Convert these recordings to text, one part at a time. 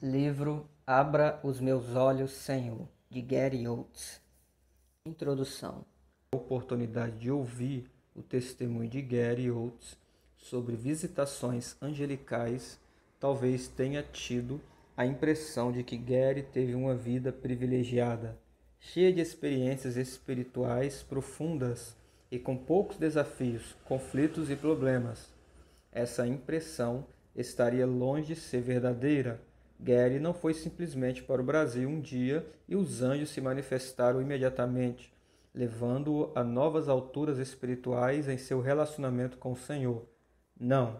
Livro Abra os Meus Olhos, Senhor, de Gary Oates. Introdução. A oportunidade de ouvir o testemunho de Gary Oates sobre visitações angelicais talvez tenha tido a impressão de que Gary teve uma vida privilegiada, cheia de experiências espirituais profundas e com poucos desafios, conflitos e problemas. Essa impressão estaria longe de ser verdadeira Gary não foi simplesmente para o Brasil um dia e os anjos se manifestaram imediatamente, levando-o a novas alturas espirituais em seu relacionamento com o Senhor. Não,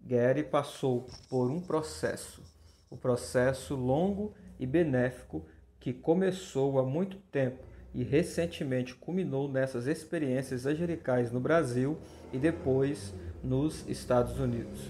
Gary passou por um processo, o um processo longo e benéfico que começou há muito tempo e recentemente culminou nessas experiências angelicais no Brasil e depois nos Estados Unidos.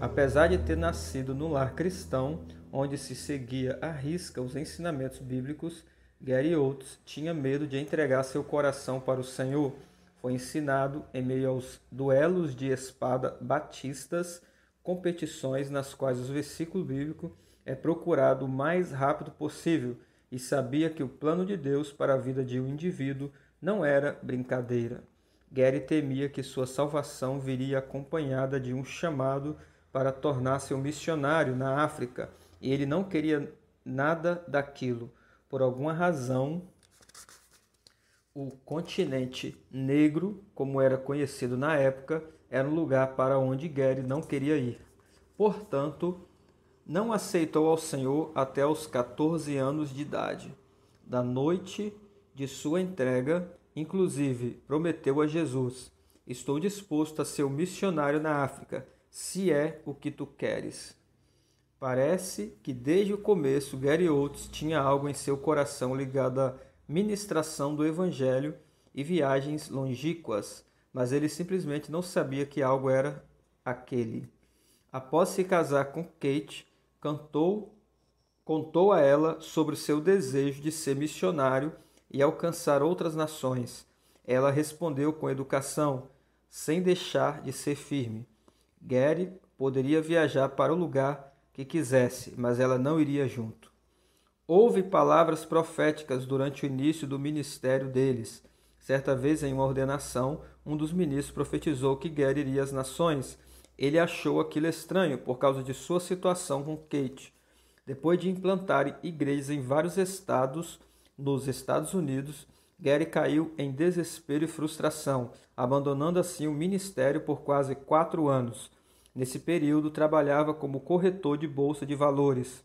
Apesar de ter nascido no lar cristão, onde se seguia à risca os ensinamentos bíblicos, Gary Oates tinha medo de entregar seu coração para o Senhor. Foi ensinado em meio aos duelos de espada batistas, competições nas quais o versículo bíblico é procurado o mais rápido possível, e sabia que o plano de Deus para a vida de um indivíduo não era brincadeira. Gary temia que sua salvação viria acompanhada de um chamado para tornar-se um missionário na África e ele não queria nada daquilo. Por alguma razão, o continente negro, como era conhecido na época, era um lugar para onde Gere não queria ir. Portanto, não aceitou ao Senhor até os 14 anos de idade. Da noite de sua entrega, inclusive, prometeu a Jesus: Estou disposto a ser um missionário na África, se é o que tu queres. Parece que desde o começo Gary Oates tinha algo em seu coração ligado à ministração do Evangelho e viagens longíquas, mas ele simplesmente não sabia que algo era aquele. Após se casar com Kate, cantou, contou a ela sobre seu desejo de ser missionário e alcançar outras nações. Ela respondeu com educação, sem deixar de ser firme. Gary poderia viajar para o lugar que quisesse, mas ela não iria junto. Houve palavras proféticas durante o início do ministério deles. Certa vez, em uma ordenação, um dos ministros profetizou que Gera iria às nações. Ele achou aquilo estranho por causa de sua situação com Kate. Depois de implantar igrejas em vários estados nos Estados Unidos, Gary caiu em desespero e frustração, abandonando assim o ministério por quase quatro anos. Nesse período, trabalhava como corretor de bolsa de valores.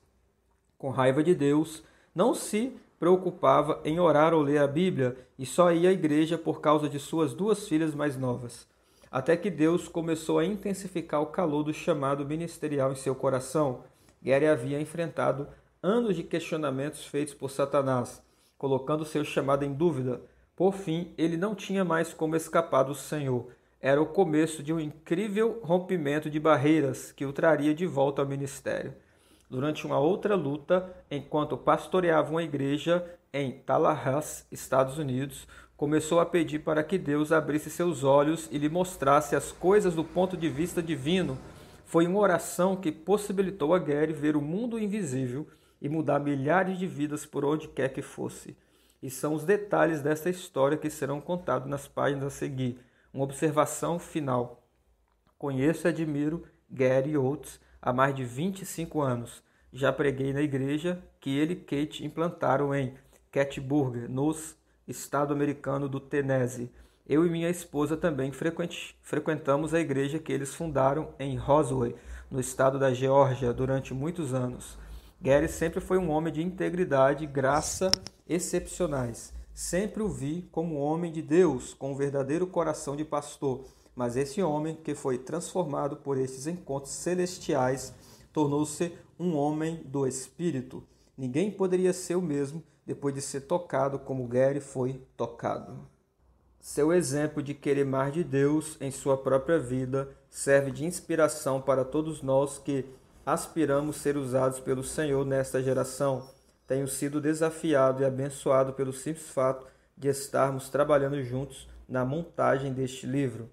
Com raiva de Deus, não se preocupava em orar ou ler a Bíblia e só ia à igreja por causa de suas duas filhas mais novas. Até que Deus começou a intensificar o calor do chamado ministerial em seu coração. Gary havia enfrentado anos de questionamentos feitos por Satanás, colocando seu chamado em dúvida. Por fim, ele não tinha mais como escapar do Senhor era o começo de um incrível rompimento de barreiras que o traria de volta ao ministério. Durante uma outra luta, enquanto pastoreava uma igreja em Tallahassee, Estados Unidos, começou a pedir para que Deus abrisse seus olhos e lhe mostrasse as coisas do ponto de vista divino. Foi uma oração que possibilitou a Gary ver o mundo invisível e mudar milhares de vidas por onde quer que fosse. E são os detalhes desta história que serão contados nas páginas a seguir. Uma observação final. Conheço e admiro Gary Oates há mais de 25 anos. Já preguei na igreja que ele e Kate implantaram em Catburger, no estado americano do Tennessee. Eu e minha esposa também frequentamos a igreja que eles fundaram em Roswell, no estado da Geórgia, durante muitos anos. Gary sempre foi um homem de integridade e graça excepcionais. Sempre o vi como homem de Deus, com um verdadeiro coração de pastor. Mas esse homem, que foi transformado por estes encontros celestiais, tornou-se um homem do Espírito. Ninguém poderia ser o mesmo depois de ser tocado como Gary foi tocado. Seu exemplo de querer mais de Deus em sua própria vida serve de inspiração para todos nós que aspiramos ser usados pelo Senhor nesta geração tenho sido desafiado e abençoado pelo simples fato de estarmos trabalhando juntos na montagem deste livro,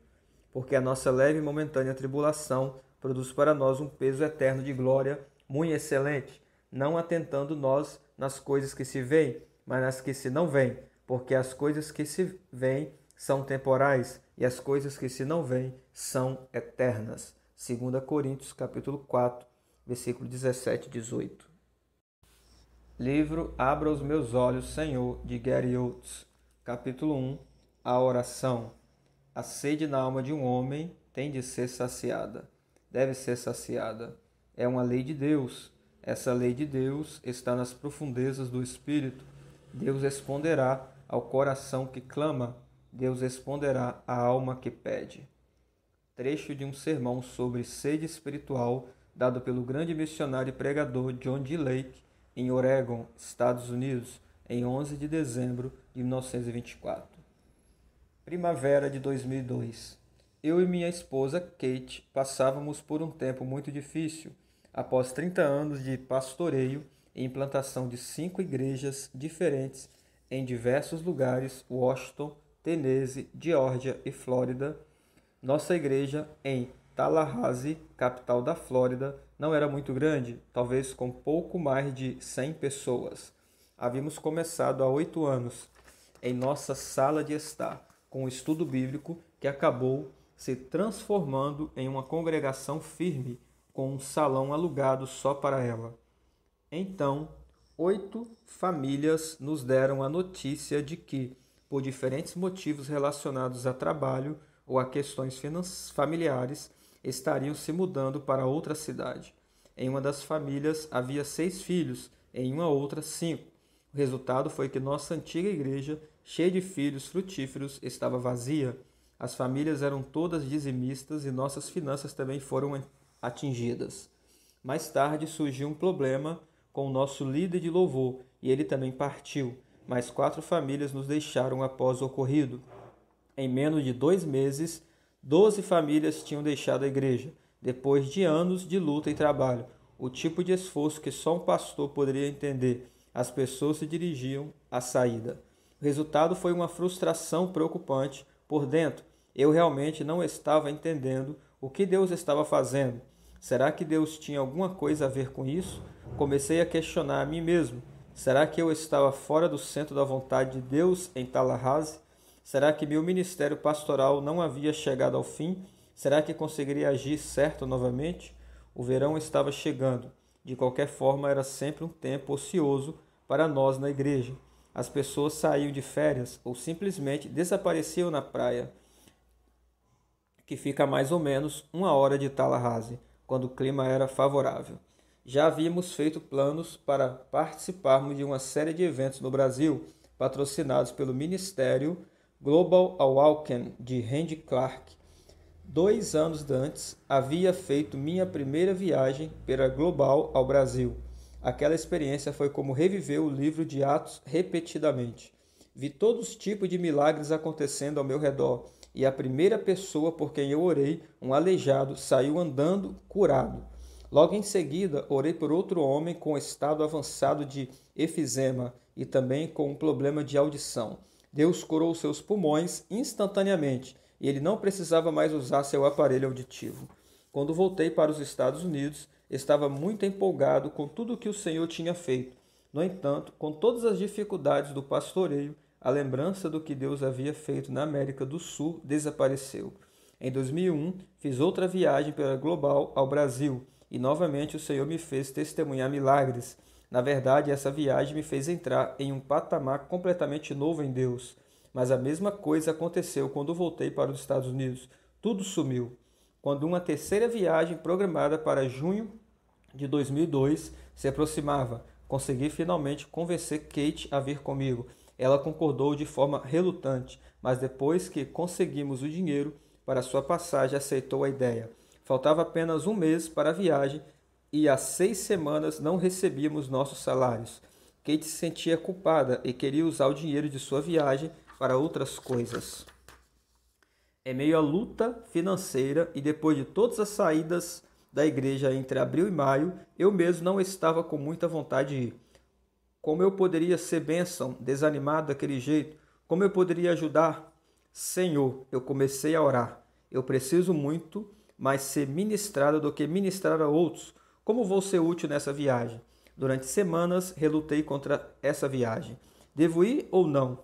porque a nossa leve e momentânea tribulação produz para nós um peso eterno de glória muito excelente, não atentando nós nas coisas que se veem, mas nas que se não veem, porque as coisas que se veem são temporais e as coisas que se não veem são eternas. 2 Coríntios capítulo 4, versículo 17 e 18. Livro Abra os Meus Olhos, Senhor, de Gary Oates. Capítulo 1 A Oração. A sede na alma de um homem tem de ser saciada. Deve ser saciada. É uma lei de Deus. Essa lei de Deus está nas profundezas do Espírito. Deus responderá ao coração que clama. Deus responderá à alma que pede. Trecho de um sermão sobre sede espiritual dado pelo grande missionário e pregador John D. Lake em Oregon, Estados Unidos, em 11 de dezembro de 1924. Primavera de 2002. Eu e minha esposa Kate passávamos por um tempo muito difícil após 30 anos de pastoreio e implantação de cinco igrejas diferentes em diversos lugares Washington, Tennessee, Georgia e Flórida. Nossa igreja em Tallahassee, capital da Flórida, não era muito grande, talvez com pouco mais de 100 pessoas. Havíamos começado há oito anos em nossa sala de estar com o estudo bíblico que acabou se transformando em uma congregação firme com um salão alugado só para ela. Então, oito famílias nos deram a notícia de que, por diferentes motivos relacionados a trabalho ou a questões familiares, estariam se mudando para outra cidade. Em uma das famílias havia seis filhos, em uma outra, cinco. O resultado foi que nossa antiga igreja, cheia de filhos frutíferos, estava vazia. As famílias eram todas dizimistas e nossas finanças também foram atingidas. Mais tarde surgiu um problema com o nosso líder de louvor e ele também partiu. Mais quatro famílias nos deixaram após o ocorrido. Em menos de dois meses, Doze famílias tinham deixado a igreja, depois de anos de luta e trabalho. O tipo de esforço que só um pastor poderia entender. As pessoas se dirigiam à saída. O resultado foi uma frustração preocupante. Por dentro, eu realmente não estava entendendo o que Deus estava fazendo. Será que Deus tinha alguma coisa a ver com isso? Comecei a questionar a mim mesmo. Será que eu estava fora do centro da vontade de Deus em Tallahassee? Será que meu ministério pastoral não havia chegado ao fim? Será que conseguiria agir certo novamente? O verão estava chegando. De qualquer forma, era sempre um tempo ocioso para nós na igreja. As pessoas saíam de férias ou simplesmente desapareciam na praia, que fica a mais ou menos uma hora de Tallahassee, quando o clima era favorável. Já havíamos feito planos para participarmos de uma série de eventos no Brasil, patrocinados pelo Ministério Global Awaken, de Randy Clark, dois anos antes havia feito minha primeira viagem pela Global ao Brasil. Aquela experiência foi como reviver o livro de Atos repetidamente. Vi todos os tipos de milagres acontecendo ao meu redor, e a primeira pessoa por quem eu orei, um aleijado, saiu andando curado. Logo em seguida, orei por outro homem com estado avançado de efizema e também com um problema de audição. Deus curou seus pulmões instantaneamente e ele não precisava mais usar seu aparelho auditivo. Quando voltei para os Estados Unidos, estava muito empolgado com tudo o que o Senhor tinha feito. No entanto, com todas as dificuldades do pastoreio, a lembrança do que Deus havia feito na América do Sul desapareceu. Em 2001, fiz outra viagem pela Global ao Brasil e novamente o Senhor me fez testemunhar milagres. Na verdade, essa viagem me fez entrar em um patamar completamente novo em Deus. Mas a mesma coisa aconteceu quando voltei para os Estados Unidos. Tudo sumiu. Quando uma terceira viagem programada para junho de 2002 se aproximava, consegui finalmente convencer Kate a vir comigo. Ela concordou de forma relutante, mas depois que conseguimos o dinheiro para sua passagem, aceitou a ideia. Faltava apenas um mês para a viagem e há seis semanas não recebíamos nossos salários. Kate se sentia culpada e queria usar o dinheiro de sua viagem para outras coisas. É meio à luta financeira e depois de todas as saídas da igreja entre abril e maio, eu mesmo não estava com muita vontade de ir. Como eu poderia ser bênção, desanimado daquele jeito? Como eu poderia ajudar? Senhor, eu comecei a orar. Eu preciso muito mais ser ministrado do que ministrar a outros. Como vou ser útil nessa viagem? Durante semanas relutei contra essa viagem. Devo ir ou não?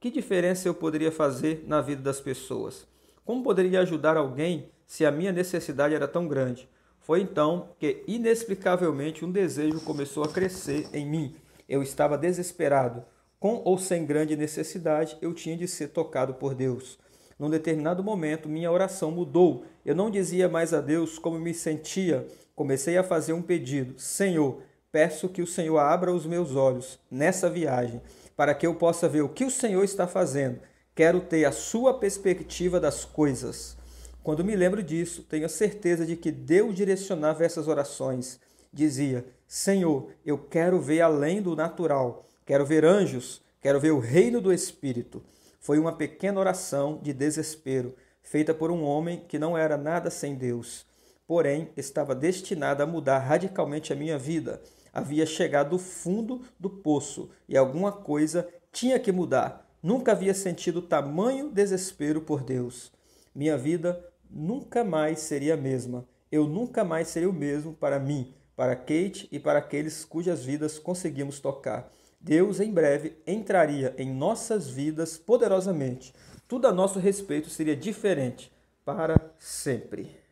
Que diferença eu poderia fazer na vida das pessoas? Como poderia ajudar alguém se a minha necessidade era tão grande? Foi então que, inexplicavelmente, um desejo começou a crescer em mim. Eu estava desesperado. Com ou sem grande necessidade, eu tinha de ser tocado por Deus. Num determinado momento, minha oração mudou. Eu não dizia mais a Deus como me sentia, Comecei a fazer um pedido: Senhor, peço que o Senhor abra os meus olhos nessa viagem, para que eu possa ver o que o Senhor está fazendo. Quero ter a sua perspectiva das coisas. Quando me lembro disso, tenho a certeza de que Deus direcionava essas orações. Dizia: Senhor, eu quero ver além do natural, quero ver anjos, quero ver o reino do Espírito. Foi uma pequena oração de desespero, feita por um homem que não era nada sem Deus porém estava destinada a mudar radicalmente a minha vida. Havia chegado ao fundo do poço e alguma coisa tinha que mudar. Nunca havia sentido tamanho desespero por Deus. Minha vida nunca mais seria a mesma. Eu nunca mais seria o mesmo para mim, para Kate e para aqueles cujas vidas conseguimos tocar. Deus em breve entraria em nossas vidas poderosamente. Tudo a nosso respeito seria diferente para sempre.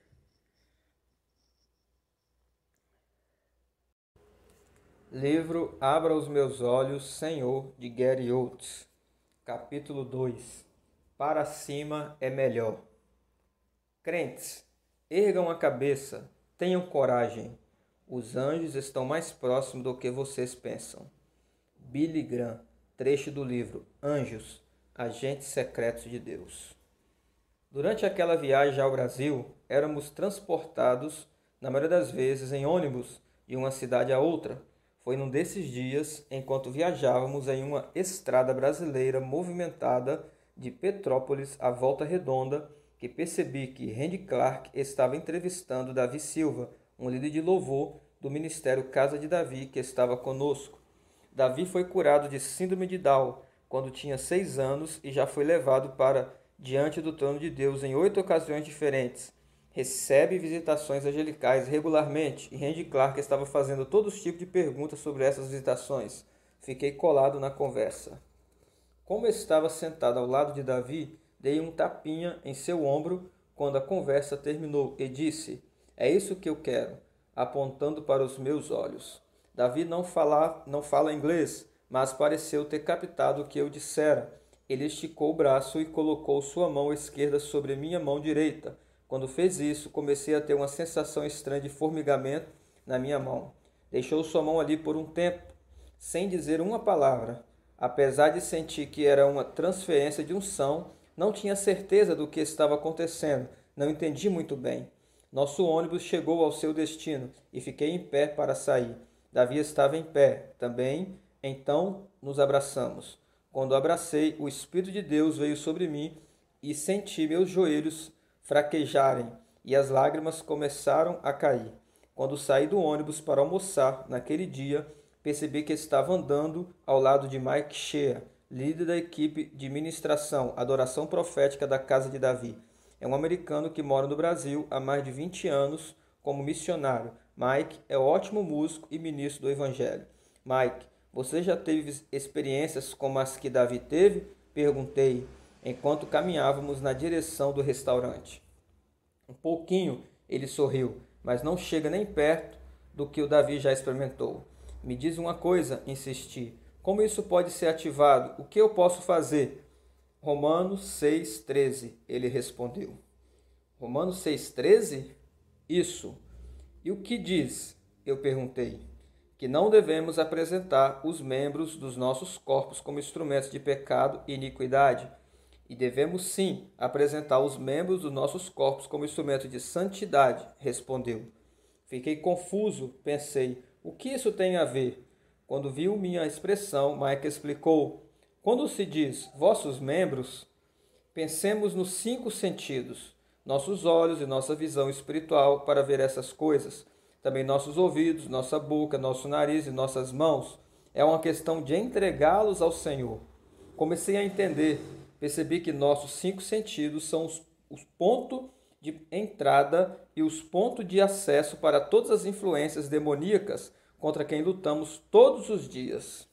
Livro Abra os Meus Olhos, Senhor, de Gary Oates. Capítulo 2 Para cima é melhor. Crentes, ergam a cabeça, tenham coragem. Os anjos estão mais próximos do que vocês pensam. Billy Graham, trecho do livro Anjos, Agentes Secretos de Deus. Durante aquela viagem ao Brasil, éramos transportados, na maioria das vezes, em ônibus de uma cidade a outra foi num desses dias, enquanto viajávamos em uma estrada brasileira movimentada de Petrópolis à Volta Redonda, que percebi que Randy Clark estava entrevistando Davi Silva, um líder de louvor do ministério Casa de Davi, que estava conosco. Davi foi curado de síndrome de Down quando tinha seis anos e já foi levado para diante do trono de Deus em oito ocasiões diferentes recebe visitações angelicais regularmente e Randy Clark estava fazendo todos os tipos de perguntas sobre essas visitações. Fiquei colado na conversa. Como estava sentado ao lado de Davi, dei um tapinha em seu ombro quando a conversa terminou e disse: É isso que eu quero, apontando para os meus olhos. Davi não fala, não fala inglês, mas pareceu ter captado o que eu dissera. Ele esticou o braço e colocou sua mão esquerda sobre minha mão direita quando fez isso, comecei a ter uma sensação estranha de formigamento na minha mão. Deixou sua mão ali por um tempo, sem dizer uma palavra. Apesar de sentir que era uma transferência de unção, não tinha certeza do que estava acontecendo, não entendi muito bem. Nosso ônibus chegou ao seu destino e fiquei em pé para sair. Davi estava em pé também, então nos abraçamos. Quando abracei, o Espírito de Deus veio sobre mim e senti meus joelhos fraquejarem e as lágrimas começaram a cair. Quando saí do ônibus para almoçar naquele dia, percebi que estava andando ao lado de Mike Shea, líder da equipe de ministração Adoração Profética da Casa de Davi. É um americano que mora no Brasil há mais de 20 anos como missionário. Mike é ótimo músico e ministro do Evangelho. Mike, você já teve experiências como as que Davi teve? Perguntei enquanto caminhávamos na direção do restaurante. Um pouquinho ele sorriu, mas não chega nem perto do que o Davi já experimentou. Me diz uma coisa, insisti. Como isso pode ser ativado? O que eu posso fazer? Romanos 6,13, ele respondeu. Romanos 6,13? Isso. E o que diz? Eu perguntei. Que não devemos apresentar os membros dos nossos corpos como instrumentos de pecado e iniquidade, e devemos sim apresentar os membros dos nossos corpos como instrumento de santidade, respondeu. Fiquei confuso, pensei, o que isso tem a ver? Quando viu minha expressão, Mike explicou: Quando se diz vossos membros, pensemos nos cinco sentidos: nossos olhos e nossa visão espiritual para ver essas coisas, também nossos ouvidos, nossa boca, nosso nariz e nossas mãos. É uma questão de entregá-los ao Senhor. Comecei a entender percebi que nossos cinco sentidos são os, os pontos de entrada e os pontos de acesso para todas as influências demoníacas contra quem lutamos todos os dias.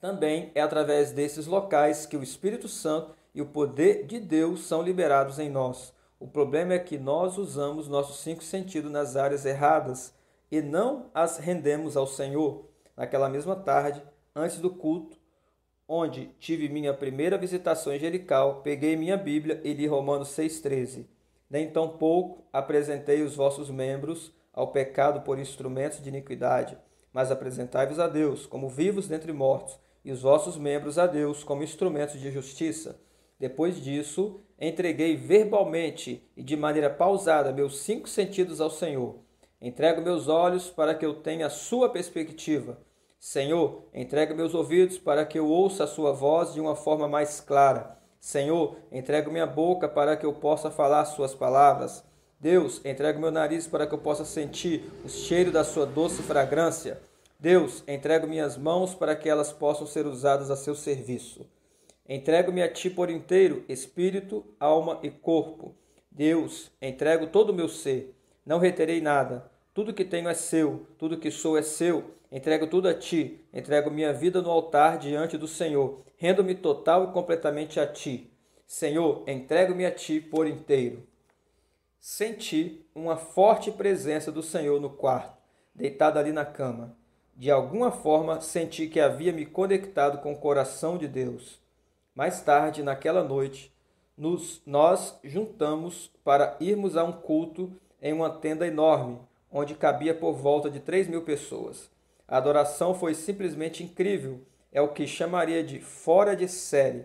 Também é através desses locais que o Espírito Santo e o poder de Deus são liberados em nós. O problema é que nós usamos nossos cinco sentidos nas áreas erradas e não as rendemos ao Senhor. Naquela mesma tarde, antes do culto, onde tive minha primeira visitação angelical, peguei minha Bíblia e li Romanos 6,13. Nem tampouco apresentei os vossos membros ao pecado por instrumentos de iniquidade, mas apresentai-vos a Deus como vivos dentre mortos, e os vossos membros a Deus como instrumentos de justiça. Depois disso, entreguei verbalmente e de maneira pausada meus cinco sentidos ao Senhor. Entrego meus olhos para que eu tenha a sua perspectiva, Senhor, entrega meus ouvidos para que eu ouça a sua voz de uma forma mais clara. Senhor, entrega minha boca para que eu possa falar suas palavras. Deus, entrega meu nariz para que eu possa sentir o cheiro da sua doce fragrância. Deus, entrego minhas mãos para que elas possam ser usadas a seu serviço. Entrego-me a ti por inteiro, espírito, alma e corpo. Deus, entrego todo o meu ser. Não reterei nada. Tudo que tenho é seu, tudo que sou é seu Entrego tudo a ti, entrego minha vida no altar diante do Senhor, rendo-me total e completamente a ti. Senhor, entrego-me a ti por inteiro. Senti uma forte presença do Senhor no quarto, deitado ali na cama. De alguma forma, senti que havia me conectado com o coração de Deus. Mais tarde, naquela noite, nos, nós juntamos para irmos a um culto em uma tenda enorme, onde cabia por volta de 3 mil pessoas. A adoração foi simplesmente incrível, é o que chamaria de fora de série.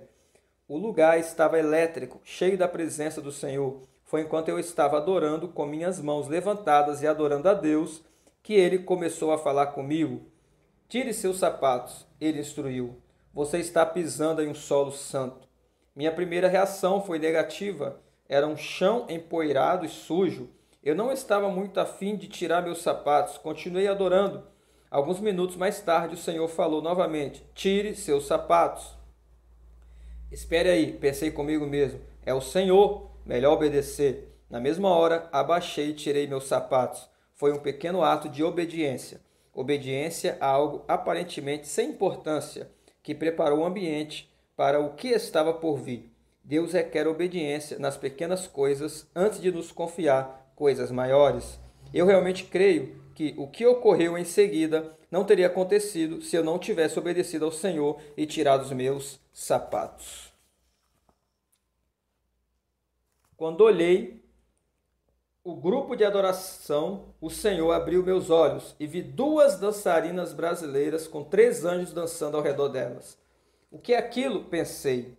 O lugar estava elétrico, cheio da presença do Senhor. Foi enquanto eu estava adorando com minhas mãos levantadas e adorando a Deus que ele começou a falar comigo. Tire seus sapatos, ele instruiu. Você está pisando em um solo santo. Minha primeira reação foi negativa. Era um chão empoeirado e sujo. Eu não estava muito afim de tirar meus sapatos. Continuei adorando, Alguns minutos mais tarde, o Senhor falou novamente: Tire seus sapatos. Espere aí, pensei comigo mesmo. É o Senhor, melhor obedecer. Na mesma hora, abaixei e tirei meus sapatos. Foi um pequeno ato de obediência. Obediência a algo aparentemente sem importância, que preparou o ambiente para o que estava por vir. Deus requer obediência nas pequenas coisas antes de nos confiar coisas maiores. Eu realmente creio que o que ocorreu em seguida não teria acontecido se eu não tivesse obedecido ao Senhor e tirado os meus sapatos. Quando olhei o grupo de adoração, o Senhor abriu meus olhos e vi duas dançarinas brasileiras com três anjos dançando ao redor delas. O que é aquilo? pensei.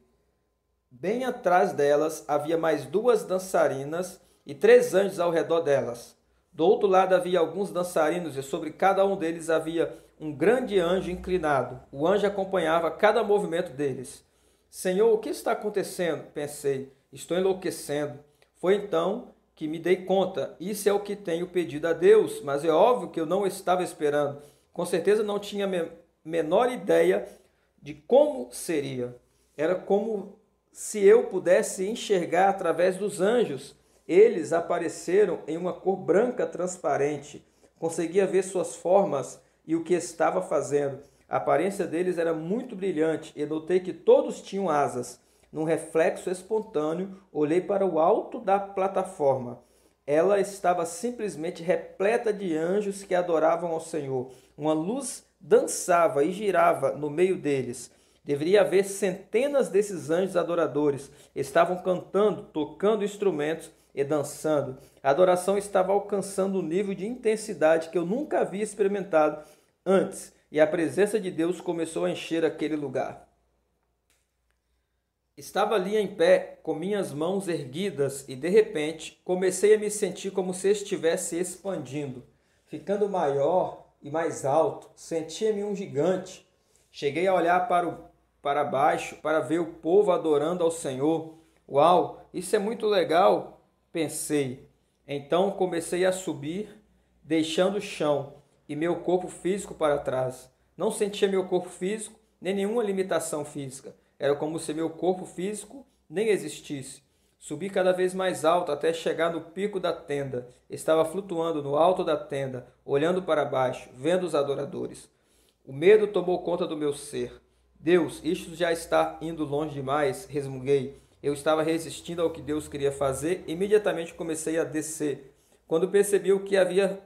Bem atrás delas havia mais duas dançarinas e três anjos ao redor delas. Do outro lado havia alguns dançarinos e sobre cada um deles havia um grande anjo inclinado. O anjo acompanhava cada movimento deles. Senhor, o que está acontecendo? Pensei, estou enlouquecendo. Foi então que me dei conta. Isso é o que tenho pedido a Deus, mas é óbvio que eu não estava esperando. Com certeza não tinha me menor ideia de como seria. Era como se eu pudesse enxergar através dos anjos eles apareceram em uma cor branca transparente. Conseguia ver suas formas e o que estava fazendo. A aparência deles era muito brilhante e notei que todos tinham asas. Num reflexo espontâneo, olhei para o alto da plataforma. Ela estava simplesmente repleta de anjos que adoravam ao Senhor. Uma luz dançava e girava no meio deles. Deveria haver centenas desses anjos adoradores. Estavam cantando, tocando instrumentos e dançando. A adoração estava alcançando um nível de intensidade que eu nunca havia experimentado antes, e a presença de Deus começou a encher aquele lugar. Estava ali em pé, com minhas mãos erguidas, e de repente comecei a me sentir como se estivesse expandindo, ficando maior e mais alto. Sentia-me um gigante. Cheguei a olhar para, o, para baixo para ver o povo adorando ao Senhor. Uau, isso é muito legal! pensei. Então comecei a subir, deixando o chão e meu corpo físico para trás. Não sentia meu corpo físico, nem nenhuma limitação física. Era como se meu corpo físico nem existisse. Subi cada vez mais alto até chegar no pico da tenda. Estava flutuando no alto da tenda, olhando para baixo, vendo os adoradores. O medo tomou conta do meu ser. Deus, isto já está indo longe demais, resmunguei. Eu estava resistindo ao que Deus queria fazer, imediatamente comecei a descer. Quando percebi o que havia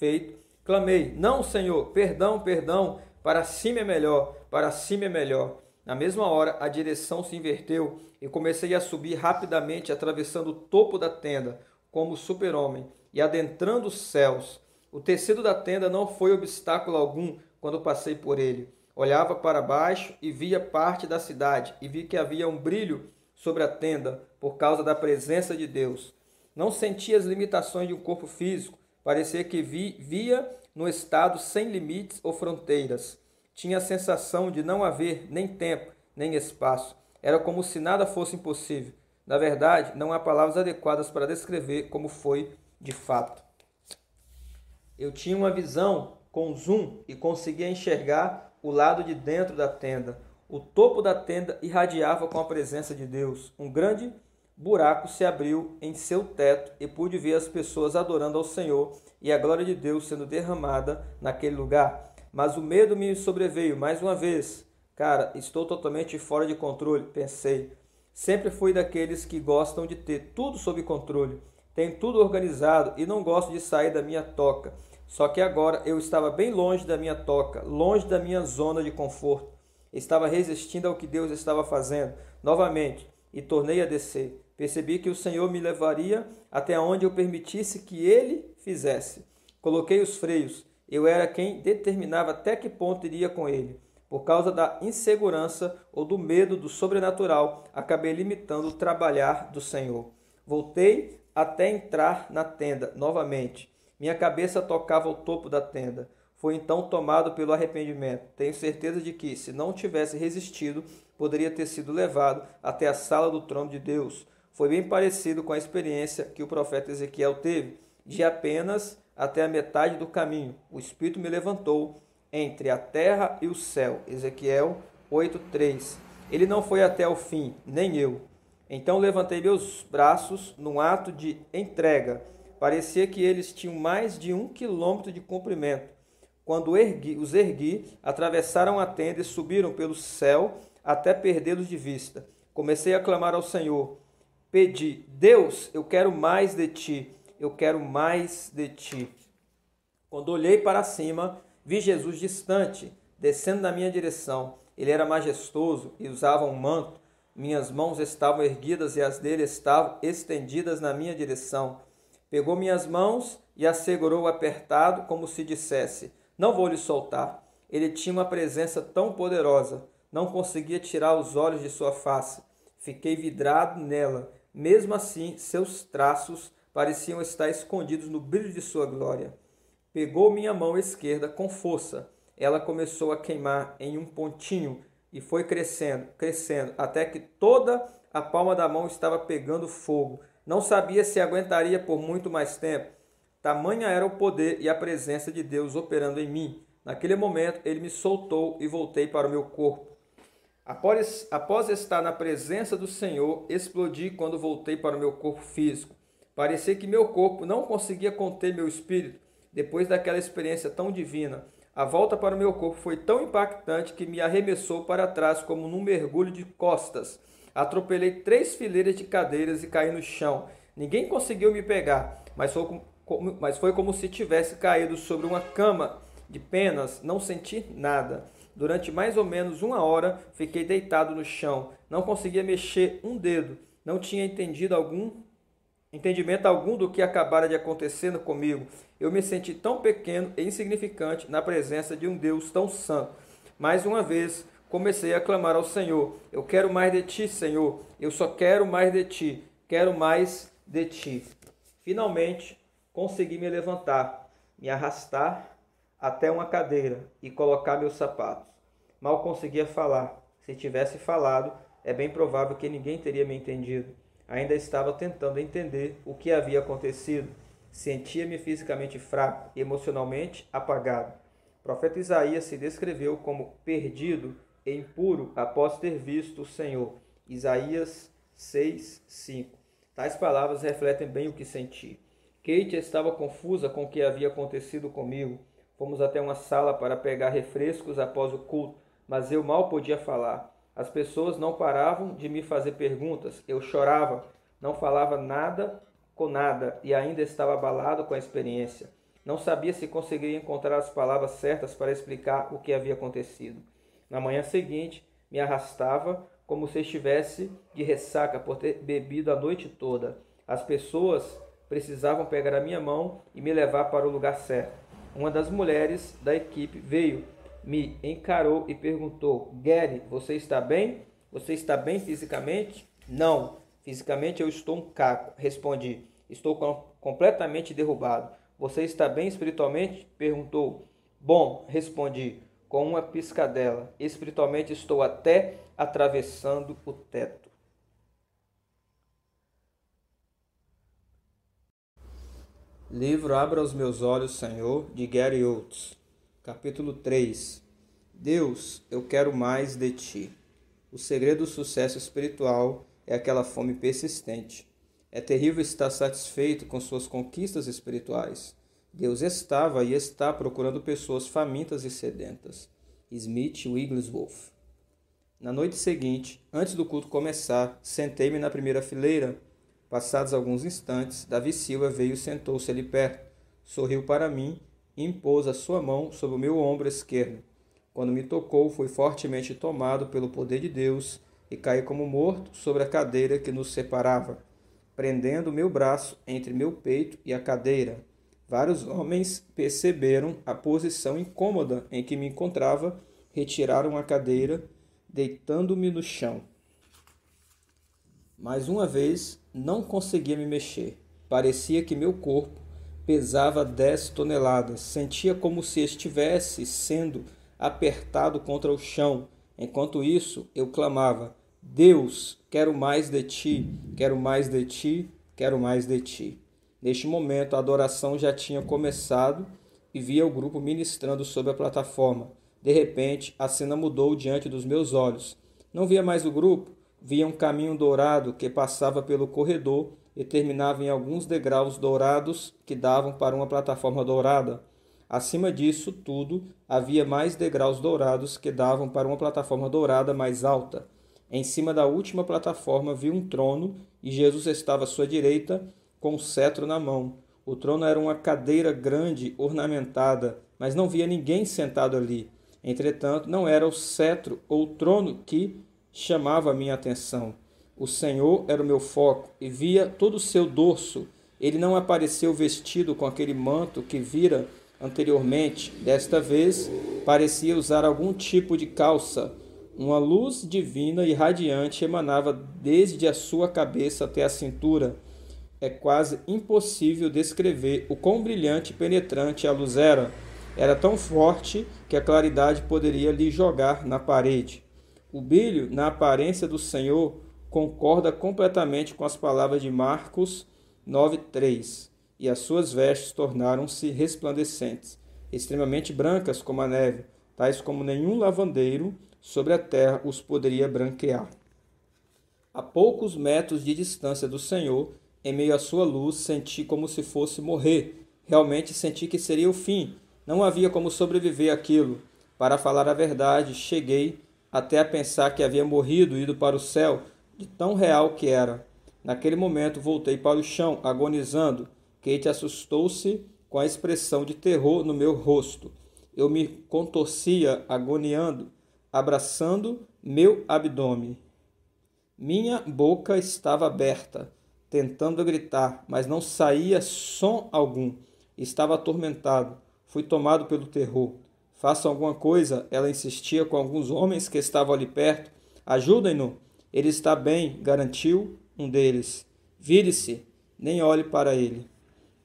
feito, clamei: Não, Senhor, perdão, perdão, para cima é melhor, para cima é melhor. Na mesma hora, a direção se inverteu e comecei a subir rapidamente, atravessando o topo da tenda, como super-homem, e adentrando os céus. O tecido da tenda não foi obstáculo algum quando passei por ele. Olhava para baixo e via parte da cidade, e vi que havia um brilho sobre a tenda por causa da presença de Deus. Não sentia as limitações de um corpo físico, parecia que via no estado sem limites ou fronteiras. Tinha a sensação de não haver nem tempo, nem espaço. Era como se nada fosse impossível. Na verdade, não há palavras adequadas para descrever como foi de fato. Eu tinha uma visão com zoom e conseguia enxergar o lado de dentro da tenda, o topo da tenda irradiava com a presença de Deus. Um grande buraco se abriu em seu teto e pude ver as pessoas adorando ao Senhor e a glória de Deus sendo derramada naquele lugar. Mas o medo me sobreveio mais uma vez. Cara, estou totalmente fora de controle, pensei. Sempre fui daqueles que gostam de ter tudo sob controle, tenho tudo organizado e não gosto de sair da minha toca. Só que agora eu estava bem longe da minha toca, longe da minha zona de conforto. Estava resistindo ao que Deus estava fazendo. Novamente, e tornei a descer. Percebi que o Senhor me levaria até onde eu permitisse que ele fizesse. Coloquei os freios. Eu era quem determinava até que ponto iria com ele. Por causa da insegurança ou do medo do sobrenatural, acabei limitando o trabalhar do Senhor. Voltei até entrar na tenda novamente. Minha cabeça tocava o topo da tenda foi então tomado pelo arrependimento. Tenho certeza de que, se não tivesse resistido, poderia ter sido levado até a sala do trono de Deus. Foi bem parecido com a experiência que o profeta Ezequiel teve, de apenas até a metade do caminho. O Espírito me levantou entre a terra e o céu. Ezequiel 8:3. Ele não foi até o fim, nem eu. Então levantei meus braços num ato de entrega. Parecia que eles tinham mais de um quilômetro de comprimento. Quando ergui, os ergui, atravessaram a tenda e subiram pelo céu até perdê-los de vista. Comecei a clamar ao Senhor. Pedi, Deus, eu quero mais de ti, eu quero mais de ti. Quando olhei para cima, vi Jesus distante, descendo na minha direção. Ele era majestoso e usava um manto. Minhas mãos estavam erguidas e as dele estavam estendidas na minha direção. Pegou minhas mãos e as segurou apertado, como se dissesse: não vou lhe soltar. Ele tinha uma presença tão poderosa, não conseguia tirar os olhos de sua face. Fiquei vidrado nela. Mesmo assim, seus traços pareciam estar escondidos no brilho de sua glória. Pegou minha mão esquerda com força. Ela começou a queimar em um pontinho e foi crescendo, crescendo, até que toda a palma da mão estava pegando fogo. Não sabia se aguentaria por muito mais tempo. Tamanha era o poder e a presença de Deus operando em mim. Naquele momento, ele me soltou e voltei para o meu corpo. Após, após estar na presença do Senhor, explodi quando voltei para o meu corpo físico. Parecia que meu corpo não conseguia conter meu espírito depois daquela experiência tão divina. A volta para o meu corpo foi tão impactante que me arremessou para trás como num mergulho de costas. Atropelei três fileiras de cadeiras e caí no chão. Ninguém conseguiu me pegar, mas como, mas foi como se tivesse caído sobre uma cama de penas, não senti nada. Durante mais ou menos uma hora fiquei deitado no chão, não conseguia mexer um dedo, não tinha entendido algum entendimento algum do que acabara de acontecer comigo. Eu me senti tão pequeno e insignificante na presença de um Deus tão santo. Mais uma vez comecei a clamar ao Senhor: Eu quero mais de ti, Senhor. Eu só quero mais de ti. Quero mais de ti. Finalmente, consegui me levantar, me arrastar até uma cadeira e colocar meus sapatos. Mal conseguia falar. Se tivesse falado, é bem provável que ninguém teria me entendido. Ainda estava tentando entender o que havia acontecido. Sentia-me fisicamente fraco e emocionalmente apagado. O profeta Isaías se descreveu como perdido e impuro após ter visto o Senhor. Isaías 6, 5. Tais palavras refletem bem o que senti. Kate estava confusa com o que havia acontecido comigo. Fomos até uma sala para pegar refrescos após o culto, mas eu mal podia falar. As pessoas não paravam de me fazer perguntas. Eu chorava, não falava nada com nada e ainda estava abalado com a experiência. Não sabia se conseguiria encontrar as palavras certas para explicar o que havia acontecido. Na manhã seguinte, me arrastava como se estivesse de ressaca por ter bebido a noite toda. As pessoas precisavam pegar a minha mão e me levar para o lugar certo. Uma das mulheres da equipe veio, me encarou e perguntou: Gary, você está bem? Você está bem fisicamente? Não, fisicamente eu estou um caco. Respondi: Estou com completamente derrubado. Você está bem espiritualmente? Perguntou. Bom, respondi com uma piscadela. Espiritualmente estou até atravessando o teto. Livro Abra os Meus Olhos, Senhor, de Gary Oates. Capítulo 3 Deus, eu quero mais de ti. O segredo do sucesso espiritual é aquela fome persistente. É terrível estar satisfeito com suas conquistas espirituais. Deus estava e está procurando pessoas famintas e sedentas. Smith Wigglesworth. Na noite seguinte, antes do culto começar, sentei-me na primeira fileira Passados alguns instantes, Davi Silva veio e sentou-se ali perto, sorriu para mim e impôs a sua mão sobre o meu ombro esquerdo. Quando me tocou, fui fortemente tomado pelo poder de Deus e caí como morto sobre a cadeira que nos separava, prendendo meu braço entre meu peito e a cadeira. Vários homens perceberam a posição incômoda em que me encontrava, retiraram a cadeira, deitando-me no chão. Mais uma vez, não conseguia me mexer. Parecia que meu corpo pesava 10 toneladas. Sentia como se estivesse sendo apertado contra o chão. Enquanto isso, eu clamava: Deus, quero mais de ti, quero mais de ti, quero mais de ti. Neste momento, a adoração já tinha começado e via o grupo ministrando sobre a plataforma. De repente, a cena mudou diante dos meus olhos. Não via mais o grupo, via um caminho dourado que passava pelo corredor e terminava em alguns degraus dourados que davam para uma plataforma dourada. Acima disso tudo, havia mais degraus dourados que davam para uma plataforma dourada mais alta. Em cima da última plataforma vi um trono e Jesus estava à sua direita com o um cetro na mão. O trono era uma cadeira grande ornamentada, mas não via ninguém sentado ali. Entretanto, não era o cetro ou o trono que chamava a minha atenção. O Senhor era o meu foco e via todo o seu dorso. Ele não apareceu vestido com aquele manto que vira anteriormente. Desta vez, parecia usar algum tipo de calça. Uma luz divina e radiante emanava desde a sua cabeça até a cintura. É quase impossível descrever o quão brilhante e penetrante a luz era. Era tão forte que a claridade poderia lhe jogar na parede. O bilho, na aparência do Senhor, concorda completamente com as palavras de Marcos 9:3. E as suas vestes tornaram-se resplandecentes, extremamente brancas como a neve, tais como nenhum lavandeiro sobre a terra os poderia branquear. A poucos metros de distância do Senhor, em meio à sua luz, senti como se fosse morrer. Realmente senti que seria o fim. Não havia como sobreviver àquilo. Para falar a verdade, cheguei até a pensar que havia morrido e ido para o céu, de tão real que era. Naquele momento voltei para o chão, agonizando. Kate assustou-se com a expressão de terror no meu rosto. Eu me contorcia, agoniando, abraçando meu abdômen. Minha boca estava aberta, tentando gritar, mas não saía som algum. Estava atormentado. Fui tomado pelo terror façam alguma coisa, ela insistia com alguns homens que estavam ali perto. Ajudem-no, ele está bem, garantiu um deles. Vire-se, nem olhe para ele.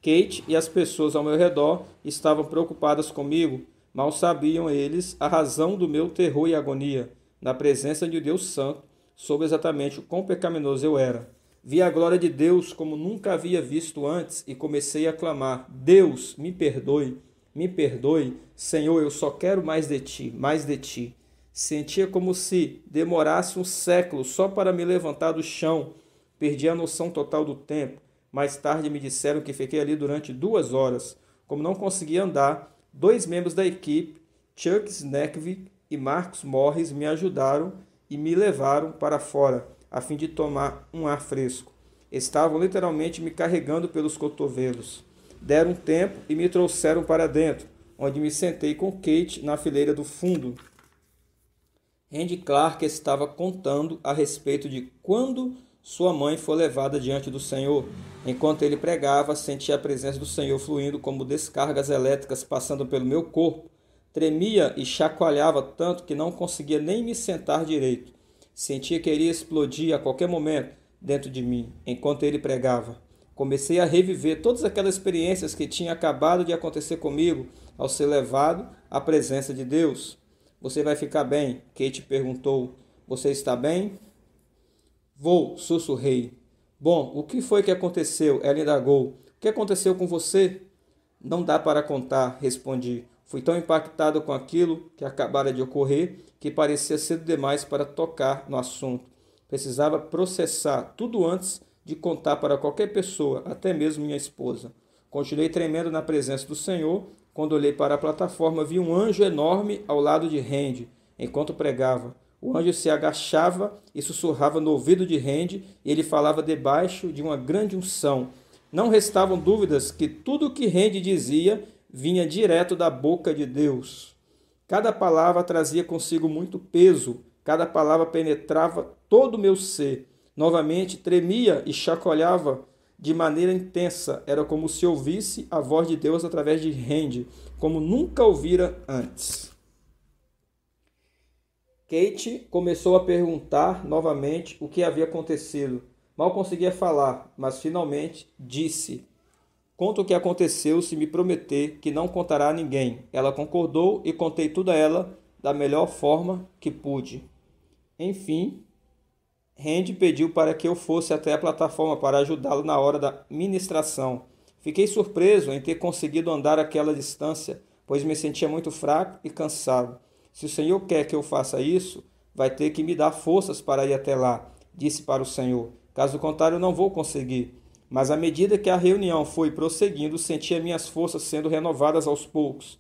Kate e as pessoas ao meu redor estavam preocupadas comigo, mal sabiam eles a razão do meu terror e agonia. Na presença de Deus Santo, soube exatamente o quão pecaminoso eu era. Vi a glória de Deus como nunca havia visto antes e comecei a clamar: Deus, me perdoe. Me perdoe, Senhor, eu só quero mais de ti, mais de ti. Sentia como se demorasse um século só para me levantar do chão. Perdi a noção total do tempo. Mais tarde me disseram que fiquei ali durante duas horas. Como não conseguia andar, dois membros da equipe, Chuck Snackvig e Marcos Morris, me ajudaram e me levaram para fora, a fim de tomar um ar fresco. Estavam literalmente me carregando pelos cotovelos deram tempo e me trouxeram para dentro, onde me sentei com Kate na fileira do fundo. Andy Clark estava contando a respeito de quando sua mãe foi levada diante do Senhor. Enquanto ele pregava, sentia a presença do Senhor fluindo como descargas elétricas passando pelo meu corpo. Tremia e chacoalhava tanto que não conseguia nem me sentar direito. Sentia que iria explodir a qualquer momento dentro de mim, enquanto ele pregava. Comecei a reviver todas aquelas experiências que tinham acabado de acontecer comigo ao ser levado à presença de Deus. Você vai ficar bem? Kate perguntou. Você está bem? Vou, sussurrei. Bom, o que foi que aconteceu? Ela indagou. O que aconteceu com você? Não dá para contar, respondi. Fui tão impactado com aquilo que acabara de ocorrer que parecia cedo demais para tocar no assunto. Precisava processar tudo antes de contar para qualquer pessoa, até mesmo minha esposa. Continuei tremendo na presença do Senhor. Quando olhei para a plataforma, vi um anjo enorme ao lado de Rende, enquanto pregava. O anjo se agachava e sussurrava no ouvido de Rende, e ele falava debaixo de uma grande unção. Não restavam dúvidas que tudo o que Rende dizia vinha direto da boca de Deus. Cada palavra trazia consigo muito peso, cada palavra penetrava todo o meu ser. Novamente tremia e chacoalhava de maneira intensa. Era como se ouvisse a voz de Deus através de Randy, como nunca ouvira antes. Kate começou a perguntar novamente o que havia acontecido. Mal conseguia falar, mas finalmente disse: Conta o que aconteceu se me prometer que não contará a ninguém. Ela concordou e contei tudo a ela da melhor forma que pude. Enfim, Randy pediu para que eu fosse até a plataforma para ajudá-lo na hora da ministração. Fiquei surpreso em ter conseguido andar aquela distância, pois me sentia muito fraco e cansado. Se o Senhor quer que eu faça isso, vai ter que me dar forças para ir até lá, disse para o Senhor. Caso contrário, não vou conseguir. Mas à medida que a reunião foi prosseguindo, sentia minhas forças sendo renovadas aos poucos.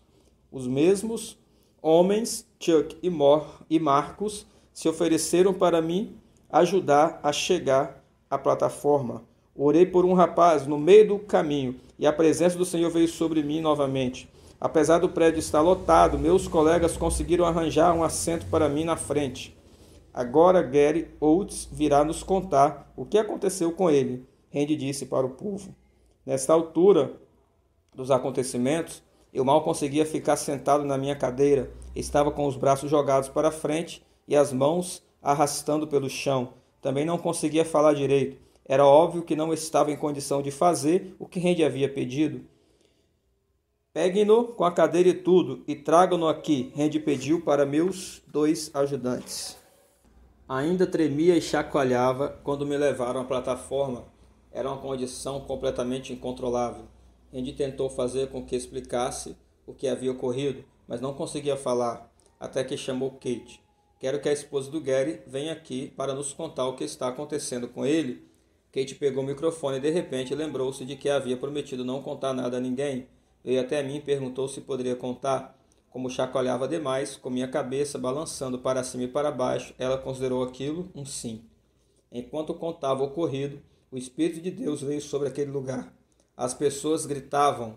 Os mesmos homens, Chuck e, Mor e Marcos, se ofereceram para mim ajudar a chegar à plataforma. Orei por um rapaz no meio do caminho e a presença do Senhor veio sobre mim novamente. Apesar do prédio estar lotado, meus colegas conseguiram arranjar um assento para mim na frente. Agora Gary Oates virá nos contar o que aconteceu com ele, Randy disse para o povo. Nesta altura dos acontecimentos, eu mal conseguia ficar sentado na minha cadeira. Estava com os braços jogados para frente e as mãos arrastando pelo chão. Também não conseguia falar direito. Era óbvio que não estava em condição de fazer o que Rende havia pedido. Pegue-no com a cadeira e tudo e tragam-no aqui, Rende pediu para meus dois ajudantes. Ainda tremia e chacoalhava quando me levaram à plataforma. Era uma condição completamente incontrolável. Rende tentou fazer com que explicasse o que havia ocorrido, mas não conseguia falar, até que chamou Kate. Quero que a esposa do Gary venha aqui para nos contar o que está acontecendo com ele. Kate pegou o microfone e de repente lembrou-se de que havia prometido não contar nada a ninguém. Veio até mim e perguntou se poderia contar. Como chacoalhava demais, com minha cabeça balançando para cima e para baixo, ela considerou aquilo um sim. Enquanto contava o ocorrido, o Espírito de Deus veio sobre aquele lugar. As pessoas gritavam,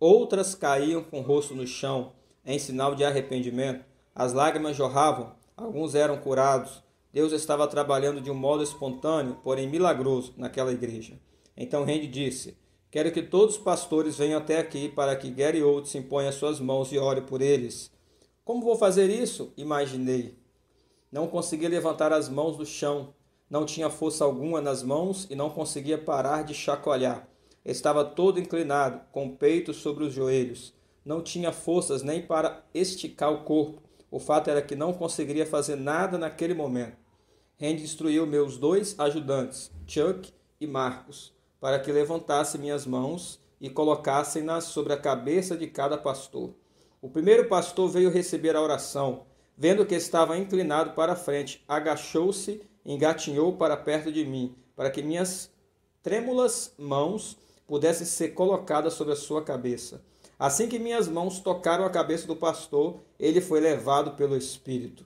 outras caíam com o rosto no chão, em sinal de arrependimento. As lágrimas jorravam, Alguns eram curados. Deus estava trabalhando de um modo espontâneo, porém milagroso, naquela igreja. Então Randy disse: Quero que todos os pastores venham até aqui para que Gary Oates imponha suas mãos e ore por eles. Como vou fazer isso? Imaginei. Não conseguia levantar as mãos do chão. Não tinha força alguma nas mãos e não conseguia parar de chacoalhar. Estava todo inclinado, com o peito sobre os joelhos. Não tinha forças nem para esticar o corpo. O fato era que não conseguiria fazer nada naquele momento. Randy instruiu meus dois ajudantes, Chuck e Marcos, para que levantassem minhas mãos e colocassem-nas sobre a cabeça de cada pastor. O primeiro pastor veio receber a oração. Vendo que estava inclinado para a frente, agachou-se e engatinhou para perto de mim, para que minhas trêmulas mãos pudessem ser colocadas sobre a sua cabeça. Assim que minhas mãos tocaram a cabeça do pastor, ele foi levado pelo Espírito.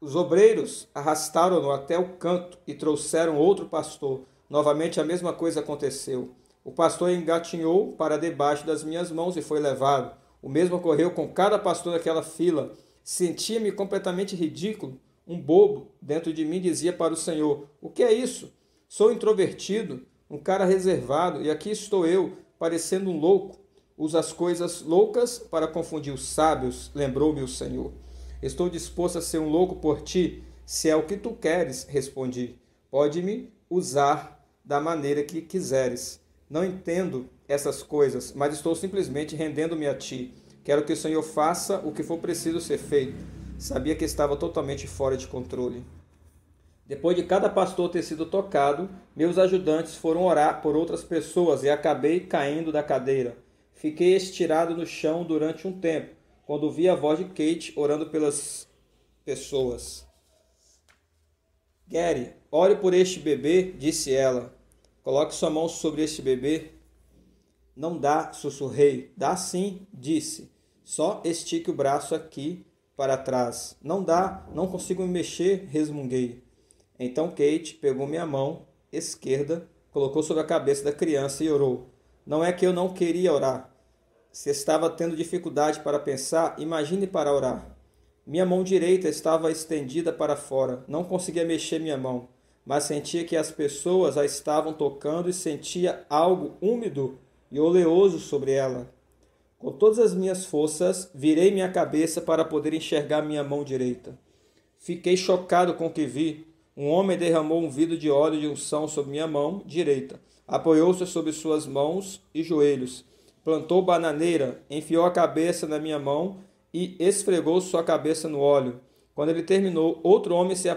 Os obreiros arrastaram-no até o canto e trouxeram outro pastor. Novamente a mesma coisa aconteceu. O pastor engatinhou para debaixo das minhas mãos e foi levado. O mesmo ocorreu com cada pastor daquela fila. Sentia-me completamente ridículo, um bobo. Dentro de mim dizia para o Senhor: O que é isso? Sou introvertido, um cara reservado, e aqui estou eu, parecendo um louco usa as coisas loucas para confundir os sábios, lembrou-me o Senhor. Estou disposto a ser um louco por ti, se é o que tu queres, respondi. Pode-me usar da maneira que quiseres. Não entendo essas coisas, mas estou simplesmente rendendo-me a ti. Quero que o Senhor faça o que for preciso ser feito. Sabia que estava totalmente fora de controle. Depois de cada pastor ter sido tocado, meus ajudantes foram orar por outras pessoas e acabei caindo da cadeira. Fiquei estirado no chão durante um tempo, quando ouvi a voz de Kate orando pelas pessoas. Gary, ore por este bebê, disse ela. Coloque sua mão sobre este bebê. Não dá, sussurrei. Dá sim, disse. Só estique o braço aqui para trás. Não dá, não consigo me mexer, resmunguei. Então Kate pegou minha mão esquerda, colocou sobre a cabeça da criança e orou. Não é que eu não queria orar. Se estava tendo dificuldade para pensar, imagine para orar. Minha mão direita estava estendida para fora, não conseguia mexer minha mão, mas sentia que as pessoas a estavam tocando e sentia algo úmido e oleoso sobre ela. Com todas as minhas forças, virei minha cabeça para poder enxergar minha mão direita. Fiquei chocado com o que vi. Um homem derramou um vidro de óleo de unção sobre minha mão direita Apoiou-se sobre suas mãos e joelhos, plantou bananeira, enfiou a cabeça na minha mão e esfregou sua cabeça no óleo. Quando ele terminou, outro homem se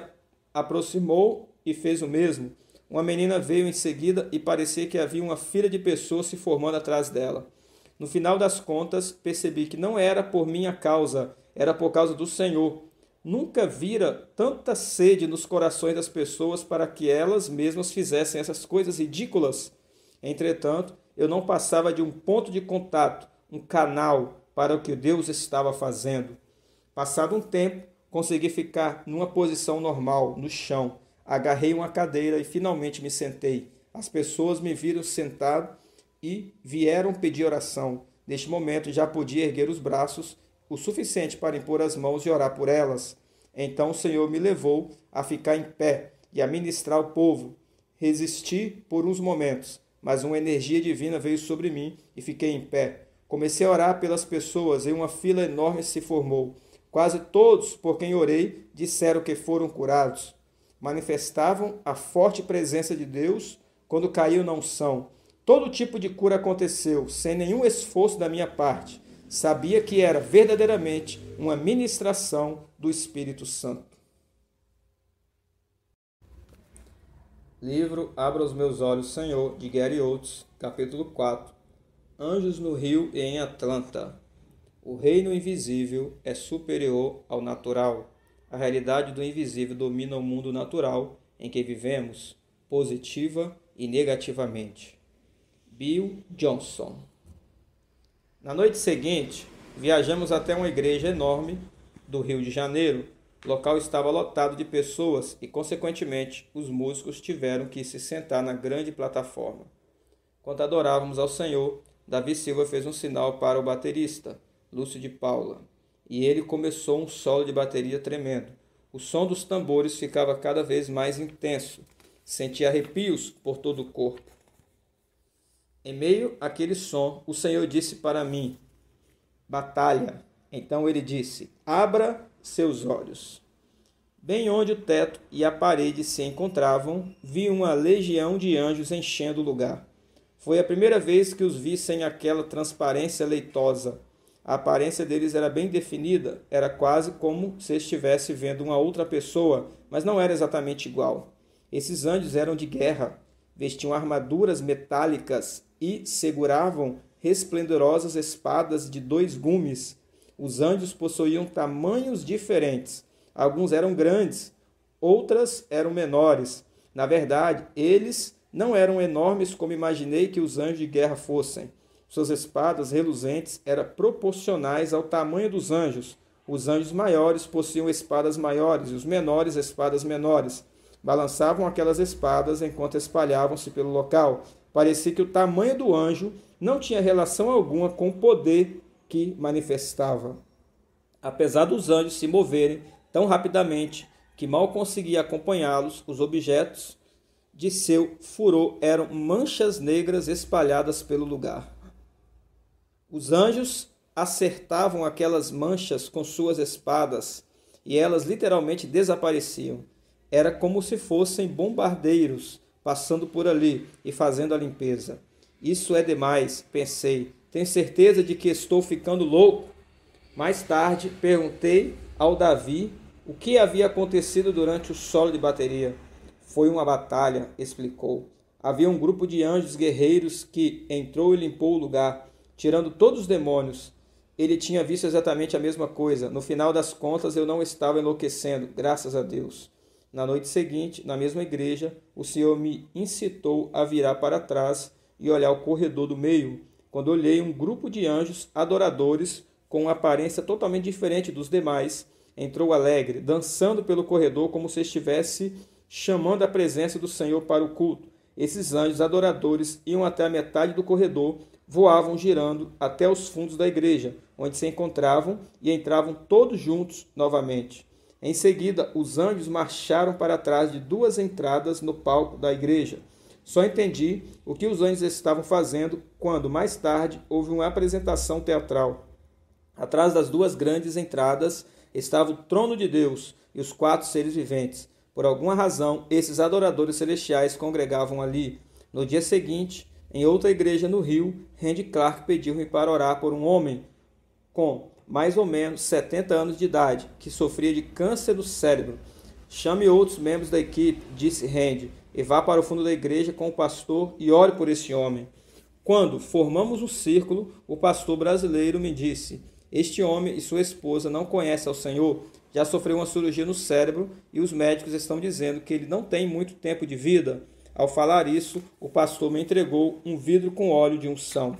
aproximou e fez o mesmo. Uma menina veio em seguida e parecia que havia uma fila de pessoas se formando atrás dela. No final das contas, percebi que não era por minha causa, era por causa do Senhor nunca vira tanta sede nos corações das pessoas para que elas mesmas fizessem essas coisas ridículas. Entretanto, eu não passava de um ponto de contato, um canal para o que Deus estava fazendo. Passado um tempo, consegui ficar numa posição normal, no chão. Agarrei uma cadeira e finalmente me sentei. As pessoas me viram sentado e vieram pedir oração. Neste momento já podia erguer os braços o suficiente para impor as mãos e orar por elas. Então o Senhor me levou a ficar em pé e a ministrar o povo. Resisti por uns momentos, mas uma energia divina veio sobre mim e fiquei em pé. Comecei a orar pelas pessoas e uma fila enorme se formou. Quase todos por quem orei disseram que foram curados. Manifestavam a forte presença de Deus quando caiu na unção. Todo tipo de cura aconteceu, sem nenhum esforço da minha parte sabia que era verdadeiramente uma ministração do Espírito Santo. Livro Abra os Meus Olhos, Senhor, de Gary Oates, capítulo 4 Anjos no Rio e em Atlanta. O reino invisível é superior ao natural. A realidade do invisível domina o mundo natural em que vivemos, positiva e negativamente. Bill Johnson na noite seguinte, viajamos até uma igreja enorme do Rio de Janeiro. O local estava lotado de pessoas e, consequentemente, os músicos tiveram que se sentar na grande plataforma. Quando adorávamos ao Senhor, Davi Silva fez um sinal para o baterista, Lúcio de Paula, e ele começou um solo de bateria tremendo. O som dos tambores ficava cada vez mais intenso. Sentia arrepios por todo o corpo. Em meio àquele som, o Senhor disse para mim: Batalha. Então ele disse: Abra seus olhos. Bem onde o teto e a parede se encontravam, vi uma legião de anjos enchendo o lugar. Foi a primeira vez que os vi sem aquela transparência leitosa. A aparência deles era bem definida, era quase como se estivesse vendo uma outra pessoa, mas não era exatamente igual. Esses anjos eram de guerra vestiam armaduras metálicas e seguravam resplendorosas espadas de dois gumes. Os anjos possuíam tamanhos diferentes. Alguns eram grandes, outras eram menores. Na verdade, eles não eram enormes como imaginei que os anjos de guerra fossem. Suas espadas reluzentes eram proporcionais ao tamanho dos anjos. Os anjos maiores possuíam espadas maiores e os menores espadas menores balançavam aquelas espadas enquanto espalhavam-se pelo local. Parecia que o tamanho do anjo não tinha relação alguma com o poder que manifestava. Apesar dos anjos se moverem tão rapidamente que mal conseguia acompanhá-los, os objetos de seu furor eram manchas negras espalhadas pelo lugar. Os anjos acertavam aquelas manchas com suas espadas e elas literalmente desapareciam. Era como se fossem bombardeiros passando por ali e fazendo a limpeza. Isso é demais, pensei. Tenho certeza de que estou ficando louco. Mais tarde, perguntei ao Davi o que havia acontecido durante o solo de bateria. Foi uma batalha, explicou. Havia um grupo de anjos guerreiros que entrou e limpou o lugar, tirando todos os demônios. Ele tinha visto exatamente a mesma coisa. No final das contas, eu não estava enlouquecendo, graças a Deus. Na noite seguinte, na mesma igreja, o Senhor me incitou a virar para trás e olhar o corredor do meio, quando olhei um grupo de anjos adoradores com uma aparência totalmente diferente dos demais. Entrou alegre, dançando pelo corredor como se estivesse chamando a presença do Senhor para o culto. Esses anjos adoradores iam até a metade do corredor, voavam girando até os fundos da igreja, onde se encontravam e entravam todos juntos novamente. Em seguida, os anjos marcharam para trás de duas entradas no palco da igreja. Só entendi o que os anjos estavam fazendo quando, mais tarde, houve uma apresentação teatral. Atrás das duas grandes entradas estava o trono de Deus e os quatro seres viventes. Por alguma razão, esses adoradores celestiais congregavam ali. No dia seguinte, em outra igreja no Rio, Randy Clark pediu-me para orar por um homem com mais ou menos 70 anos de idade, que sofria de câncer do cérebro. Chame outros membros da equipe, disse Randy, e vá para o fundo da igreja com o pastor e ore por esse homem. Quando formamos um círculo, o pastor brasileiro me disse: Este homem e sua esposa não conhecem ao Senhor, já sofreu uma cirurgia no cérebro e os médicos estão dizendo que ele não tem muito tempo de vida. Ao falar isso, o pastor me entregou um vidro com óleo de unção.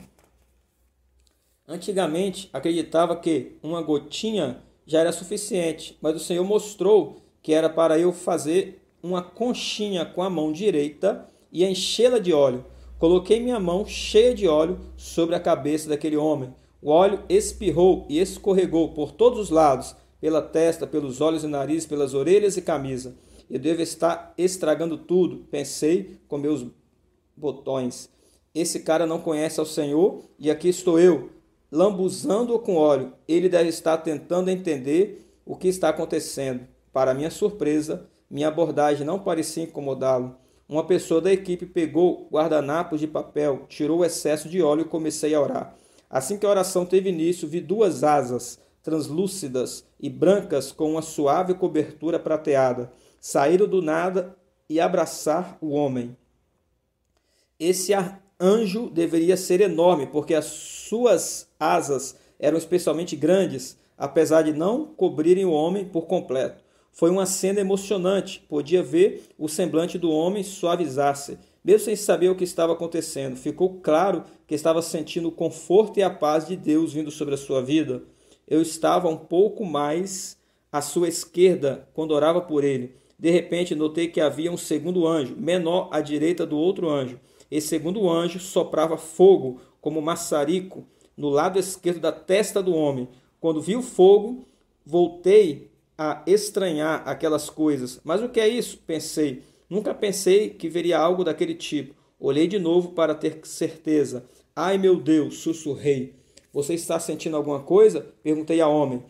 Antigamente acreditava que uma gotinha já era suficiente, mas o Senhor mostrou que era para eu fazer uma conchinha com a mão direita e enchê-la de óleo. Coloquei minha mão cheia de óleo sobre a cabeça daquele homem. O óleo espirrou e escorregou por todos os lados, pela testa, pelos olhos e nariz, pelas orelhas e camisa. Eu devo estar estragando tudo, pensei com meus botões. Esse cara não conhece ao Senhor e aqui estou eu, lambuzando-o com óleo. Ele deve estar tentando entender o que está acontecendo. Para minha surpresa, minha abordagem não parecia incomodá-lo. Uma pessoa da equipe pegou guardanapos de papel, tirou o excesso de óleo e comecei a orar. Assim que a oração teve início, vi duas asas translúcidas e brancas com uma suave cobertura prateada saíram do nada e abraçar o homem. Esse anjo deveria ser enorme, porque as suas asas eram especialmente grandes, apesar de não cobrirem o homem por completo. Foi uma cena emocionante. Podia ver o semblante do homem suavizar-se, mesmo sem saber o que estava acontecendo. Ficou claro que estava sentindo o conforto e a paz de Deus vindo sobre a sua vida. Eu estava um pouco mais à sua esquerda quando orava por ele. De repente, notei que havia um segundo anjo, menor à direita do outro anjo. Esse segundo anjo soprava fogo como um maçarico no lado esquerdo da testa do homem. Quando vi o fogo, voltei a estranhar aquelas coisas. Mas o que é isso? Pensei. Nunca pensei que veria algo daquele tipo. Olhei de novo para ter certeza. Ai meu Deus, sussurrei. Você está sentindo alguma coisa? Perguntei ao homem.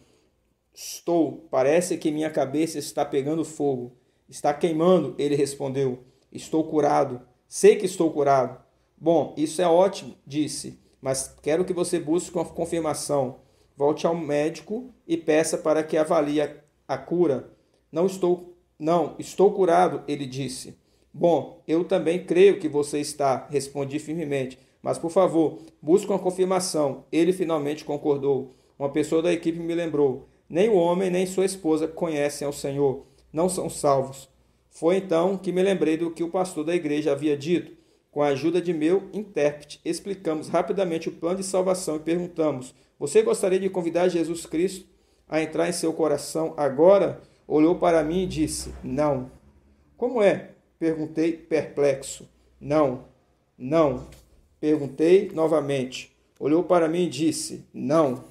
Estou. Parece que minha cabeça está pegando fogo. Está queimando, ele respondeu. Estou curado. Sei que estou curado. Bom, isso é ótimo, disse mas quero que você busque uma confirmação. Volte ao médico e peça para que avalie a cura. Não estou, não, estou curado, ele disse. Bom, eu também creio que você está, respondi firmemente. Mas por favor, busque uma confirmação. Ele finalmente concordou. Uma pessoa da equipe me lembrou: nem o homem nem sua esposa conhecem ao Senhor, não são salvos. Foi então que me lembrei do que o pastor da igreja havia dito. Com a ajuda de meu intérprete, explicamos rapidamente o plano de salvação e perguntamos: Você gostaria de convidar Jesus Cristo a entrar em seu coração agora? Olhou para mim e disse: Não. Como é? Perguntei, perplexo. Não, não. Perguntei novamente. Olhou para mim e disse: Não.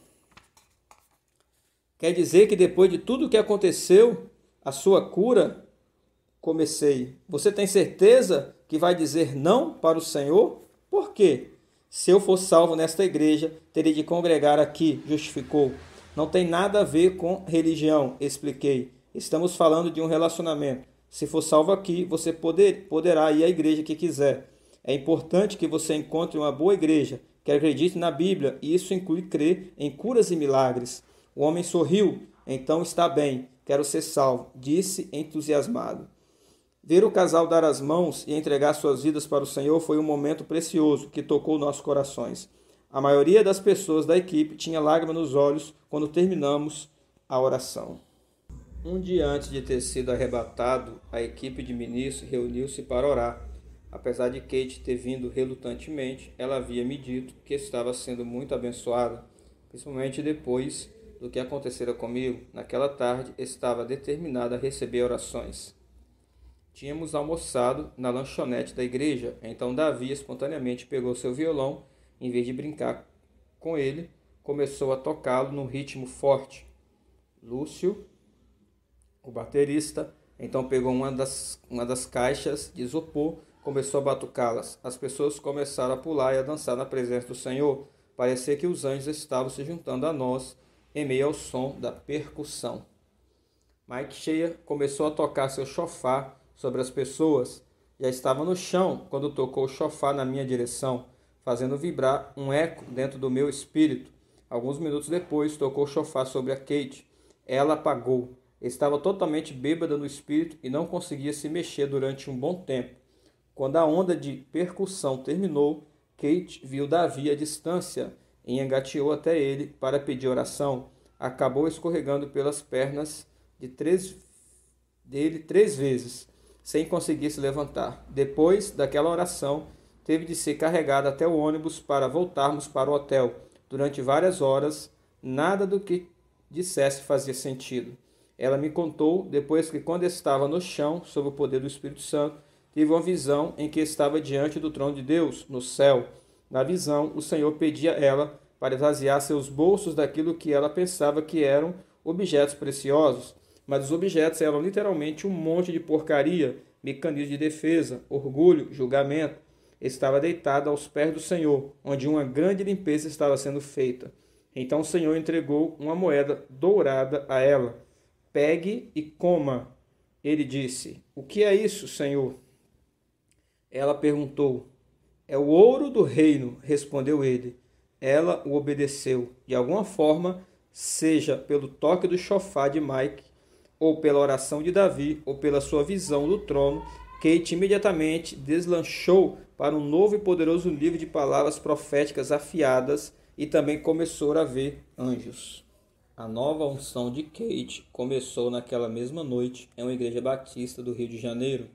Quer dizer que depois de tudo o que aconteceu, a sua cura? Comecei. Você tem certeza? que vai dizer não para o Senhor? Por quê? Se eu for salvo nesta igreja, terei de congregar aqui, justificou. Não tem nada a ver com religião, expliquei. Estamos falando de um relacionamento. Se for salvo aqui, você poder, poderá ir à igreja que quiser. É importante que você encontre uma boa igreja, que acredite na Bíblia, e isso inclui crer em curas e milagres. O homem sorriu, então está bem, quero ser salvo, disse entusiasmado. Ver o casal dar as mãos e entregar suas vidas para o Senhor foi um momento precioso que tocou nossos corações. A maioria das pessoas da equipe tinha lágrimas nos olhos quando terminamos a oração. Um dia antes de ter sido arrebatado, a equipe de ministros reuniu-se para orar. Apesar de Kate ter vindo relutantemente, ela havia me dito que estava sendo muito abençoada, principalmente depois do que acontecera comigo. Naquela tarde, estava determinada a receber orações. Tínhamos almoçado na lanchonete da igreja, então Davi espontaneamente pegou seu violão, em vez de brincar com ele, começou a tocá-lo num ritmo forte. Lúcio, o baterista, então pegou uma das, uma das caixas de isopor, começou a batucá-las. As pessoas começaram a pular e a dançar na presença do Senhor. Parecia que os anjos estavam se juntando a nós em meio ao som da percussão. Mike Shea começou a tocar seu chofar sobre as pessoas. Já estava no chão quando tocou o chofá na minha direção, fazendo vibrar um eco dentro do meu espírito. Alguns minutos depois, tocou o chofá sobre a Kate. Ela apagou. Estava totalmente bêbada no espírito e não conseguia se mexer durante um bom tempo. Quando a onda de percussão terminou, Kate viu Davi à distância e engateou até ele para pedir oração. Acabou escorregando pelas pernas de três, dele três vezes sem conseguir se levantar. Depois daquela oração, teve de ser carregada até o ônibus para voltarmos para o hotel. Durante várias horas, nada do que dissesse fazia sentido. Ela me contou depois que, quando estava no chão, sob o poder do Espírito Santo, teve uma visão em que estava diante do trono de Deus, no céu. Na visão, o Senhor pedia a ela para esvaziar seus bolsos daquilo que ela pensava que eram objetos preciosos mas os objetos eram literalmente um monte de porcaria, mecanismo de defesa, orgulho, julgamento. Estava deitado aos pés do Senhor, onde uma grande limpeza estava sendo feita. Então o Senhor entregou uma moeda dourada a ela. Pegue e coma. Ele disse: O que é isso, Senhor? Ela perguntou: É o ouro do reino, respondeu ele. Ela o obedeceu. De alguma forma, seja pelo toque do chofá de Mike, ou pela oração de Davi, ou pela sua visão do trono, Kate imediatamente deslanchou para um novo e poderoso livro de palavras proféticas afiadas e também começou a ver anjos. A nova unção de Kate começou naquela mesma noite em uma igreja batista do Rio de Janeiro.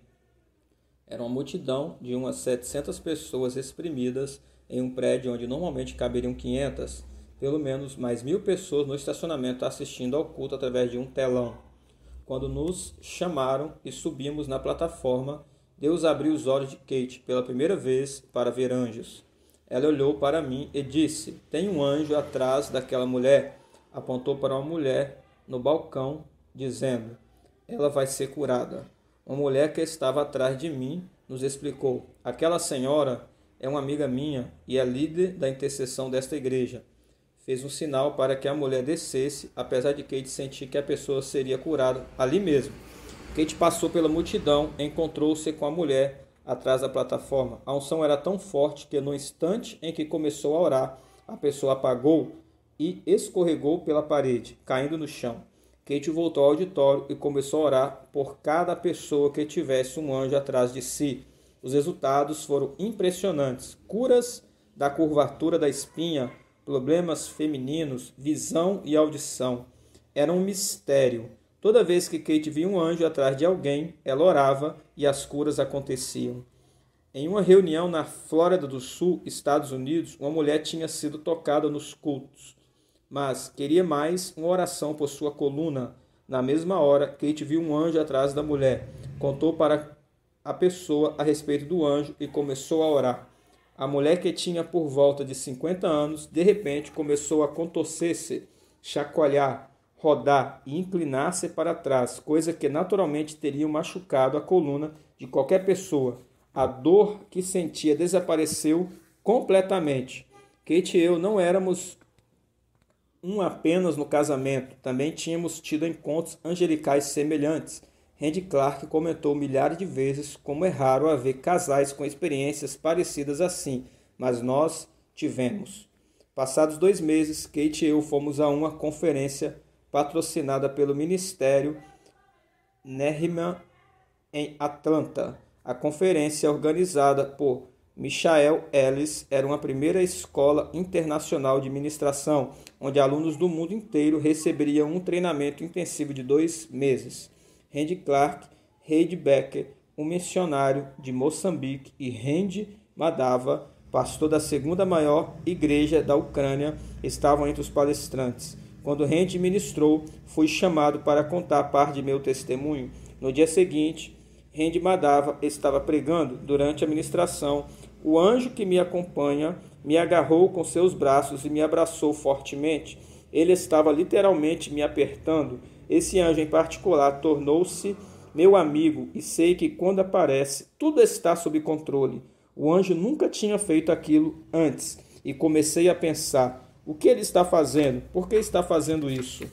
Era uma multidão de umas 700 pessoas exprimidas em um prédio onde normalmente caberiam 500, pelo menos mais mil pessoas no estacionamento assistindo ao culto através de um telão. Quando nos chamaram e subimos na plataforma, Deus abriu os olhos de Kate pela primeira vez para ver anjos. Ela olhou para mim e disse: Tem um anjo atrás daquela mulher. Apontou para uma mulher no balcão, dizendo: Ela vai ser curada. Uma mulher que estava atrás de mim nos explicou: Aquela senhora é uma amiga minha e é líder da intercessão desta igreja fez um sinal para que a mulher descesse, apesar de Kate sentir que a pessoa seria curada ali mesmo. Kate passou pela multidão, encontrou-se com a mulher atrás da plataforma. A unção era tão forte que, no instante em que começou a orar, a pessoa apagou e escorregou pela parede, caindo no chão. Kate voltou ao auditório e começou a orar por cada pessoa que tivesse um anjo atrás de si. Os resultados foram impressionantes: curas da curvatura da espinha, problemas femininos, visão e audição. Era um mistério. Toda vez que Kate via um anjo atrás de alguém, ela orava e as curas aconteciam. Em uma reunião na Flórida do Sul, Estados Unidos, uma mulher tinha sido tocada nos cultos, mas queria mais uma oração por sua coluna. Na mesma hora, Kate viu um anjo atrás da mulher, contou para a pessoa a respeito do anjo e começou a orar. A mulher que tinha por volta de 50 anos, de repente começou a contorcer-se, chacoalhar, rodar e inclinar-se para trás, coisa que naturalmente teria machucado a coluna de qualquer pessoa. A dor que sentia desapareceu completamente. Kate e eu não éramos um apenas no casamento, também tínhamos tido encontros angelicais semelhantes Randy Clark comentou milhares de vezes como é raro haver casais com experiências parecidas assim, mas nós tivemos. Passados dois meses, Kate e eu fomos a uma conferência patrocinada pelo Ministério Nerriman em Atlanta. A conferência, organizada por Michael Ellis, era uma primeira escola internacional de administração, onde alunos do mundo inteiro receberiam um treinamento intensivo de dois meses. Randy Clark, Reid Becker, um missionário de Moçambique, e Randy Madava, pastor da segunda maior igreja da Ucrânia, estavam entre os palestrantes. Quando Randy ministrou, fui chamado para contar parte de meu testemunho. No dia seguinte, Randy Madava estava pregando. Durante a ministração, o anjo que me acompanha me agarrou com seus braços e me abraçou fortemente. Ele estava literalmente me apertando. Esse anjo em particular tornou-se meu amigo e sei que quando aparece, tudo está sob controle. O anjo nunca tinha feito aquilo antes e comecei a pensar: o que ele está fazendo? Por que está fazendo isso?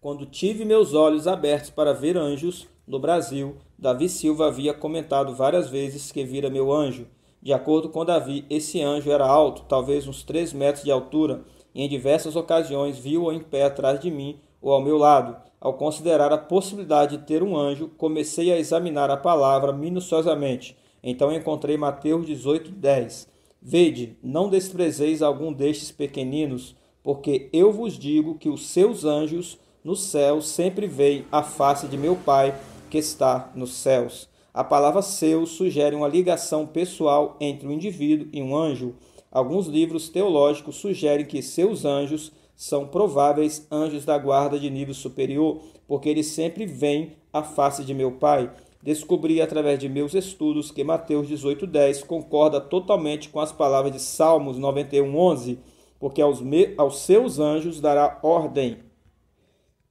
Quando tive meus olhos abertos para ver anjos, no Brasil, Davi Silva havia comentado várias vezes que vira meu anjo. De acordo com Davi, esse anjo era alto, talvez uns 3 metros de altura, e em diversas ocasiões viu-o em pé atrás de mim ou ao meu lado. Ao considerar a possibilidade de ter um anjo, comecei a examinar a palavra minuciosamente. Então encontrei Mateus 18, 10. Vede, não desprezeis algum destes pequeninos, porque eu vos digo que os seus anjos no céu sempre veem a face de meu Pai que está nos céus. A palavra seu sugere uma ligação pessoal entre o indivíduo e um anjo. Alguns livros teológicos sugerem que seus anjos são prováveis anjos da guarda de nível superior, porque eles sempre vêm à face de meu Pai. Descobri através de meus estudos que Mateus 18:10 concorda totalmente com as palavras de Salmos 91:11, porque aos, me... aos seus anjos dará ordem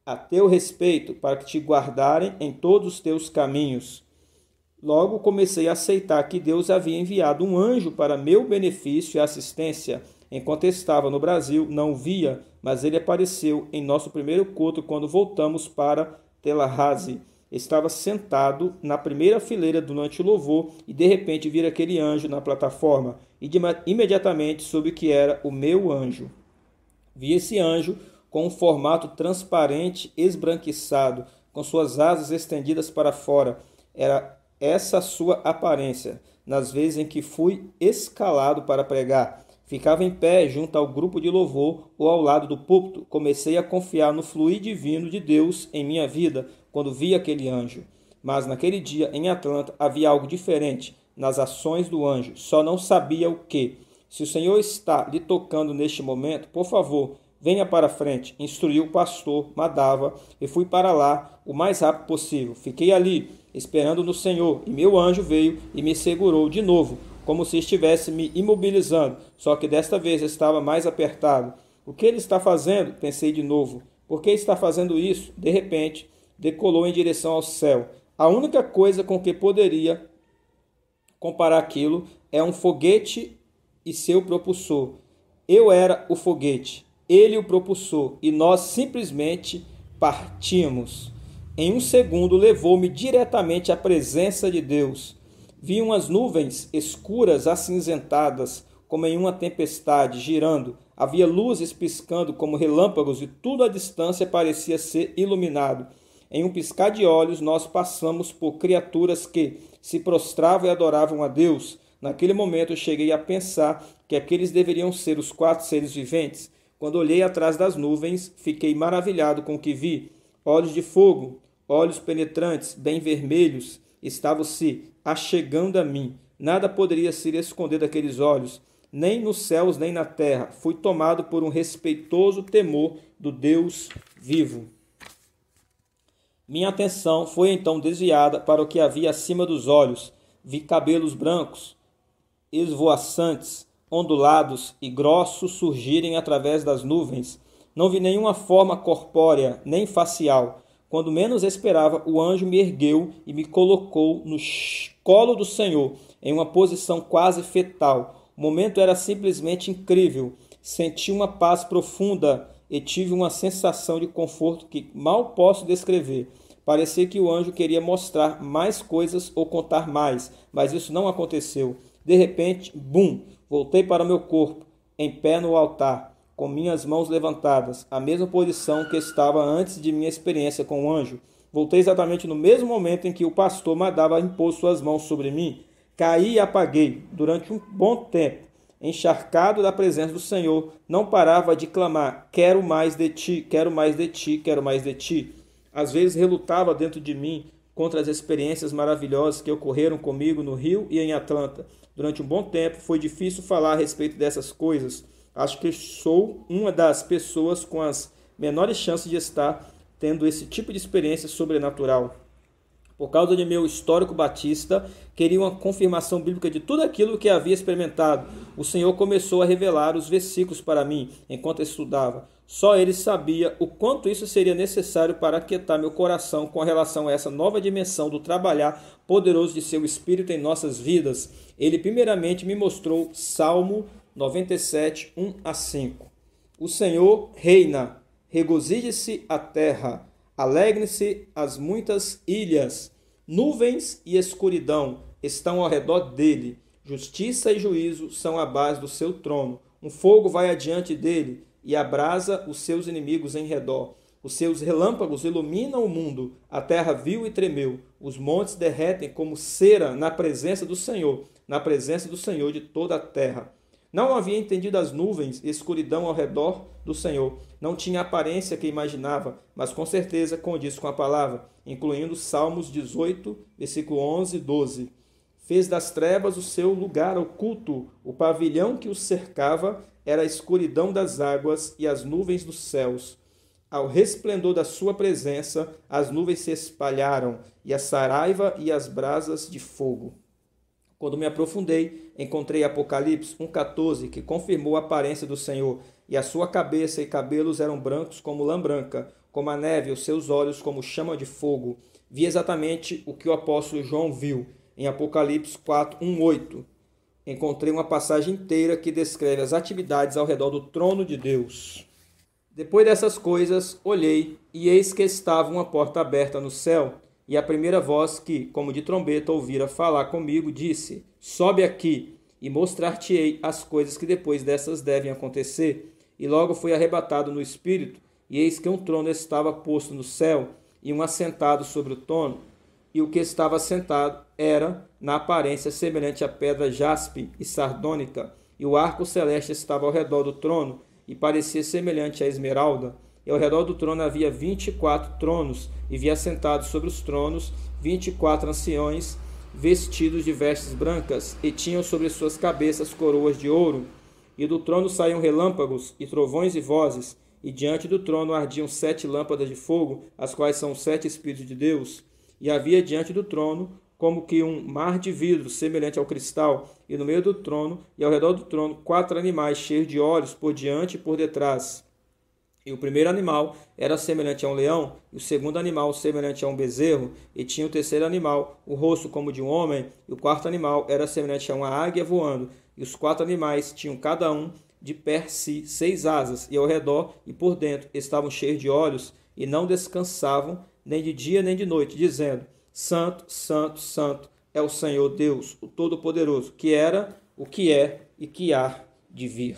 a teu respeito para que te guardarem em todos os teus caminhos. Logo comecei a aceitar que Deus havia enviado um anjo para meu benefício e assistência. Enquanto estava no Brasil, não via, mas ele apareceu em nosso primeiro culto quando voltamos para Telahazi. Estava sentado na primeira fileira durante o louvor e de repente vira aquele anjo na plataforma e de, imediatamente soube que era o meu anjo. Vi esse anjo com um formato transparente esbranquiçado, com suas asas estendidas para fora. Era essa sua aparência nas vezes em que fui escalado para pregar. Ficava em pé junto ao grupo de louvor ou ao lado do púlpito. Comecei a confiar no fluir divino de Deus em minha vida quando vi aquele anjo. Mas naquele dia em Atlanta havia algo diferente nas ações do anjo, só não sabia o que. Se o Senhor está lhe tocando neste momento, por favor, venha para frente, instruiu o pastor Madava e fui para lá o mais rápido possível. Fiquei ali, esperando no Senhor, e meu anjo veio e me segurou de novo, como se estivesse me imobilizando, só que desta vez estava mais apertado. O que ele está fazendo? Pensei de novo. Por que está fazendo isso? De repente, decolou em direção ao céu. A única coisa com que poderia comparar aquilo é um foguete e seu propulsor. Eu era o foguete, ele o propulsor, e nós simplesmente partimos. Em um segundo, levou-me diretamente à presença de Deus. Viam as nuvens escuras acinzentadas, como em uma tempestade, girando. Havia luzes piscando como relâmpagos e tudo à distância parecia ser iluminado. Em um piscar de olhos, nós passamos por criaturas que se prostravam e adoravam a Deus. Naquele momento, cheguei a pensar que aqueles deveriam ser os quatro seres viventes. Quando olhei atrás das nuvens, fiquei maravilhado com o que vi. Olhos de fogo, olhos penetrantes, bem vermelhos, estavam se achegando a mim. Nada poderia se esconder daqueles olhos, nem nos céus, nem na terra. Fui tomado por um respeitoso temor do Deus vivo. Minha atenção foi então desviada para o que havia acima dos olhos. Vi cabelos brancos, esvoaçantes, ondulados e grossos surgirem através das nuvens. Não vi nenhuma forma corpórea, nem facial. Quando menos esperava, o anjo me ergueu e me colocou no colo do Senhor, em uma posição quase fetal. O momento era simplesmente incrível. Senti uma paz profunda e tive uma sensação de conforto que mal posso descrever. Parecia que o anjo queria mostrar mais coisas ou contar mais, mas isso não aconteceu. De repente, bum! Voltei para meu corpo, em pé no altar, com minhas mãos levantadas, a mesma posição que estava antes de minha experiência com o anjo. Voltei exatamente no mesmo momento em que o pastor Madaba impôs suas mãos sobre mim. Caí e apaguei durante um bom tempo. Encharcado da presença do Senhor, não parava de clamar: Quero mais de ti, quero mais de ti, quero mais de ti. Às vezes relutava dentro de mim contra as experiências maravilhosas que ocorreram comigo no Rio e em Atlanta. Durante um bom tempo foi difícil falar a respeito dessas coisas. Acho que sou uma das pessoas com as menores chances de estar tendo esse tipo de experiência sobrenatural. Por causa de meu histórico batista, queria uma confirmação bíblica de tudo aquilo que havia experimentado. O Senhor começou a revelar os versículos para mim enquanto eu estudava. Só ele sabia o quanto isso seria necessário para aquietar meu coração com relação a essa nova dimensão do trabalhar poderoso de seu espírito em nossas vidas. Ele primeiramente me mostrou Salmo 97, 1 a 5. O Senhor reina, regozije-se a terra, alegre se as muitas ilhas. Nuvens e escuridão estão ao redor dele, justiça e juízo são a base do seu trono. Um fogo vai adiante dele e abrasa os seus inimigos em redor. Os seus relâmpagos iluminam o mundo, a terra viu e tremeu, os montes derretem como cera na presença do Senhor, na presença do Senhor de toda a terra. Não havia entendido as nuvens e escuridão ao redor do Senhor, não tinha a aparência que imaginava, mas com certeza condiz com a palavra, incluindo Salmos 18, versículo 11 e 12. Fez das trevas o seu lugar oculto, o pavilhão que o cercava era a escuridão das águas e as nuvens dos céus. Ao resplendor da sua presença, as nuvens se espalharam, e a saraiva e as brasas de fogo. Quando me aprofundei, encontrei Apocalipse 1,14, que confirmou a aparência do Senhor, e a sua cabeça e cabelos eram brancos como lã branca, como a neve, os seus olhos como chama de fogo. Vi exatamente o que o apóstolo João viu em Apocalipse 4, 1, 8. Encontrei uma passagem inteira que descreve as atividades ao redor do trono de Deus. Depois dessas coisas, olhei, e eis que estava uma porta aberta no céu, e a primeira voz que, como de trombeta, ouvira falar comigo, disse: Sobe aqui, e mostrar-te-ei as coisas que depois dessas devem acontecer. E logo foi arrebatado no espírito, e eis que um trono estava posto no céu, e um assentado sobre o trono, e o que estava assentado era, na aparência, semelhante à pedra jaspe e sardônica, e o arco celeste estava ao redor do trono, e parecia semelhante à esmeralda. E ao redor do trono havia vinte e quatro tronos, e via assentados sobre os tronos vinte e quatro anciões, vestidos de vestes brancas, e tinham sobre suas cabeças coroas de ouro e do trono saíam relâmpagos e trovões e vozes, e diante do trono ardiam sete lâmpadas de fogo, as quais são os sete Espíritos de Deus. E havia diante do trono como que um mar de vidro, semelhante ao cristal, e no meio do trono e ao redor do trono quatro animais cheios de olhos por diante e por detrás. E o primeiro animal era semelhante a um leão, e o segundo animal semelhante a um bezerro, e tinha o terceiro animal o rosto como de um homem, e o quarto animal era semelhante a uma águia voando, e os quatro animais tinham cada um de per si seis asas, e ao redor e por dentro estavam cheios de olhos, e não descansavam nem de dia nem de noite, dizendo: Santo, Santo, Santo é o Senhor Deus, o Todo-Poderoso, que era, o que é e que há de vir.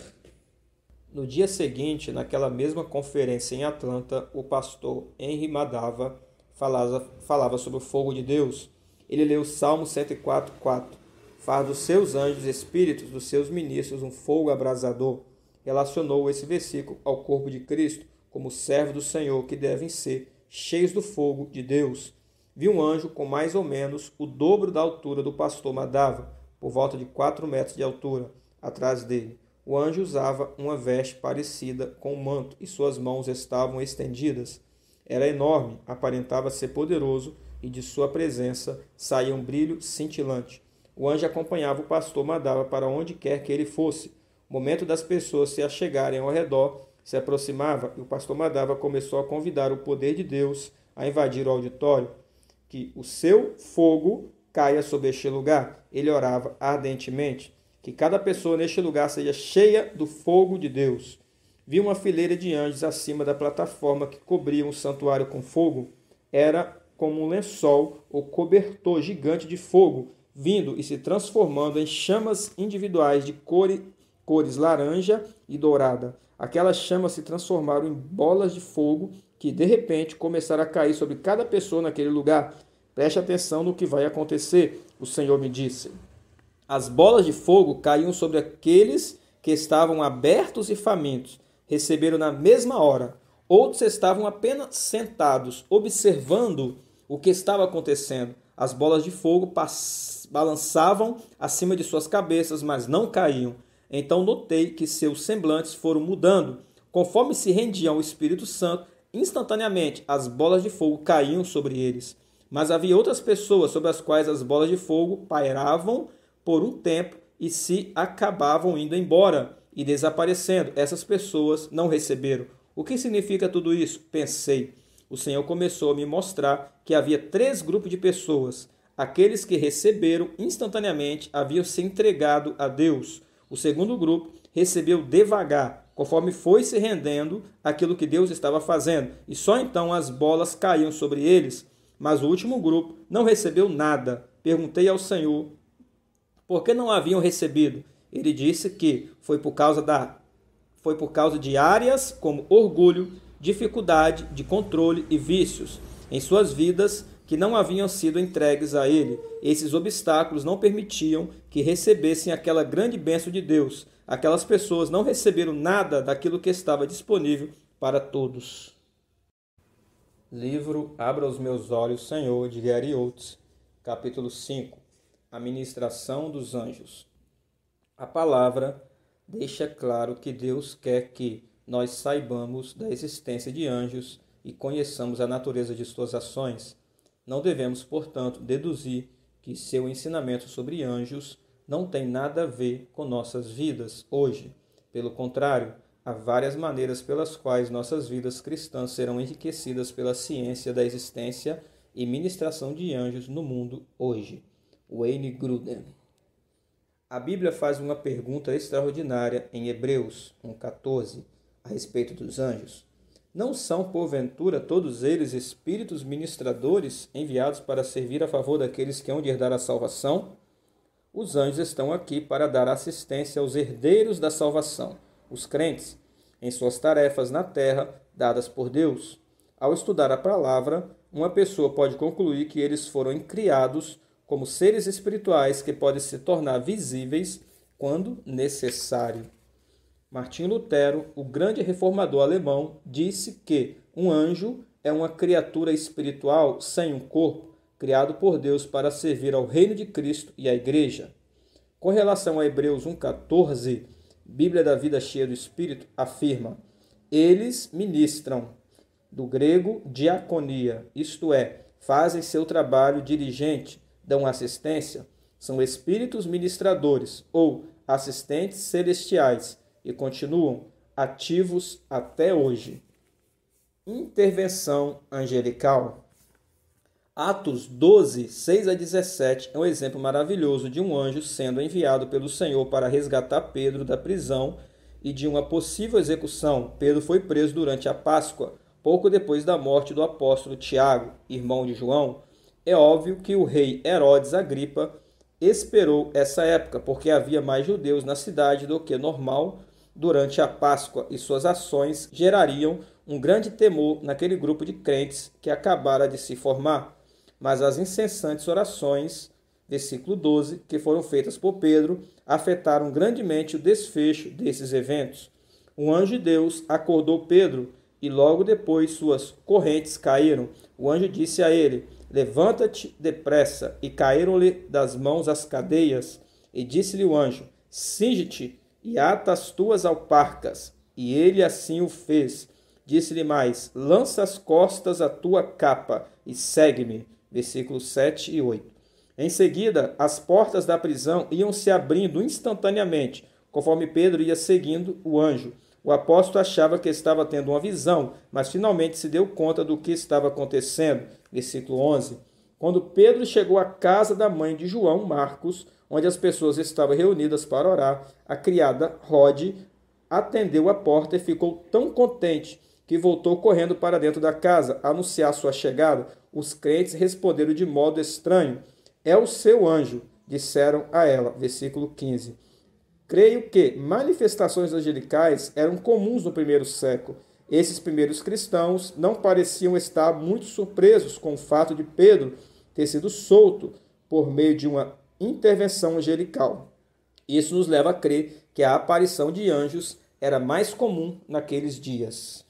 No dia seguinte, naquela mesma conferência em Atlanta, o pastor Henry Madava falava, falava sobre o fogo de Deus. Ele leu o Salmo 104, 4 faz dos seus anjos espíritos, dos seus ministros, um fogo abrasador. Relacionou esse versículo ao corpo de Cristo, como servo do Senhor, que devem ser cheios do fogo de Deus. Vi um anjo com mais ou menos o dobro da altura do pastor Madava, por volta de 4 metros de altura, atrás dele. O anjo usava uma veste parecida com um manto e suas mãos estavam estendidas. Era enorme, aparentava ser poderoso e de sua presença saía um brilho cintilante. O anjo acompanhava o pastor, mandava para onde quer que ele fosse. O momento das pessoas se achegarem ao redor se aproximava e o pastor Madava começou a convidar o poder de Deus a invadir o auditório. Que o seu fogo caia sobre este lugar. Ele orava ardentemente. Que cada pessoa neste lugar seja cheia do fogo de Deus. Vi uma fileira de anjos acima da plataforma que cobria um santuário com fogo. Era como um lençol ou cobertor gigante de fogo vindo e se transformando em chamas individuais de cores, cores laranja e dourada. Aquelas chamas se transformaram em bolas de fogo que de repente começaram a cair sobre cada pessoa naquele lugar. Preste atenção no que vai acontecer, o Senhor me disse. As bolas de fogo caíam sobre aqueles que estavam abertos e famintos, receberam na mesma hora. Outros estavam apenas sentados, observando o que estava acontecendo. As bolas de fogo passaram balançavam acima de suas cabeças, mas não caíam. Então notei que seus semblantes foram mudando. Conforme se rendiam ao Espírito Santo, instantaneamente as bolas de fogo caíam sobre eles. Mas havia outras pessoas sobre as quais as bolas de fogo pairavam por um tempo e se acabavam indo embora e desaparecendo. Essas pessoas não receberam. O que significa tudo isso? Pensei. O Senhor começou a me mostrar que havia três grupos de pessoas aqueles que receberam instantaneamente haviam se entregado a Deus. O segundo grupo recebeu devagar, conforme foi se rendendo aquilo que Deus estava fazendo, e só então as bolas caíam sobre eles. Mas o último grupo não recebeu nada. Perguntei ao Senhor por que não haviam recebido. Ele disse que foi por causa da foi por causa de áreas como orgulho, dificuldade de controle e vícios. Em suas vidas que não haviam sido entregues a ele. Esses obstáculos não permitiam que recebessem aquela grande bênção de Deus. Aquelas pessoas não receberam nada daquilo que estava disponível para todos. Livro Abra os Meus Olhos, Senhor, de Gary Oates, capítulo 5 A Ministração dos Anjos. A palavra deixa claro que Deus quer que nós saibamos da existência de anjos e conheçamos a natureza de suas ações não devemos, portanto, deduzir que seu ensinamento sobre anjos não tem nada a ver com nossas vidas hoje. Pelo contrário, há várias maneiras pelas quais nossas vidas cristãs serão enriquecidas pela ciência da existência e ministração de anjos no mundo hoje. Wayne Gruden. A Bíblia faz uma pergunta extraordinária em Hebreus 1,14 a respeito dos anjos. Não são, porventura, todos eles espíritos ministradores enviados para servir a favor daqueles que hão de herdar a salvação? Os anjos estão aqui para dar assistência aos herdeiros da salvação, os crentes, em suas tarefas na terra dadas por Deus. Ao estudar a palavra, uma pessoa pode concluir que eles foram criados como seres espirituais que podem se tornar visíveis quando necessário. Martim Lutero, o grande reformador alemão, disse que um anjo é uma criatura espiritual sem um corpo, criado por Deus para servir ao reino de Cristo e à igreja. Com relação a Hebreus 1,14, Bíblia da Vida Cheia do Espírito afirma: Eles ministram, do grego diaconia, isto é, fazem seu trabalho dirigente, dão assistência, são espíritos ministradores ou assistentes celestiais e continuam ativos até hoje. Intervenção angelical. Atos 12, 6 a 17 é um exemplo maravilhoso de um anjo sendo enviado pelo Senhor para resgatar Pedro da prisão e de uma possível execução. Pedro foi preso durante a Páscoa, pouco depois da morte do apóstolo Tiago, irmão de João. É óbvio que o rei Herodes Agripa esperou essa época, porque havia mais judeus na cidade do que normal durante a Páscoa e suas ações gerariam um grande temor naquele grupo de crentes que acabara de se formar. Mas as incessantes orações, versículo 12, que foram feitas por Pedro, afetaram grandemente o desfecho desses eventos. O anjo de Deus acordou Pedro e logo depois suas correntes caíram. O anjo disse a ele: Levanta-te depressa. E caíram-lhe das mãos as cadeias. E disse-lhe o anjo: Singe-te e ata as tuas alparcas. E ele assim o fez. Disse-lhe mais: Lança as costas a tua capa e segue-me. Versículos 7 e 8. Em seguida, as portas da prisão iam se abrindo instantaneamente, conforme Pedro ia seguindo o anjo. O apóstolo achava que estava tendo uma visão, mas finalmente se deu conta do que estava acontecendo. Versículo 11. Quando Pedro chegou à casa da mãe de João, Marcos, onde as pessoas estavam reunidas para orar, a criada Rod atendeu a porta e ficou tão contente que voltou correndo para dentro da casa anunciar sua chegada. Os crentes responderam de modo estranho: É o seu anjo, disseram a ela. Versículo 15. Creio que manifestações angelicais eram comuns no primeiro século. Esses primeiros cristãos não pareciam estar muito surpresos com o fato de Pedro ter sido solto por meio de uma intervenção angelical. Isso nos leva a crer que a aparição de anjos era mais comum naqueles dias.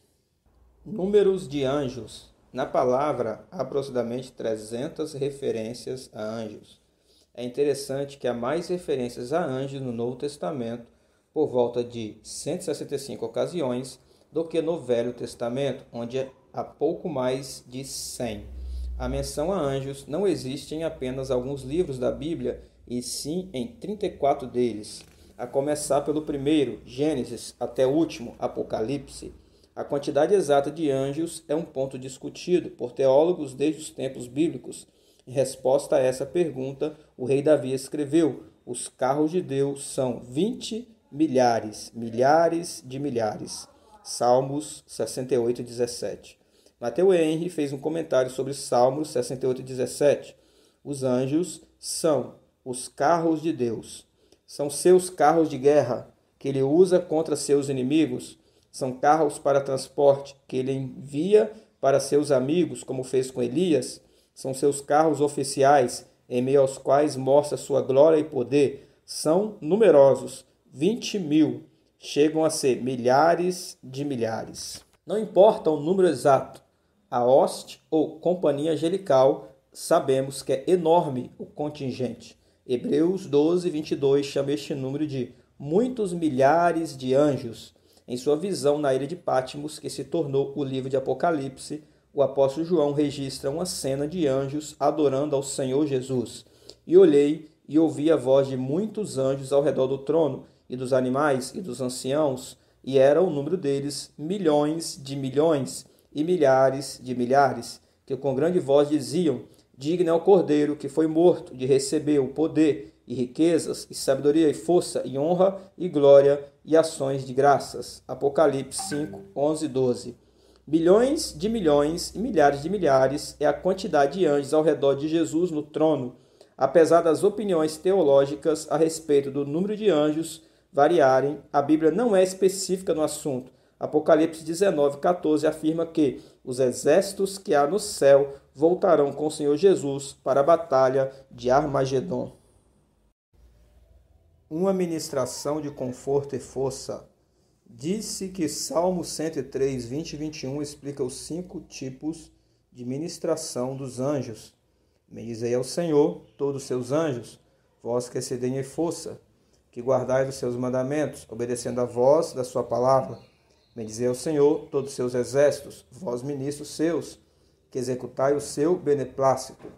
Números de anjos. Na palavra, há aproximadamente 300 referências a anjos. É interessante que há mais referências a anjos no Novo Testamento, por volta de 165 ocasiões, do que no Velho Testamento, onde é há pouco mais de 100. A menção a anjos não existe em apenas alguns livros da Bíblia, e sim em 34 deles, a começar pelo primeiro, Gênesis, até o último, Apocalipse. A quantidade exata de anjos é um ponto discutido por teólogos desde os tempos bíblicos. Em resposta a essa pergunta, o rei Davi escreveu: Os carros de Deus são 20 milhares, milhares de milhares. Salmos 68, 17. Matthew Henry fez um comentário sobre Salmo 68,17. Os anjos são os carros de Deus. São seus carros de guerra que ele usa contra seus inimigos. São carros para transporte que ele envia para seus amigos, como fez com Elias. São seus carros oficiais, em meio aos quais mostra sua glória e poder. São numerosos, 20 mil, chegam a ser milhares de milhares. Não importa o número exato, a hoste ou companhia angelical, sabemos que é enorme o contingente. Hebreus 12, 22 chama este número de muitos milhares de anjos. Em sua visão na ilha de Patmos, que se tornou o livro de Apocalipse, o apóstolo João registra uma cena de anjos adorando ao Senhor Jesus. E olhei e ouvi a voz de muitos anjos ao redor do trono, e dos animais, e dos anciãos, e era o número deles milhões de milhões e milhares de milhares, que com grande voz diziam: Digno é o Cordeiro que foi morto de receber o poder e riquezas, e sabedoria e força, e honra e glória e ações de graças. Apocalipse 5, 11 12. bilhões de milhões e milhares de milhares é a quantidade de anjos ao redor de Jesus no trono. Apesar das opiniões teológicas a respeito do número de anjos variarem, a Bíblia não é específica no assunto, Apocalipse 19, 14 afirma que os exércitos que há no céu voltarão com o Senhor Jesus para a batalha de Armagedon. Uma ministração de conforto e força. Disse que Salmo 103, 20 e 21 explica os cinco tipos de ministração dos anjos. Bendizei ao Senhor, todos os seus anjos, vós que excedem em força, que guardais os seus mandamentos, obedecendo a voz da sua palavra Bendizei ao Senhor todos seus exércitos, vós ministros seus, que executai o seu beneplácito.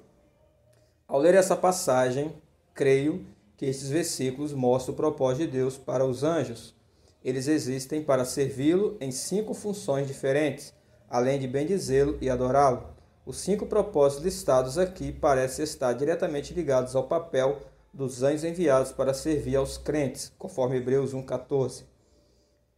Ao ler essa passagem, creio que estes versículos mostram o propósito de Deus para os anjos. Eles existem para servi-lo em cinco funções diferentes, além de bendizê-lo e adorá-lo. Os cinco propósitos listados aqui parecem estar diretamente ligados ao papel dos anjos enviados para servir aos crentes, conforme Hebreus 1,14.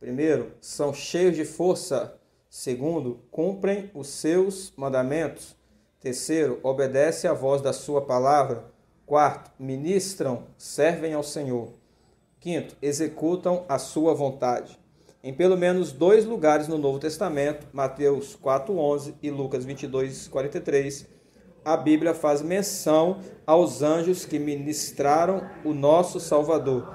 Primeiro, são cheios de força. Segundo, cumprem os seus mandamentos. Terceiro, obedecem à voz da sua palavra. Quarto, ministram, servem ao Senhor. Quinto, executam a sua vontade. Em pelo menos dois lugares no Novo Testamento, Mateus 4:11 e Lucas 22:43, a Bíblia faz menção aos anjos que ministraram o nosso Salvador.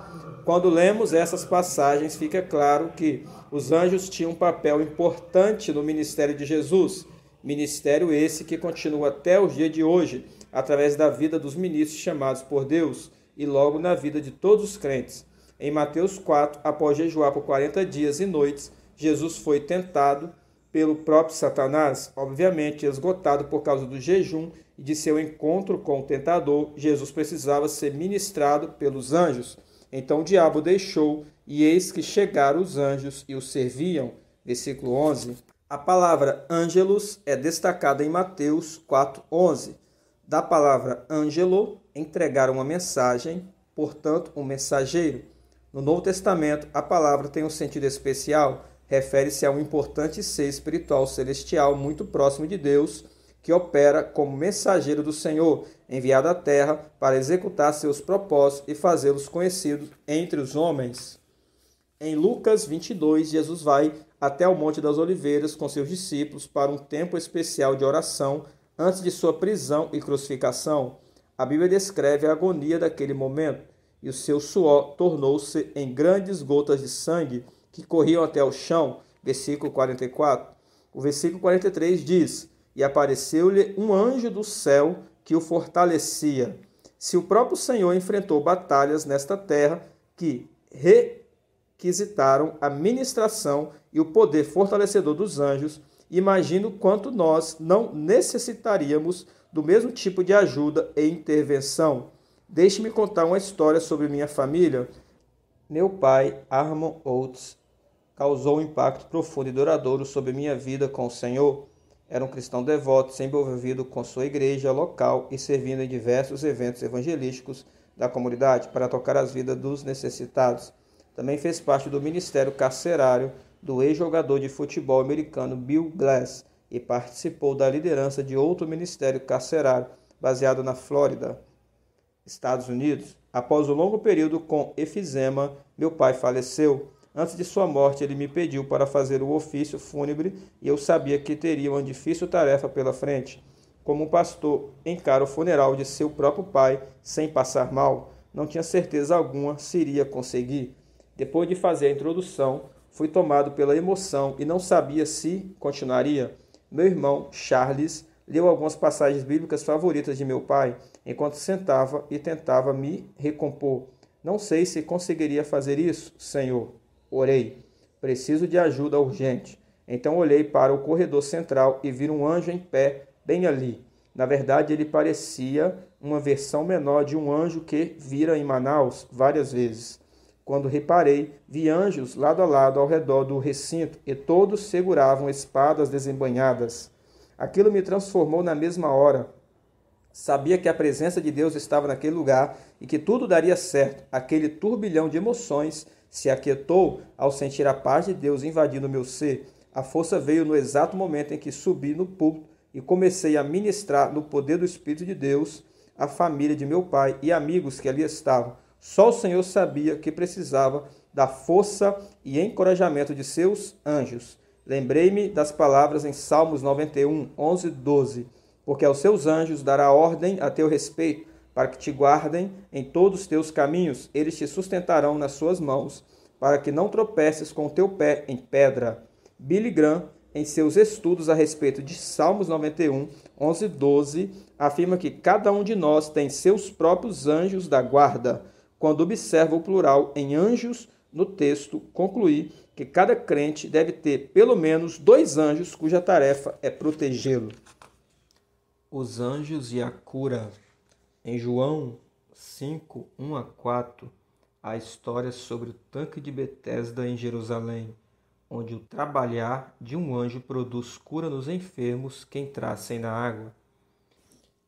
Quando lemos essas passagens, fica claro que os anjos tinham um papel importante no ministério de Jesus, ministério esse que continua até o dia de hoje, através da vida dos ministros chamados por Deus e logo na vida de todos os crentes. Em Mateus 4, após jejuar por 40 dias e noites, Jesus foi tentado pelo próprio Satanás, obviamente esgotado por causa do jejum e de seu encontro com o tentador, Jesus precisava ser ministrado pelos anjos. Então o diabo deixou, e eis que chegaram os anjos e o serviam. Versículo 11. A palavra ângelos é destacada em Mateus 4:11. Da palavra ângelo, entregar uma mensagem, portanto, um mensageiro. No Novo Testamento, a palavra tem um sentido especial, refere-se a um importante ser espiritual celestial muito próximo de Deus, que opera como mensageiro do Senhor enviado à terra para executar seus propósitos e fazê-los conhecidos entre os homens. Em Lucas 22, Jesus vai até o Monte das Oliveiras com seus discípulos para um tempo especial de oração antes de sua prisão e crucificação. A Bíblia descreve a agonia daquele momento, e o seu suor tornou-se em grandes gotas de sangue que corriam até o chão. Versículo 44. O versículo 43 diz: E apareceu-lhe um anjo do céu que o fortalecia, se o próprio Senhor enfrentou batalhas nesta terra que requisitaram a ministração e o poder fortalecedor dos anjos, imagino quanto nós não necessitaríamos do mesmo tipo de ajuda e intervenção. Deixe-me contar uma história sobre minha família. Meu pai, Armand Oates, causou um impacto profundo e duradouro sobre minha vida com o Senhor. Era um cristão devoto, sempre envolvido com sua igreja local e servindo em diversos eventos evangelísticos da comunidade para tocar as vidas dos necessitados. Também fez parte do ministério carcerário do ex-jogador de futebol americano Bill Glass e participou da liderança de outro ministério carcerário baseado na Flórida, Estados Unidos. Após um longo período com efizema, meu pai faleceu. Antes de sua morte, ele me pediu para fazer o ofício fúnebre e eu sabia que teria uma difícil tarefa pela frente. Como um pastor encara o funeral de seu próprio pai sem passar mal, não tinha certeza alguma se iria conseguir. Depois de fazer a introdução, fui tomado pela emoção e não sabia se continuaria. Meu irmão, Charles, leu algumas passagens bíblicas favoritas de meu pai enquanto sentava e tentava me recompor. Não sei se conseguiria fazer isso, Senhor. Orei. Preciso de ajuda urgente. Então olhei para o corredor central e vi um anjo em pé, bem ali. Na verdade, ele parecia uma versão menor de um anjo que vira em Manaus várias vezes. Quando reparei, vi anjos lado a lado ao redor do recinto e todos seguravam espadas desembanhadas. Aquilo me transformou na mesma hora. Sabia que a presença de Deus estava naquele lugar e que tudo daria certo. Aquele turbilhão de emoções se aquietou ao sentir a paz de Deus invadindo meu ser. A força veio no exato momento em que subi no púlpito e comecei a ministrar no poder do Espírito de Deus a família de meu pai e amigos que ali estavam. Só o Senhor sabia que precisava da força e encorajamento de seus anjos. Lembrei-me das palavras em Salmos 91, 11 12. Porque aos seus anjos dará ordem a teu respeito para que te guardem em todos os teus caminhos. Eles te sustentarão nas suas mãos, para que não tropeces com o teu pé em pedra. Billy Graham, em seus estudos a respeito de Salmos 91, 11 e 12, afirma que cada um de nós tem seus próprios anjos da guarda. Quando observa o plural em anjos no texto, conclui que cada crente deve ter pelo menos dois anjos cuja tarefa é protegê-lo. Os anjos e a cura. Em João 5, 1 a 4, a história sobre o tanque de Betesda em Jerusalém, onde o trabalhar de um anjo produz cura nos enfermos que entrassem na água.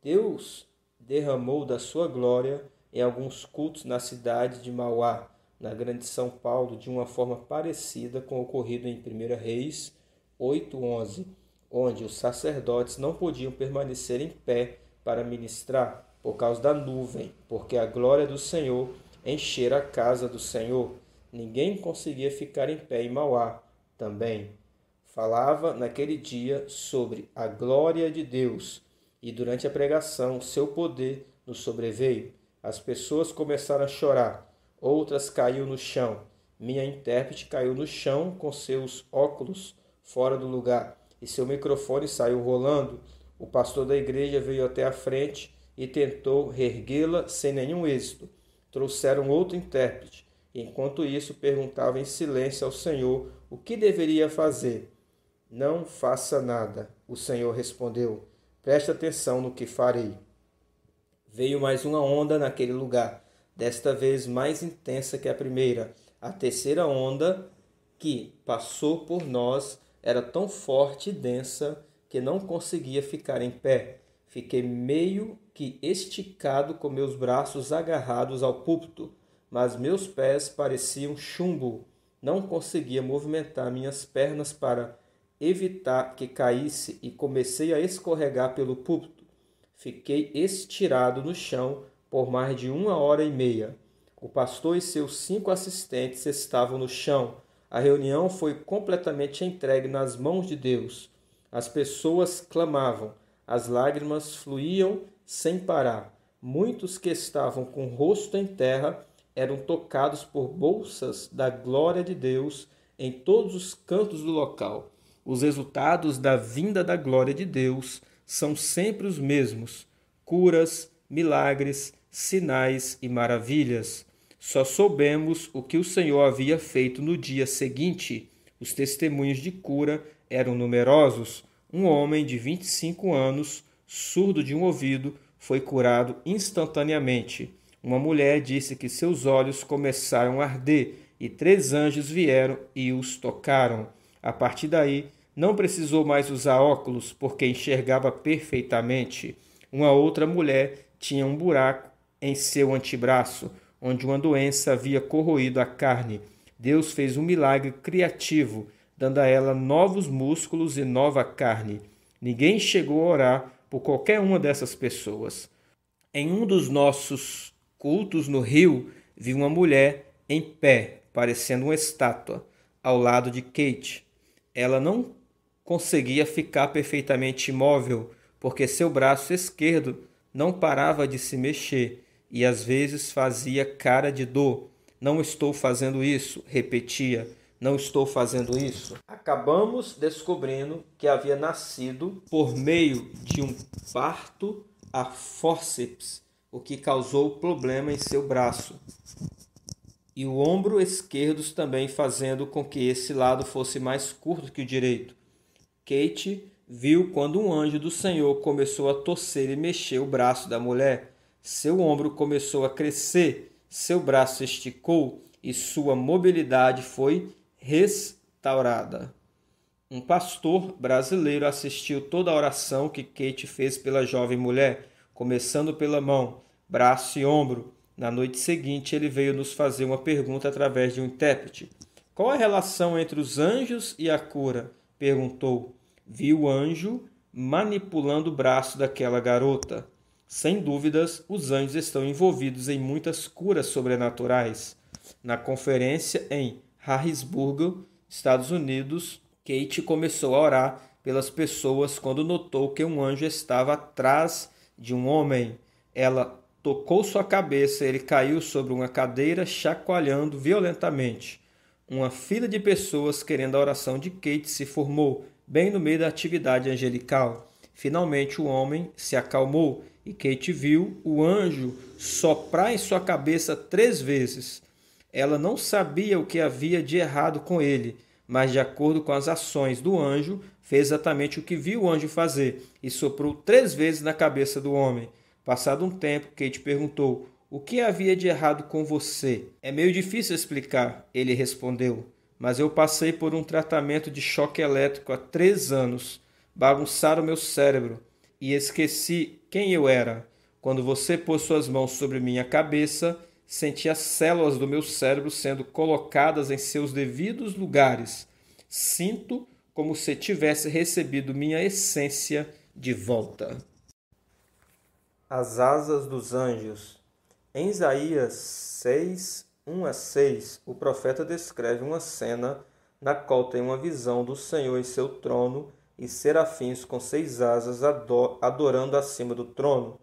Deus derramou da sua glória em alguns cultos na cidade de Mauá, na Grande São Paulo, de uma forma parecida com o ocorrido em 1 Reis 8:11, onde os sacerdotes não podiam permanecer em pé para ministrar por causa da nuvem, porque a glória do Senhor enchera a casa do Senhor. Ninguém conseguia ficar em pé em Mauá também. Falava naquele dia sobre a glória de Deus, e durante a pregação seu poder nos sobreveio. As pessoas começaram a chorar, outras caiu no chão. Minha intérprete caiu no chão com seus óculos fora do lugar e seu microfone saiu rolando. O pastor da igreja veio até a frente e tentou reerguê-la sem nenhum êxito. Trouxeram outro intérprete. Enquanto isso, perguntava em silêncio ao Senhor o que deveria fazer. Não faça nada, o Senhor respondeu. Preste atenção no que farei. Veio mais uma onda naquele lugar, desta vez mais intensa que a primeira. A terceira onda, que passou por nós, era tão forte e densa que não conseguia ficar em pé. Fiquei meio que esticado com meus braços agarrados ao púlpito, mas meus pés pareciam chumbo. Não conseguia movimentar minhas pernas para evitar que caísse e comecei a escorregar pelo púlpito. Fiquei estirado no chão por mais de uma hora e meia. O pastor e seus cinco assistentes estavam no chão. A reunião foi completamente entregue nas mãos de Deus. As pessoas clamavam. As lágrimas fluíam sem parar. Muitos que estavam com o rosto em terra eram tocados por bolsas da glória de Deus em todos os cantos do local. Os resultados da vinda da glória de Deus são sempre os mesmos: curas, milagres, sinais e maravilhas. Só soubemos o que o Senhor havia feito no dia seguinte. Os testemunhos de cura eram numerosos um homem de 25 anos, surdo de um ouvido, foi curado instantaneamente. Uma mulher disse que seus olhos começaram a arder e três anjos vieram e os tocaram. A partir daí, não precisou mais usar óculos porque enxergava perfeitamente. Uma outra mulher tinha um buraco em seu antebraço, onde uma doença havia corroído a carne. Deus fez um milagre criativo dando a ela novos músculos e nova carne. Ninguém chegou a orar por qualquer uma dessas pessoas. Em um dos nossos cultos no Rio, vi uma mulher em pé, parecendo uma estátua, ao lado de Kate. Ela não conseguia ficar perfeitamente imóvel, porque seu braço esquerdo não parava de se mexer e às vezes fazia cara de dor. Não estou fazendo isso, repetia não estou fazendo isso? Acabamos descobrindo que havia nascido por meio de um parto a fórceps, o que causou problema em seu braço. E o ombro esquerdo também fazendo com que esse lado fosse mais curto que o direito. Kate viu quando um anjo do Senhor começou a torcer e mexer o braço da mulher. Seu ombro começou a crescer, seu braço esticou e sua mobilidade foi restaurada. Um pastor brasileiro assistiu toda a oração que Kate fez pela jovem mulher, começando pela mão, braço e ombro. Na noite seguinte, ele veio nos fazer uma pergunta através de um intérprete. Qual a relação entre os anjos e a cura? perguntou. Vi o anjo manipulando o braço daquela garota. Sem dúvidas, os anjos estão envolvidos em muitas curas sobrenaturais. Na conferência em Harrisburg, Estados Unidos, Kate começou a orar pelas pessoas quando notou que um anjo estava atrás de um homem. Ela tocou sua cabeça, ele caiu sobre uma cadeira, chacoalhando violentamente. Uma fila de pessoas querendo a oração de Kate se formou, bem no meio da atividade angelical. Finalmente o homem se acalmou e Kate viu o anjo soprar em sua cabeça três vezes. Ela não sabia o que havia de errado com ele, mas, de acordo com as ações do anjo, fez exatamente o que viu o anjo fazer e soprou três vezes na cabeça do homem. Passado um tempo, Kate perguntou: O que havia de errado com você? É meio difícil explicar, ele respondeu, mas eu passei por um tratamento de choque elétrico há três anos. Bagunçaram meu cérebro e esqueci quem eu era. Quando você pôs suas mãos sobre minha cabeça, Senti as células do meu cérebro sendo colocadas em seus devidos lugares. Sinto como se tivesse recebido minha essência de volta. As asas dos anjos. Em Isaías 6, 1 a 6, o profeta descreve uma cena na qual tem uma visão do Senhor em seu trono e serafins com seis asas adorando acima do trono.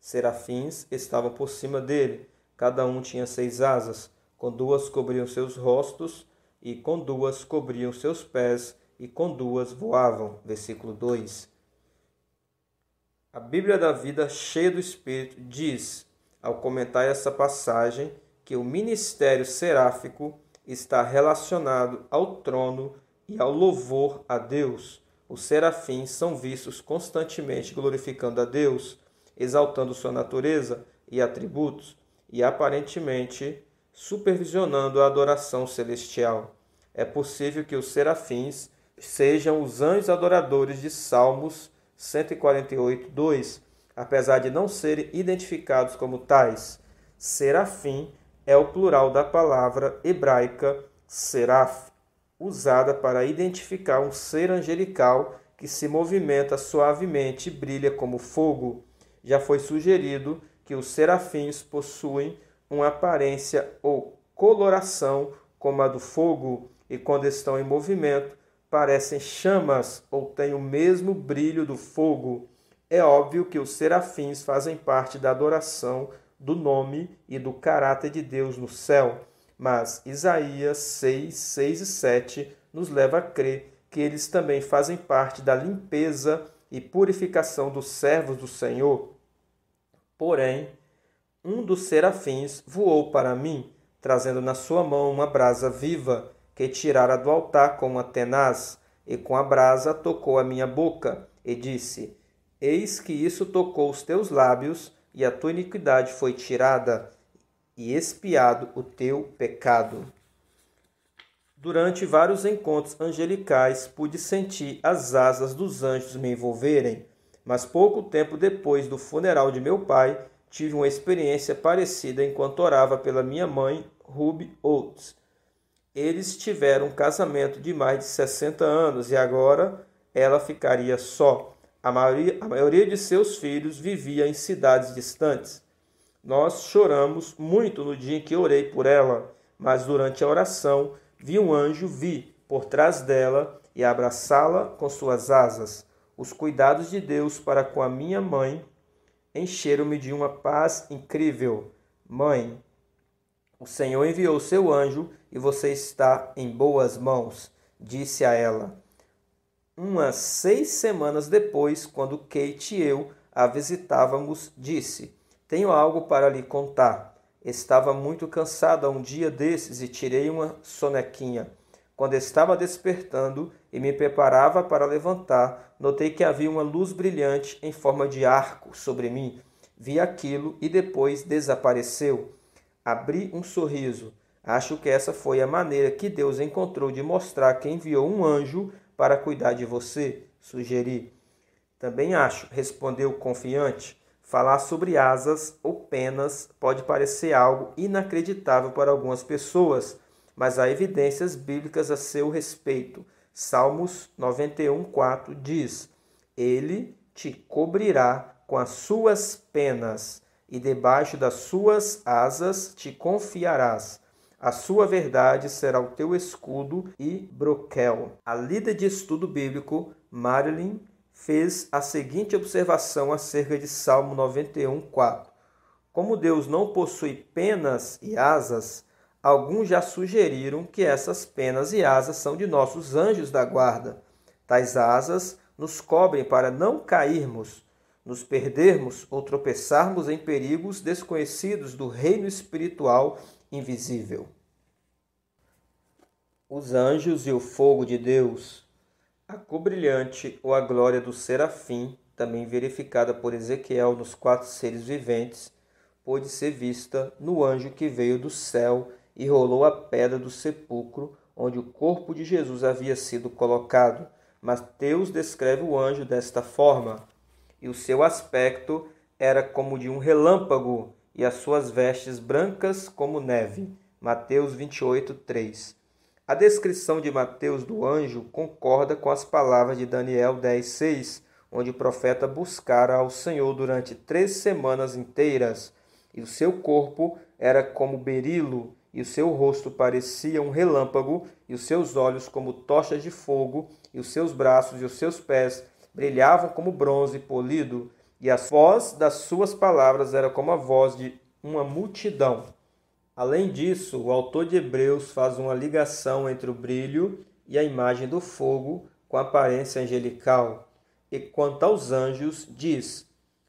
Serafins estavam por cima dele, Cada um tinha seis asas, com duas cobriam seus rostos, e com duas cobriam seus pés, e com duas voavam. Versículo 2. A Bíblia da Vida, cheia do Espírito, diz, ao comentar essa passagem, que o ministério seráfico está relacionado ao trono e ao louvor a Deus. Os serafins são vistos constantemente glorificando a Deus, exaltando sua natureza e atributos e aparentemente supervisionando a adoração celestial. É possível que os serafins sejam os anjos adoradores de Salmos 148, 2, apesar de não serem identificados como tais. Serafim é o plural da palavra hebraica seraf, usada para identificar um ser angelical que se movimenta suavemente e brilha como fogo. Já foi sugerido que os serafins possuem uma aparência ou coloração como a do fogo, e quando estão em movimento, parecem chamas ou têm o mesmo brilho do fogo. É óbvio que os serafins fazem parte da adoração do nome e do caráter de Deus no céu, mas Isaías 6, 6 e 7 nos leva a crer que eles também fazem parte da limpeza e purificação dos servos do Senhor. Porém, um dos serafins voou para mim, trazendo na sua mão uma brasa viva, que tirara do altar com uma tenaz, e com a brasa tocou a minha boca, e disse: Eis que isso tocou os teus lábios, e a tua iniquidade foi tirada, e expiado o teu pecado. Durante vários encontros angelicais, pude sentir as asas dos anjos me envolverem mas pouco tempo depois do funeral de meu pai, tive uma experiência parecida enquanto orava pela minha mãe, Ruby Oates. Eles tiveram um casamento de mais de 60 anos e agora ela ficaria só. A maioria, a maioria de seus filhos vivia em cidades distantes. Nós choramos muito no dia em que orei por ela, mas durante a oração vi um anjo vir por trás dela e abraçá-la com suas asas os cuidados de Deus para com a minha mãe encheram-me de uma paz incrível. Mãe, o Senhor enviou seu anjo e você está em boas mãos, disse a ela. Umas seis semanas depois, quando Kate e eu a visitávamos, disse: Tenho algo para lhe contar. Estava muito cansada um dia desses e tirei uma sonequinha. Quando estava despertando e me preparava para levantar, notei que havia uma luz brilhante em forma de arco sobre mim. Vi aquilo e depois desapareceu. Abri um sorriso. Acho que essa foi a maneira que Deus encontrou de mostrar que enviou um anjo para cuidar de você, sugeri. Também acho, respondeu confiante. Falar sobre asas ou penas pode parecer algo inacreditável para algumas pessoas, mas há evidências bíblicas a seu respeito. Salmos 91:4 diz: Ele te cobrirá com as suas penas e debaixo das suas asas te confiarás. A sua verdade será o teu escudo e broquel. A líder de estudo bíblico, Marilyn, fez a seguinte observação acerca de Salmo 91:4. Como Deus não possui penas e asas, Alguns já sugeriram que essas penas e asas são de nossos anjos da guarda. Tais asas nos cobrem para não cairmos, nos perdermos ou tropeçarmos em perigos desconhecidos do reino espiritual invisível. Os anjos e o fogo de Deus. A cor brilhante ou a glória do serafim, também verificada por Ezequiel nos quatro seres viventes, pôde ser vista no anjo que veio do céu e rolou a pedra do sepulcro onde o corpo de Jesus havia sido colocado. Mateus descreve o anjo desta forma: e o seu aspecto era como de um relâmpago, e as suas vestes brancas como neve. Mateus 28, 3. A descrição de Mateus do anjo concorda com as palavras de Daniel 10, 6, onde o profeta buscara ao Senhor durante três semanas inteiras, e o seu corpo era como berilo, e o seu rosto parecia um relâmpago, e os seus olhos como tochas de fogo, e os seus braços e os seus pés brilhavam como bronze polido, e a voz das suas palavras era como a voz de uma multidão. Além disso, o autor de Hebreus faz uma ligação entre o brilho e a imagem do fogo com a aparência angelical. E quanto aos anjos, diz: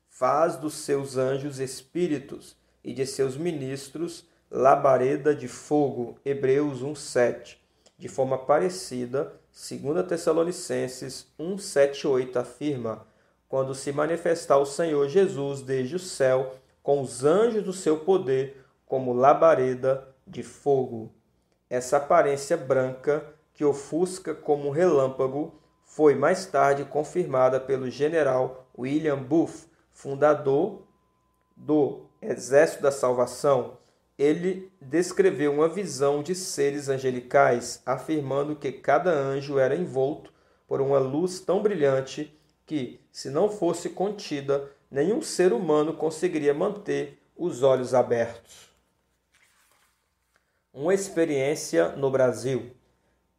Faz dos seus anjos espíritos e de seus ministros labareda de fogo, Hebreus 1:7. De forma parecida, 2 Tessalonicenses 1:7-8 afirma: quando se manifestar o Senhor Jesus desde o céu com os anjos do seu poder, como labareda de fogo. Essa aparência branca que ofusca como um relâmpago foi mais tarde confirmada pelo general William Booth, fundador do Exército da Salvação, ele descreveu uma visão de seres angelicais, afirmando que cada anjo era envolto por uma luz tão brilhante que, se não fosse contida, nenhum ser humano conseguiria manter os olhos abertos. Uma experiência no Brasil.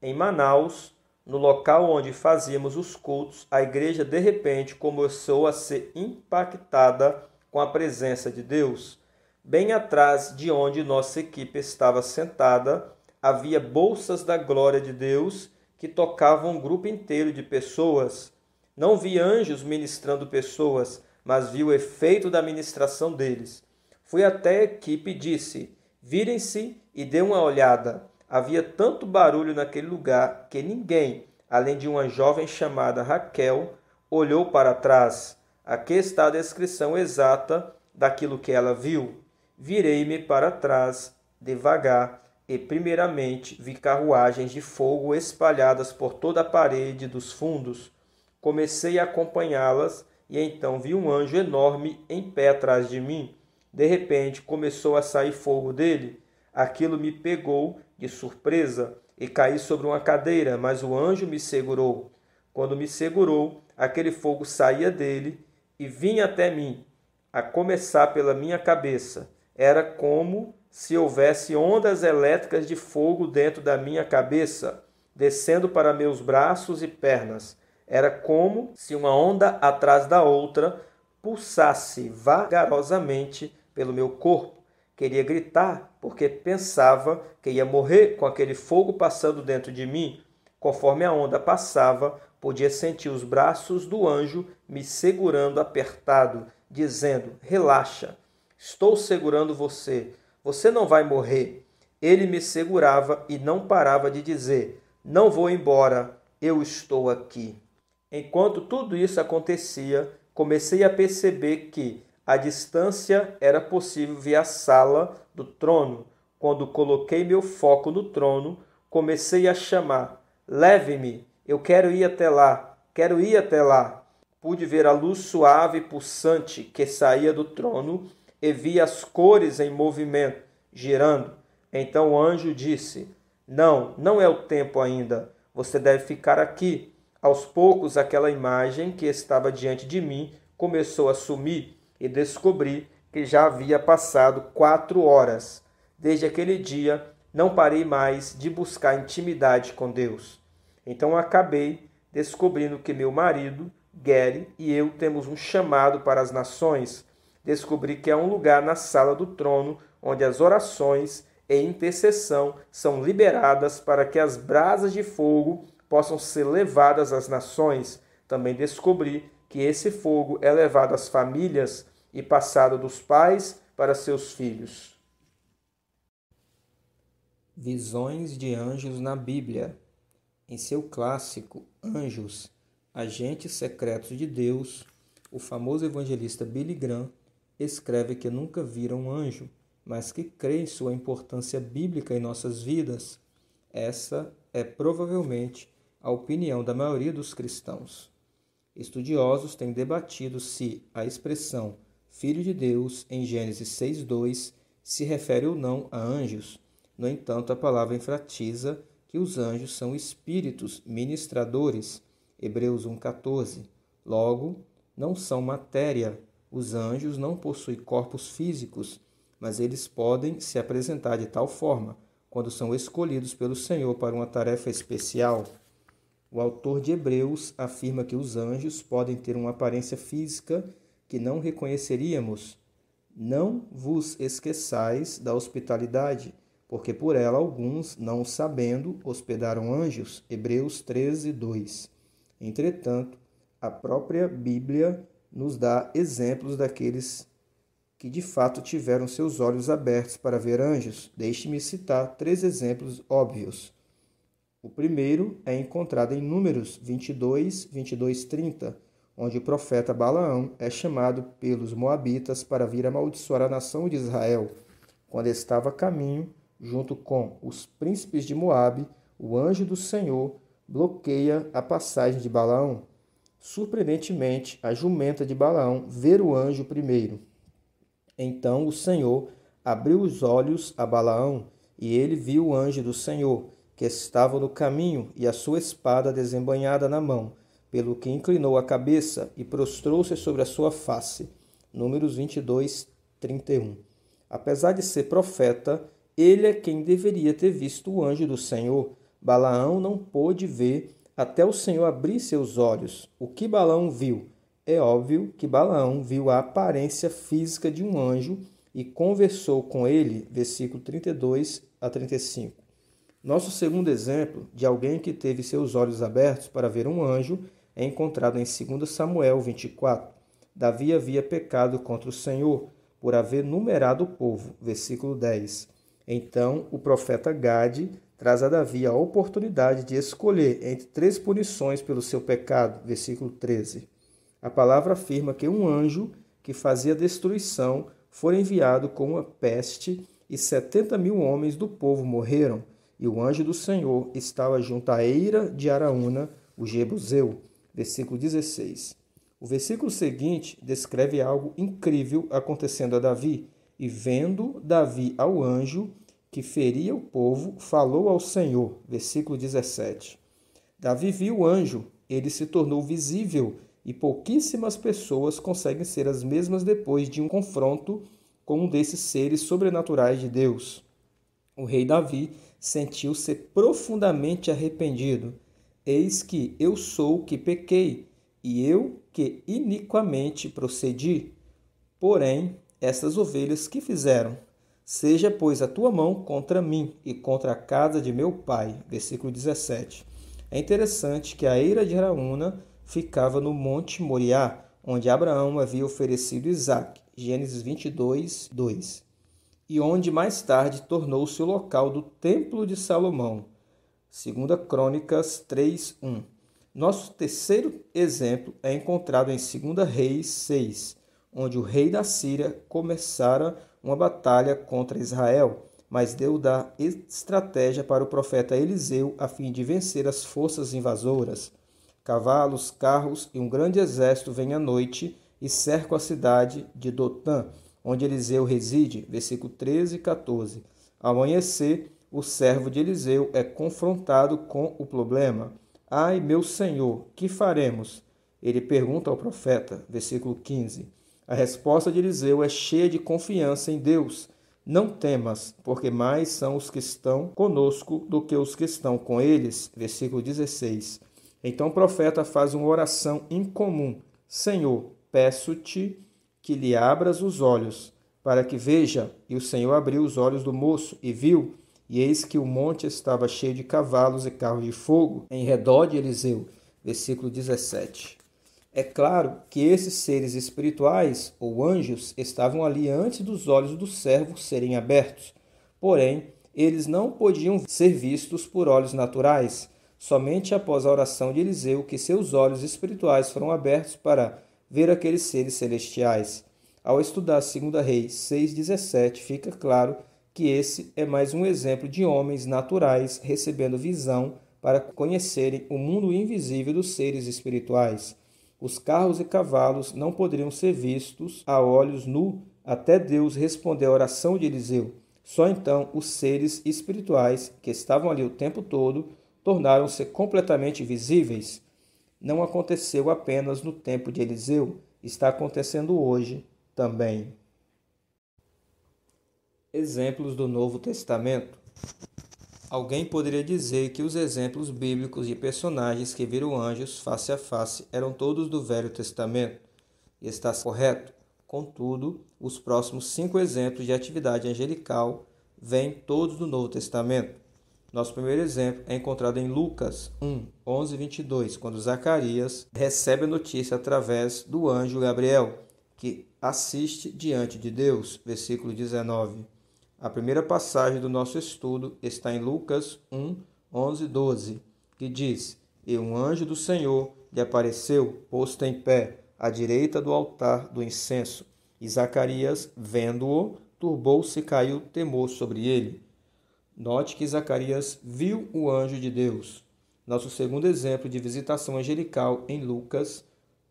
Em Manaus, no local onde fazíamos os cultos, a igreja de repente começou a ser impactada com a presença de Deus. Bem atrás de onde nossa equipe estava sentada, havia bolsas da glória de Deus que tocavam um grupo inteiro de pessoas. Não vi anjos ministrando pessoas, mas vi o efeito da ministração deles. Fui até a equipe e disse: Virem-se e dê uma olhada. Havia tanto barulho naquele lugar que ninguém, além de uma jovem chamada Raquel, olhou para trás. Aqui está a descrição exata daquilo que ela viu virei-me para trás, devagar, e primeiramente vi carruagens de fogo espalhadas por toda a parede dos fundos. Comecei a acompanhá-las e então vi um anjo enorme em pé atrás de mim. De repente começou a sair fogo dele. Aquilo me pegou de surpresa e caí sobre uma cadeira, mas o anjo me segurou. Quando me segurou, aquele fogo saía dele e vinha até mim, a começar pela minha cabeça era como se houvesse ondas elétricas de fogo dentro da minha cabeça, descendo para meus braços e pernas. Era como se uma onda atrás da outra pulsasse vagarosamente pelo meu corpo. Queria gritar porque pensava que ia morrer com aquele fogo passando dentro de mim. Conforme a onda passava, podia sentir os braços do anjo me segurando apertado, dizendo: Relaxa, Estou segurando você. Você não vai morrer. Ele me segurava e não parava de dizer: Não vou embora, eu estou aqui. Enquanto tudo isso acontecia, comecei a perceber que a distância era possível ver a sala do trono. Quando coloquei meu foco no trono, comecei a chamar: Leve-me, eu quero ir até lá, quero ir até lá. Pude ver a luz suave e pulsante que saía do trono e vi as cores em movimento, girando. Então o anjo disse: Não, não é o tempo ainda. Você deve ficar aqui. Aos poucos, aquela imagem que estava diante de mim começou a sumir e descobri que já havia passado quatro horas. Desde aquele dia, não parei mais de buscar intimidade com Deus. Então acabei descobrindo que meu marido, Gary, e eu temos um chamado para as nações descobri que há é um lugar na sala do trono onde as orações e intercessão são liberadas para que as brasas de fogo possam ser levadas às nações. Também descobri que esse fogo é levado às famílias e passado dos pais para seus filhos. Visões de anjos na Bíblia. Em seu clássico Anjos, Agentes Secretos de Deus, o famoso evangelista Billy Graham escreve que nunca viram um anjo, mas que crê em sua importância bíblica em nossas vidas. Essa é provavelmente a opinião da maioria dos cristãos. Estudiosos têm debatido se a expressão Filho de Deus em Gênesis 6:2 se refere ou não a anjos. No entanto, a palavra enfatiza que os anjos são espíritos ministradores. Hebreus 1:14. Logo, não são matéria, os anjos não possuem corpos físicos, mas eles podem se apresentar de tal forma quando são escolhidos pelo Senhor para uma tarefa especial. O autor de Hebreus afirma que os anjos podem ter uma aparência física que não reconheceríamos. Não vos esqueçais da hospitalidade, porque por ela alguns, não sabendo, hospedaram anjos. Hebreus 13, 2. Entretanto, a própria Bíblia nos dá exemplos daqueles que de fato tiveram seus olhos abertos para ver anjos. Deixe-me citar três exemplos óbvios. O primeiro é encontrado em Números 22, 22, 30, onde o profeta Balaão é chamado pelos Moabitas para vir amaldiçoar a nação de Israel. Quando estava a caminho, junto com os príncipes de Moabe, o anjo do Senhor bloqueia a passagem de Balaão. Surpreendentemente, a jumenta de Balaão ver o anjo primeiro. Então o Senhor abriu os olhos a Balaão, e ele viu o anjo do Senhor, que estava no caminho, e a sua espada desembanhada na mão, pelo que inclinou a cabeça e prostrou-se sobre a sua face. Números 22, 31. Apesar de ser profeta, ele é quem deveria ter visto o anjo do Senhor. Balaão não pôde ver até o Senhor abrir seus olhos. O que Balaão viu? É óbvio que Balaão viu a aparência física de um anjo e conversou com ele, versículo 32 a 35. Nosso segundo exemplo de alguém que teve seus olhos abertos para ver um anjo é encontrado em 2 Samuel 24. Davi havia pecado contra o Senhor por haver numerado o povo, versículo 10. Então o profeta Gade traz a Davi a oportunidade de escolher entre três punições pelo seu pecado. Versículo 13. A palavra afirma que um anjo que fazia destruição foi enviado com uma peste e setenta mil homens do povo morreram. E o anjo do Senhor estava junto à eira de Araúna, o Jebuseu. Versículo 16. O versículo seguinte descreve algo incrível acontecendo a Davi. E vendo Davi ao anjo, que feria o povo, falou ao Senhor. Versículo 17. Davi viu o anjo, ele se tornou visível e pouquíssimas pessoas conseguem ser as mesmas depois de um confronto com um desses seres sobrenaturais de Deus. O rei Davi sentiu-se profundamente arrependido. Eis que eu sou que pequei, e eu que iniquamente procedi. Porém, essas ovelhas que fizeram? Seja, pois, a tua mão contra mim e contra a casa de meu pai. Versículo 17. É interessante que a eira de Araúna ficava no Monte Moriá, onde Abraão havia oferecido Isaac. Gênesis 22, 2. E onde mais tarde tornou-se o local do Templo de Salomão. 2 Crônicas 3, 1. Nosso terceiro exemplo é encontrado em 2 Reis 6, onde o rei da Síria começara a uma batalha contra Israel, mas deu da estratégia para o profeta Eliseu a fim de vencer as forças invasoras. Cavalos, carros e um grande exército vêm à noite e cercam a cidade de Dotã, onde Eliseu reside. Versículo 13 e 14. Ao amanhecer, o servo de Eliseu é confrontado com o problema. Ai, meu senhor, que faremos? Ele pergunta ao profeta. Versículo 15. A resposta de Eliseu é cheia de confiança em Deus. Não temas, porque mais são os que estão conosco do que os que estão com eles. Versículo 16. Então o profeta faz uma oração incomum: Senhor, peço-te que lhe abras os olhos, para que veja. E o Senhor abriu os olhos do moço e viu, e eis que o monte estava cheio de cavalos e carros de fogo em redor de Eliseu. Versículo 17. É claro que esses seres espirituais ou anjos estavam ali antes dos olhos do servo serem abertos, porém, eles não podiam ser vistos por olhos naturais. Somente após a oração de Eliseu que seus olhos espirituais foram abertos para ver aqueles seres celestiais. Ao estudar 2 Reis 6,17, fica claro que esse é mais um exemplo de homens naturais recebendo visão para conhecerem o mundo invisível dos seres espirituais. Os carros e cavalos não poderiam ser vistos a olhos nu até Deus responder a oração de Eliseu. Só então os seres espirituais, que estavam ali o tempo todo, tornaram-se completamente visíveis. Não aconteceu apenas no tempo de Eliseu, está acontecendo hoje também. Exemplos do Novo Testamento. Alguém poderia dizer que os exemplos bíblicos de personagens que viram anjos face a face eram todos do Velho Testamento. E está correto. Contudo, os próximos cinco exemplos de atividade angelical vêm todos do Novo Testamento. Nosso primeiro exemplo é encontrado em Lucas 1, 11 e 22, quando Zacarias recebe a notícia através do anjo Gabriel, que assiste diante de Deus. Versículo 19. A primeira passagem do nosso estudo está em Lucas 1, 11 12, que diz: E um anjo do Senhor lhe apareceu, posto em pé, à direita do altar do incenso. E Zacarias, vendo-o, turbou-se e caiu temor sobre ele. Note que Zacarias viu o anjo de Deus. Nosso segundo exemplo de visitação angelical em Lucas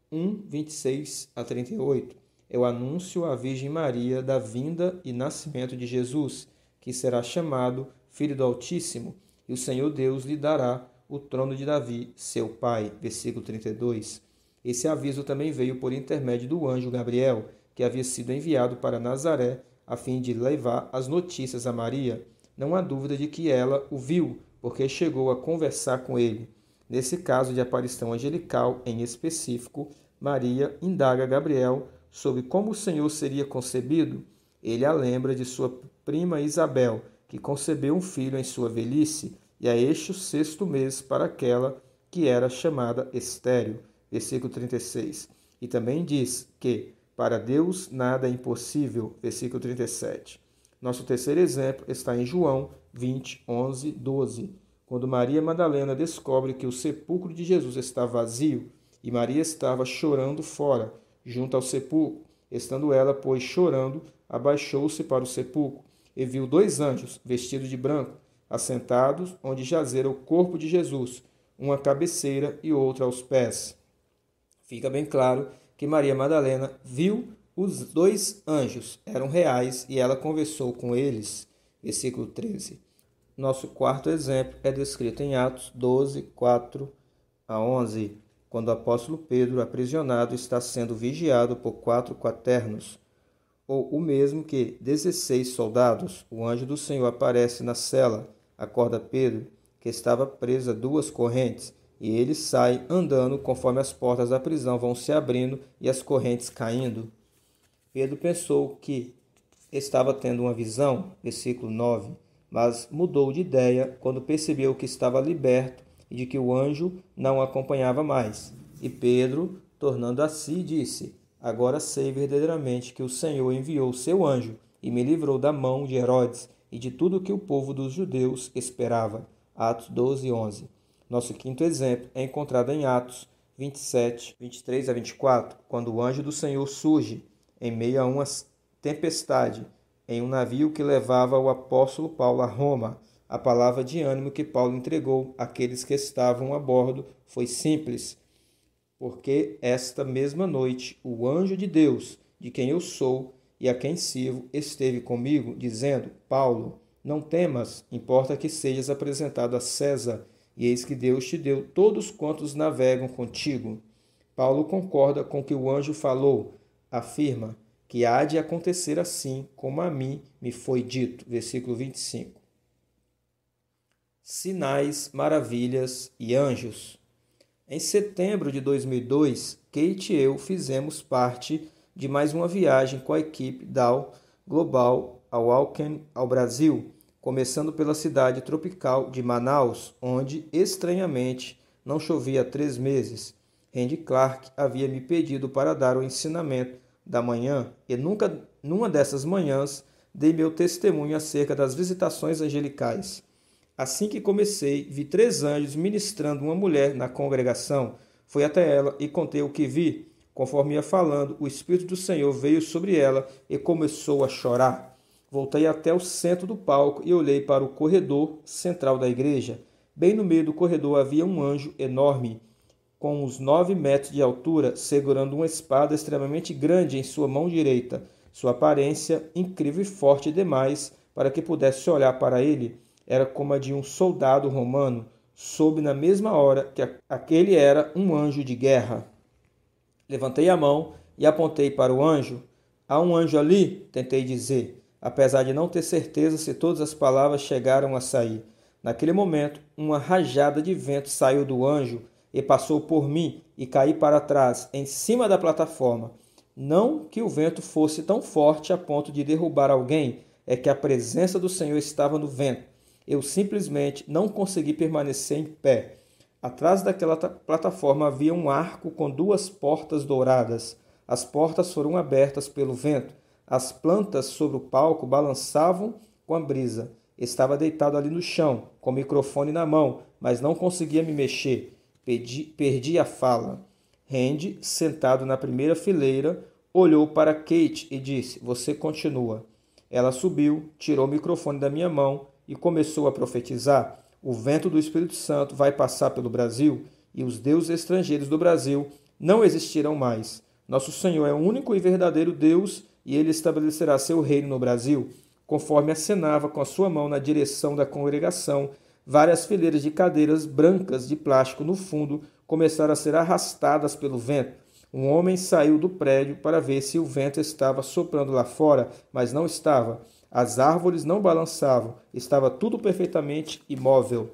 1, 26 a 38 é o anúncio à Virgem Maria da vinda e nascimento de Jesus, que será chamado Filho do Altíssimo, e o Senhor Deus lhe dará o trono de Davi, seu pai. Versículo 32. Esse aviso também veio por intermédio do anjo Gabriel, que havia sido enviado para Nazaré a fim de levar as notícias a Maria. Não há dúvida de que ela o viu, porque chegou a conversar com ele. Nesse caso de aparição angelical em específico, Maria indaga Gabriel sobre como o Senhor seria concebido, ele a lembra de sua prima Isabel, que concebeu um filho em sua velhice, e a este o sexto mês para aquela que era chamada estéreo. Versículo 36. E também diz que para Deus nada é impossível. Versículo 37. Nosso terceiro exemplo está em João 20, 11, 12, quando Maria Madalena descobre que o sepulcro de Jesus está vazio e Maria estava chorando fora junto ao sepulcro. Estando ela, pois, chorando, abaixou-se para o sepulcro e viu dois anjos, vestidos de branco, assentados onde jazera o corpo de Jesus, uma à cabeceira e outra aos pés. Fica bem claro que Maria Madalena viu os dois anjos, eram reais, e ela conversou com eles. Versículo 13. Nosso quarto exemplo é descrito em Atos 12, 4 a 11 quando o apóstolo Pedro, aprisionado, está sendo vigiado por quatro quaternos, ou o mesmo que dezesseis soldados. O anjo do Senhor aparece na cela, acorda Pedro, que estava preso a duas correntes, e ele sai andando conforme as portas da prisão vão se abrindo e as correntes caindo. Pedro pensou que estava tendo uma visão, versículo 9, mas mudou de ideia quando percebeu que estava liberto e de que o anjo não acompanhava mais. E Pedro, tornando a si, disse: Agora sei verdadeiramente que o Senhor enviou seu anjo e me livrou da mão de Herodes e de tudo o que o povo dos judeus esperava. Atos 12, 11. Nosso quinto exemplo é encontrado em Atos 27, 23 a 24, quando o anjo do Senhor surge em meio a uma tempestade em um navio que levava o apóstolo Paulo a Roma. A palavra de ânimo que Paulo entregou àqueles que estavam a bordo foi simples, porque esta mesma noite o anjo de Deus, de quem eu sou e a quem sirvo, esteve comigo, dizendo: Paulo, não temas, importa que sejas apresentado a César, e eis que Deus te deu todos quantos navegam contigo. Paulo concorda com o que o anjo falou, afirma que há de acontecer assim como a mim me foi dito. Versículo 25 sinais, maravilhas e anjos. Em setembro de 2002, Kate e eu fizemos parte de mais uma viagem com a equipe da Global ao ao Brasil, começando pela cidade tropical de Manaus, onde, estranhamente, não chovia há três meses. Randy Clark havia me pedido para dar o ensinamento da manhã e nunca numa dessas manhãs dei meu testemunho acerca das visitações angelicais. Assim que comecei, vi três anjos ministrando uma mulher na congregação. Fui até ela e contei o que vi. Conforme ia falando, o Espírito do Senhor veio sobre ela e começou a chorar. Voltei até o centro do palco e olhei para o corredor central da igreja. Bem no meio do corredor havia um anjo enorme, com uns nove metros de altura, segurando uma espada extremamente grande em sua mão direita. Sua aparência, incrível e forte demais para que pudesse olhar para ele era como a de um soldado romano, soube na mesma hora que aquele era um anjo de guerra. Levantei a mão e apontei para o anjo. Há um anjo ali, tentei dizer, apesar de não ter certeza se todas as palavras chegaram a sair. Naquele momento, uma rajada de vento saiu do anjo e passou por mim e caí para trás, em cima da plataforma. Não que o vento fosse tão forte a ponto de derrubar alguém, é que a presença do Senhor estava no vento eu simplesmente não consegui permanecer em pé. Atrás daquela plataforma havia um arco com duas portas douradas. As portas foram abertas pelo vento. As plantas sobre o palco balançavam com a brisa. Estava deitado ali no chão, com o microfone na mão, mas não conseguia me mexer. Perdi, perdi a fala. Randy, sentado na primeira fileira, olhou para Kate e disse: Você continua. Ela subiu, tirou o microfone da minha mão e começou a profetizar: o vento do Espírito Santo vai passar pelo Brasil e os deuses estrangeiros do Brasil não existirão mais. Nosso Senhor é o único e verdadeiro Deus e ele estabelecerá seu reino no Brasil, conforme acenava com a sua mão na direção da congregação. Várias fileiras de cadeiras brancas de plástico no fundo começaram a ser arrastadas pelo vento. Um homem saiu do prédio para ver se o vento estava soprando lá fora, mas não estava. As árvores não balançavam, estava tudo perfeitamente imóvel.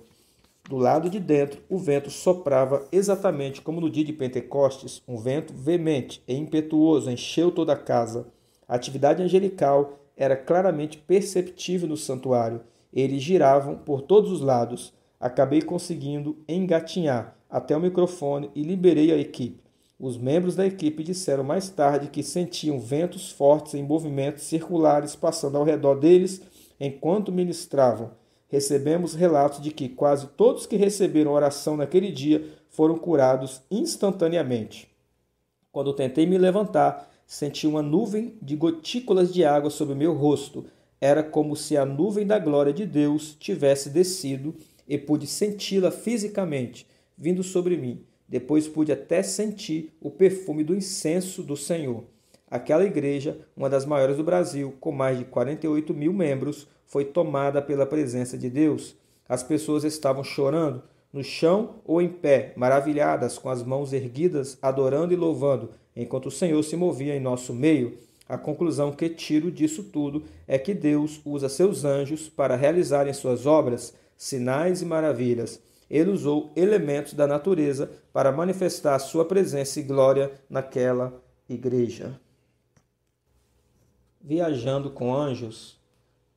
Do lado de dentro, o vento soprava exatamente como no dia de Pentecostes, um vento veemente e impetuoso encheu toda a casa. A atividade angelical era claramente perceptível no santuário. Eles giravam por todos os lados. Acabei conseguindo engatinhar até o microfone e liberei a equipe. Os membros da equipe disseram mais tarde que sentiam ventos fortes em movimentos circulares passando ao redor deles enquanto ministravam. Recebemos relatos de que quase todos que receberam oração naquele dia foram curados instantaneamente. Quando tentei me levantar, senti uma nuvem de gotículas de água sobre meu rosto. Era como se a nuvem da glória de Deus tivesse descido e pude senti-la fisicamente vindo sobre mim. Depois pude até sentir o perfume do incenso do Senhor. Aquela igreja, uma das maiores do Brasil, com mais de 48 mil membros, foi tomada pela presença de Deus. As pessoas estavam chorando, no chão ou em pé, maravilhadas, com as mãos erguidas, adorando e louvando, enquanto o Senhor se movia em nosso meio. A conclusão que tiro disso tudo é que Deus usa seus anjos para realizarem suas obras, sinais e maravilhas ele usou elementos da natureza para manifestar sua presença e glória naquela igreja. Viajando com anjos.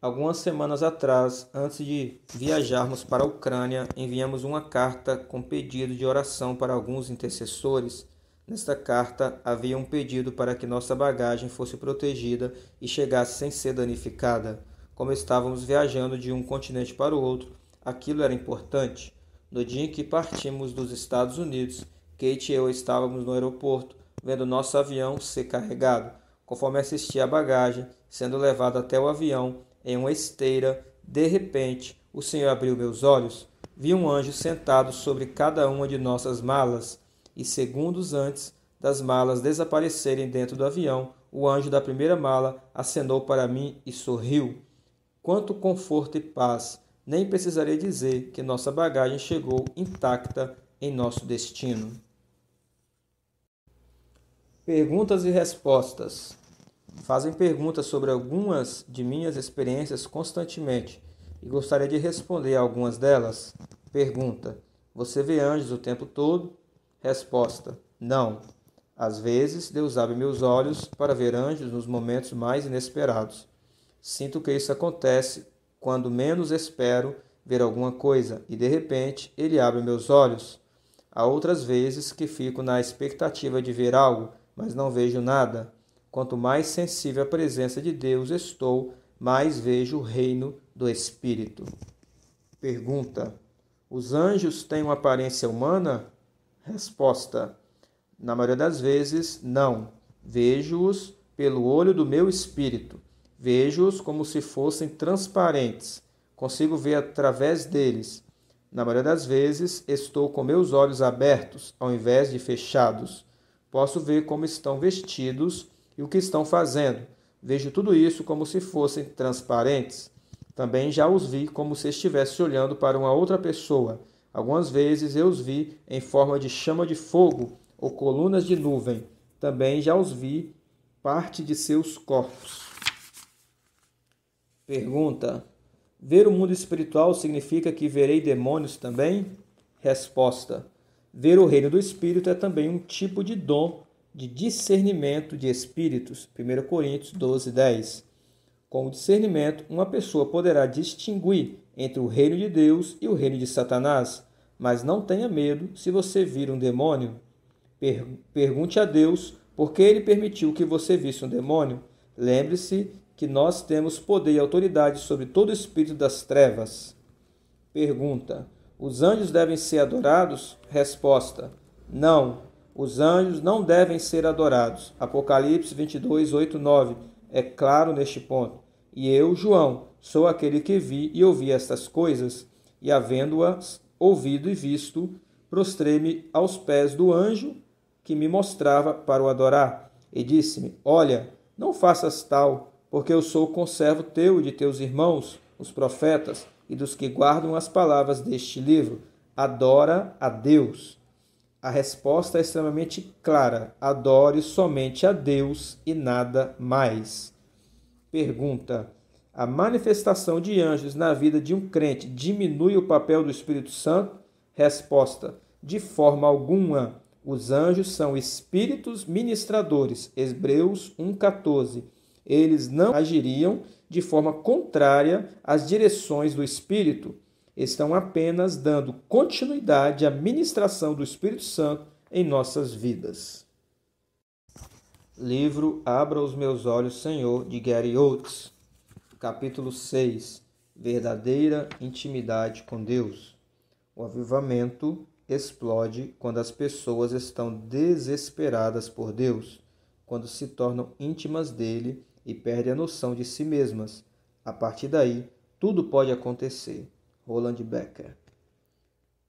Algumas semanas atrás, antes de viajarmos para a Ucrânia, enviamos uma carta com pedido de oração para alguns intercessores. Nesta carta havia um pedido para que nossa bagagem fosse protegida e chegasse sem ser danificada. Como estávamos viajando de um continente para o outro, aquilo era importante. No dia em que partimos dos Estados Unidos, Kate e eu estávamos no aeroporto, vendo nosso avião ser carregado, conforme assistia a bagagem sendo levada até o avião em uma esteira. De repente, o Senhor abriu meus olhos. Vi um anjo sentado sobre cada uma de nossas malas, e segundos antes das malas desaparecerem dentro do avião, o anjo da primeira mala acenou para mim e sorriu. Quanto conforto e paz nem precisaria dizer que nossa bagagem chegou intacta em nosso destino. Perguntas e respostas. Fazem perguntas sobre algumas de minhas experiências constantemente e gostaria de responder a algumas delas. Pergunta: Você vê anjos o tempo todo? Resposta: Não. Às vezes, Deus abre meus olhos para ver anjos nos momentos mais inesperados. Sinto que isso acontece quando menos espero ver alguma coisa e de repente ele abre meus olhos. Há outras vezes que fico na expectativa de ver algo, mas não vejo nada. Quanto mais sensível à presença de Deus estou, mais vejo o reino do Espírito. Pergunta: Os anjos têm uma aparência humana? Resposta: Na maioria das vezes, não. Vejo-os pelo olho do meu espírito. Vejo-os como se fossem transparentes. Consigo ver através deles. Na maioria das vezes, estou com meus olhos abertos, ao invés de fechados. Posso ver como estão vestidos e o que estão fazendo. Vejo tudo isso como se fossem transparentes. Também já os vi como se estivesse olhando para uma outra pessoa. Algumas vezes eu os vi em forma de chama de fogo ou colunas de nuvem. Também já os vi parte de seus corpos. Pergunta: Ver o mundo espiritual significa que verei demônios também? Resposta: Ver o reino do espírito é também um tipo de dom de discernimento de espíritos. 1 Coríntios 12, 10. Com o discernimento, uma pessoa poderá distinguir entre o reino de Deus e o reino de Satanás, mas não tenha medo se você vir um demônio. pergunte a Deus por que ele permitiu que você visse um demônio. Lembre-se que nós temos poder e autoridade sobre todo espírito das trevas. Pergunta: Os anjos devem ser adorados? Resposta: Não, os anjos não devem ser adorados. Apocalipse 22, 8, 9. É claro neste ponto. E eu, João, sou aquele que vi e ouvi estas coisas, e havendo-as ouvido e visto, prostrei-me aos pés do anjo que me mostrava para o adorar, e disse-me: Olha, não faças tal, porque eu sou o conservo teu e de teus irmãos, os profetas, e dos que guardam as palavras deste livro. Adora a Deus. A resposta é extremamente clara: adore somente a Deus e nada mais. Pergunta: A manifestação de anjos na vida de um crente diminui o papel do Espírito Santo? Resposta: De forma alguma. Os anjos são espíritos ministradores. Hebreus 1,14 eles não agiriam de forma contrária às direções do Espírito, estão apenas dando continuidade à ministração do Espírito Santo em nossas vidas. Livro Abra os Meus Olhos, Senhor, de Gary Oates, capítulo 6 Verdadeira intimidade com Deus. O avivamento explode quando as pessoas estão desesperadas por Deus, quando se tornam íntimas dele e perdem a noção de si mesmas. A partir daí, tudo pode acontecer. Roland Becker.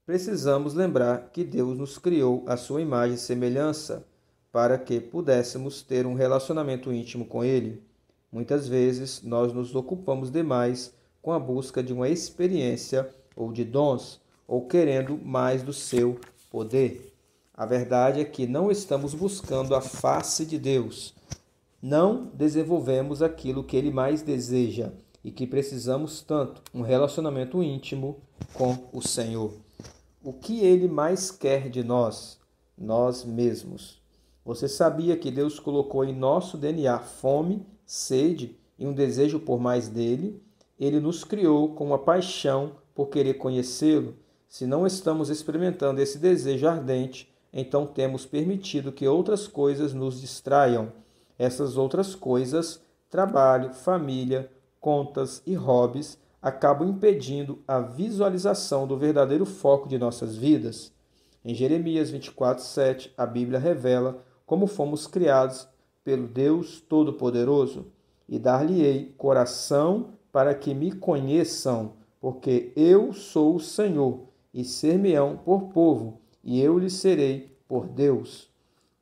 Precisamos lembrar que Deus nos criou à sua imagem e semelhança para que pudéssemos ter um relacionamento íntimo com Ele. Muitas vezes nós nos ocupamos demais com a busca de uma experiência ou de dons, ou querendo mais do seu poder. A verdade é que não estamos buscando a face de Deus, não desenvolvemos aquilo que ele mais deseja e que precisamos tanto: um relacionamento íntimo com o Senhor. O que ele mais quer de nós? Nós mesmos. Você sabia que Deus colocou em nosso DNA fome, sede e um desejo por mais dele? Ele nos criou com uma paixão por querer conhecê-lo. Se não estamos experimentando esse desejo ardente, então temos permitido que outras coisas nos distraiam essas outras coisas, trabalho, família, contas e hobbies, acabam impedindo a visualização do verdadeiro foco de nossas vidas. Em Jeremias 24:7, a Bíblia revela como fomos criados pelo Deus Todo-Poderoso, e dar-lhe-ei coração para que me conheçam, porque eu sou o Senhor, e ser-me-ão por povo, e eu lhe serei por Deus.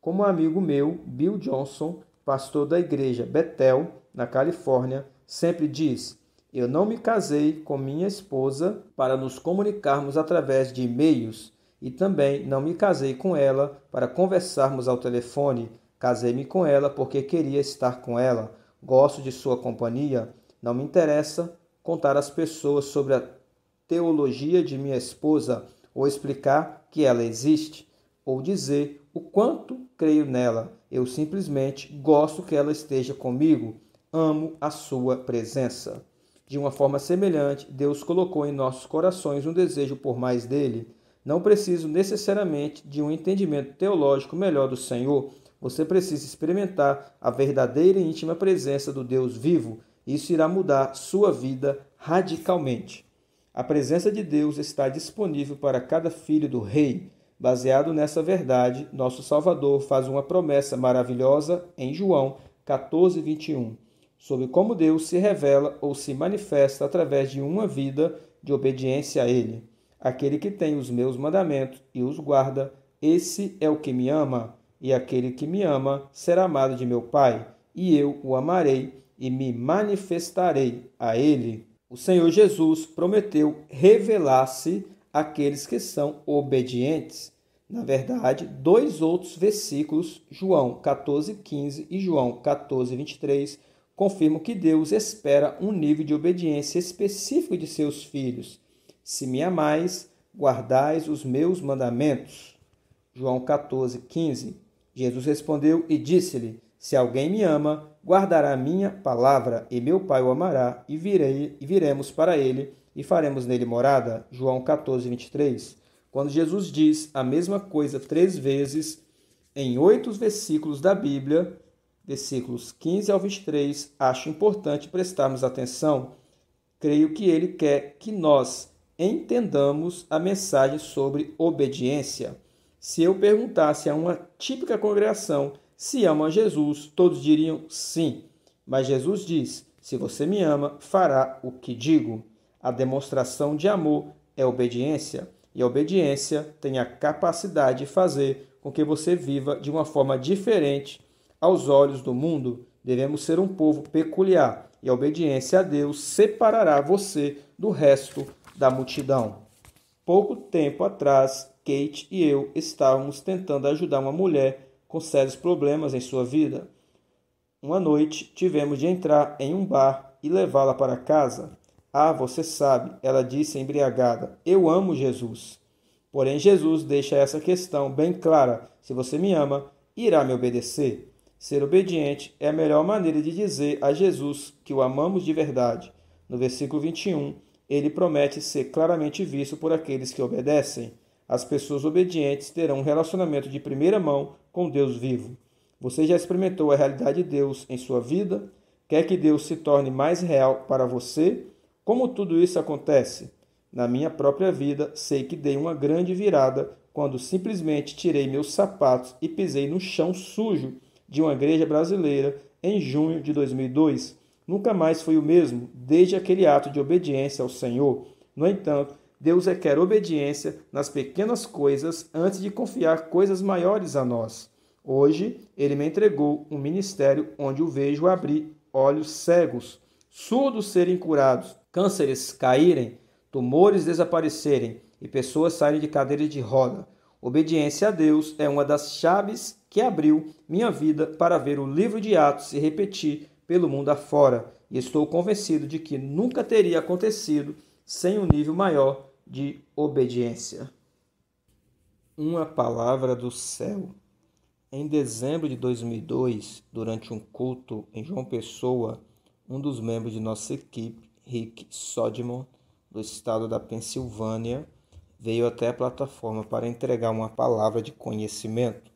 Como amigo meu, Bill Johnson, pastor da igreja Betel, na Califórnia, sempre diz: Eu não me casei com minha esposa para nos comunicarmos através de e-mails e também não me casei com ela para conversarmos ao telefone. Casei-me com ela porque queria estar com ela. Gosto de sua companhia. Não me interessa contar às pessoas sobre a teologia de minha esposa ou explicar que ela existe ou dizer o quanto creio nela. Eu simplesmente gosto que ela esteja comigo. Amo a sua presença. De uma forma semelhante, Deus colocou em nossos corações um desejo por mais dele. Não preciso necessariamente de um entendimento teológico melhor do Senhor. Você precisa experimentar a verdadeira e íntima presença do Deus vivo. Isso irá mudar sua vida radicalmente. A presença de Deus está disponível para cada filho do Rei. Baseado nessa verdade, nosso Salvador faz uma promessa maravilhosa em João 14, 21, sobre como Deus se revela ou se manifesta através de uma vida de obediência a Ele. Aquele que tem os meus mandamentos e os guarda, esse é o que me ama, e aquele que me ama será amado de meu Pai, e eu o amarei e me manifestarei a ele. O Senhor Jesus prometeu revelar-se aqueles que são obedientes. Na verdade, dois outros versículos, João 14, 15 e João 14, 23, confirmam que Deus espera um nível de obediência específico de seus filhos. Se me amais, guardais os meus mandamentos. João 14, 15. Jesus respondeu e disse-lhe: Se alguém me ama, guardará a minha palavra, e meu Pai o amará, e virei e viremos para ele e faremos nele morada, João 14, 23, quando Jesus diz a mesma coisa três vezes em oito versículos da Bíblia, versículos 15 ao 23, acho importante prestarmos atenção. Creio que ele quer que nós entendamos a mensagem sobre obediência. Se eu perguntasse a uma típica congregação se ama Jesus, todos diriam sim. Mas Jesus diz: Se você me ama, fará o que digo. A demonstração de amor é obediência, e a obediência tem a capacidade de fazer com que você viva de uma forma diferente aos olhos do mundo. Devemos ser um povo peculiar, e a obediência a Deus separará você do resto da multidão. Pouco tempo atrás, Kate e eu estávamos tentando ajudar uma mulher com sérios problemas em sua vida. Uma noite tivemos de entrar em um bar e levá-la para casa. Ah, você sabe, ela disse embriagada, eu amo Jesus. Porém, Jesus deixa essa questão bem clara: se você me ama, irá me obedecer. Ser obediente é a melhor maneira de dizer a Jesus que o amamos de verdade. No versículo 21, ele promete ser claramente visto por aqueles que obedecem. As pessoas obedientes terão um relacionamento de primeira mão com Deus vivo. Você já experimentou a realidade de Deus em sua vida? Quer que Deus se torne mais real para você? Como tudo isso acontece? Na minha própria vida, sei que dei uma grande virada quando simplesmente tirei meus sapatos e pisei no chão sujo de uma igreja brasileira em junho de 2002. Nunca mais foi o mesmo desde aquele ato de obediência ao Senhor. No entanto, Deus requer obediência nas pequenas coisas antes de confiar coisas maiores a nós. Hoje, ele me entregou um ministério onde o vejo abrir olhos cegos, surdos serem curados, cânceres caírem, tumores desaparecerem e pessoas saírem de cadeiras de roda. Obediência a Deus é uma das chaves que abriu minha vida para ver o livro de Atos se repetir pelo mundo afora, e estou convencido de que nunca teria acontecido sem um nível maior de obediência. Uma palavra do céu. Em dezembro de 2002, durante um culto em João Pessoa, um dos membros de nossa equipe Rick Sodimon, do estado da Pensilvânia, veio até a plataforma para entregar uma palavra de conhecimento.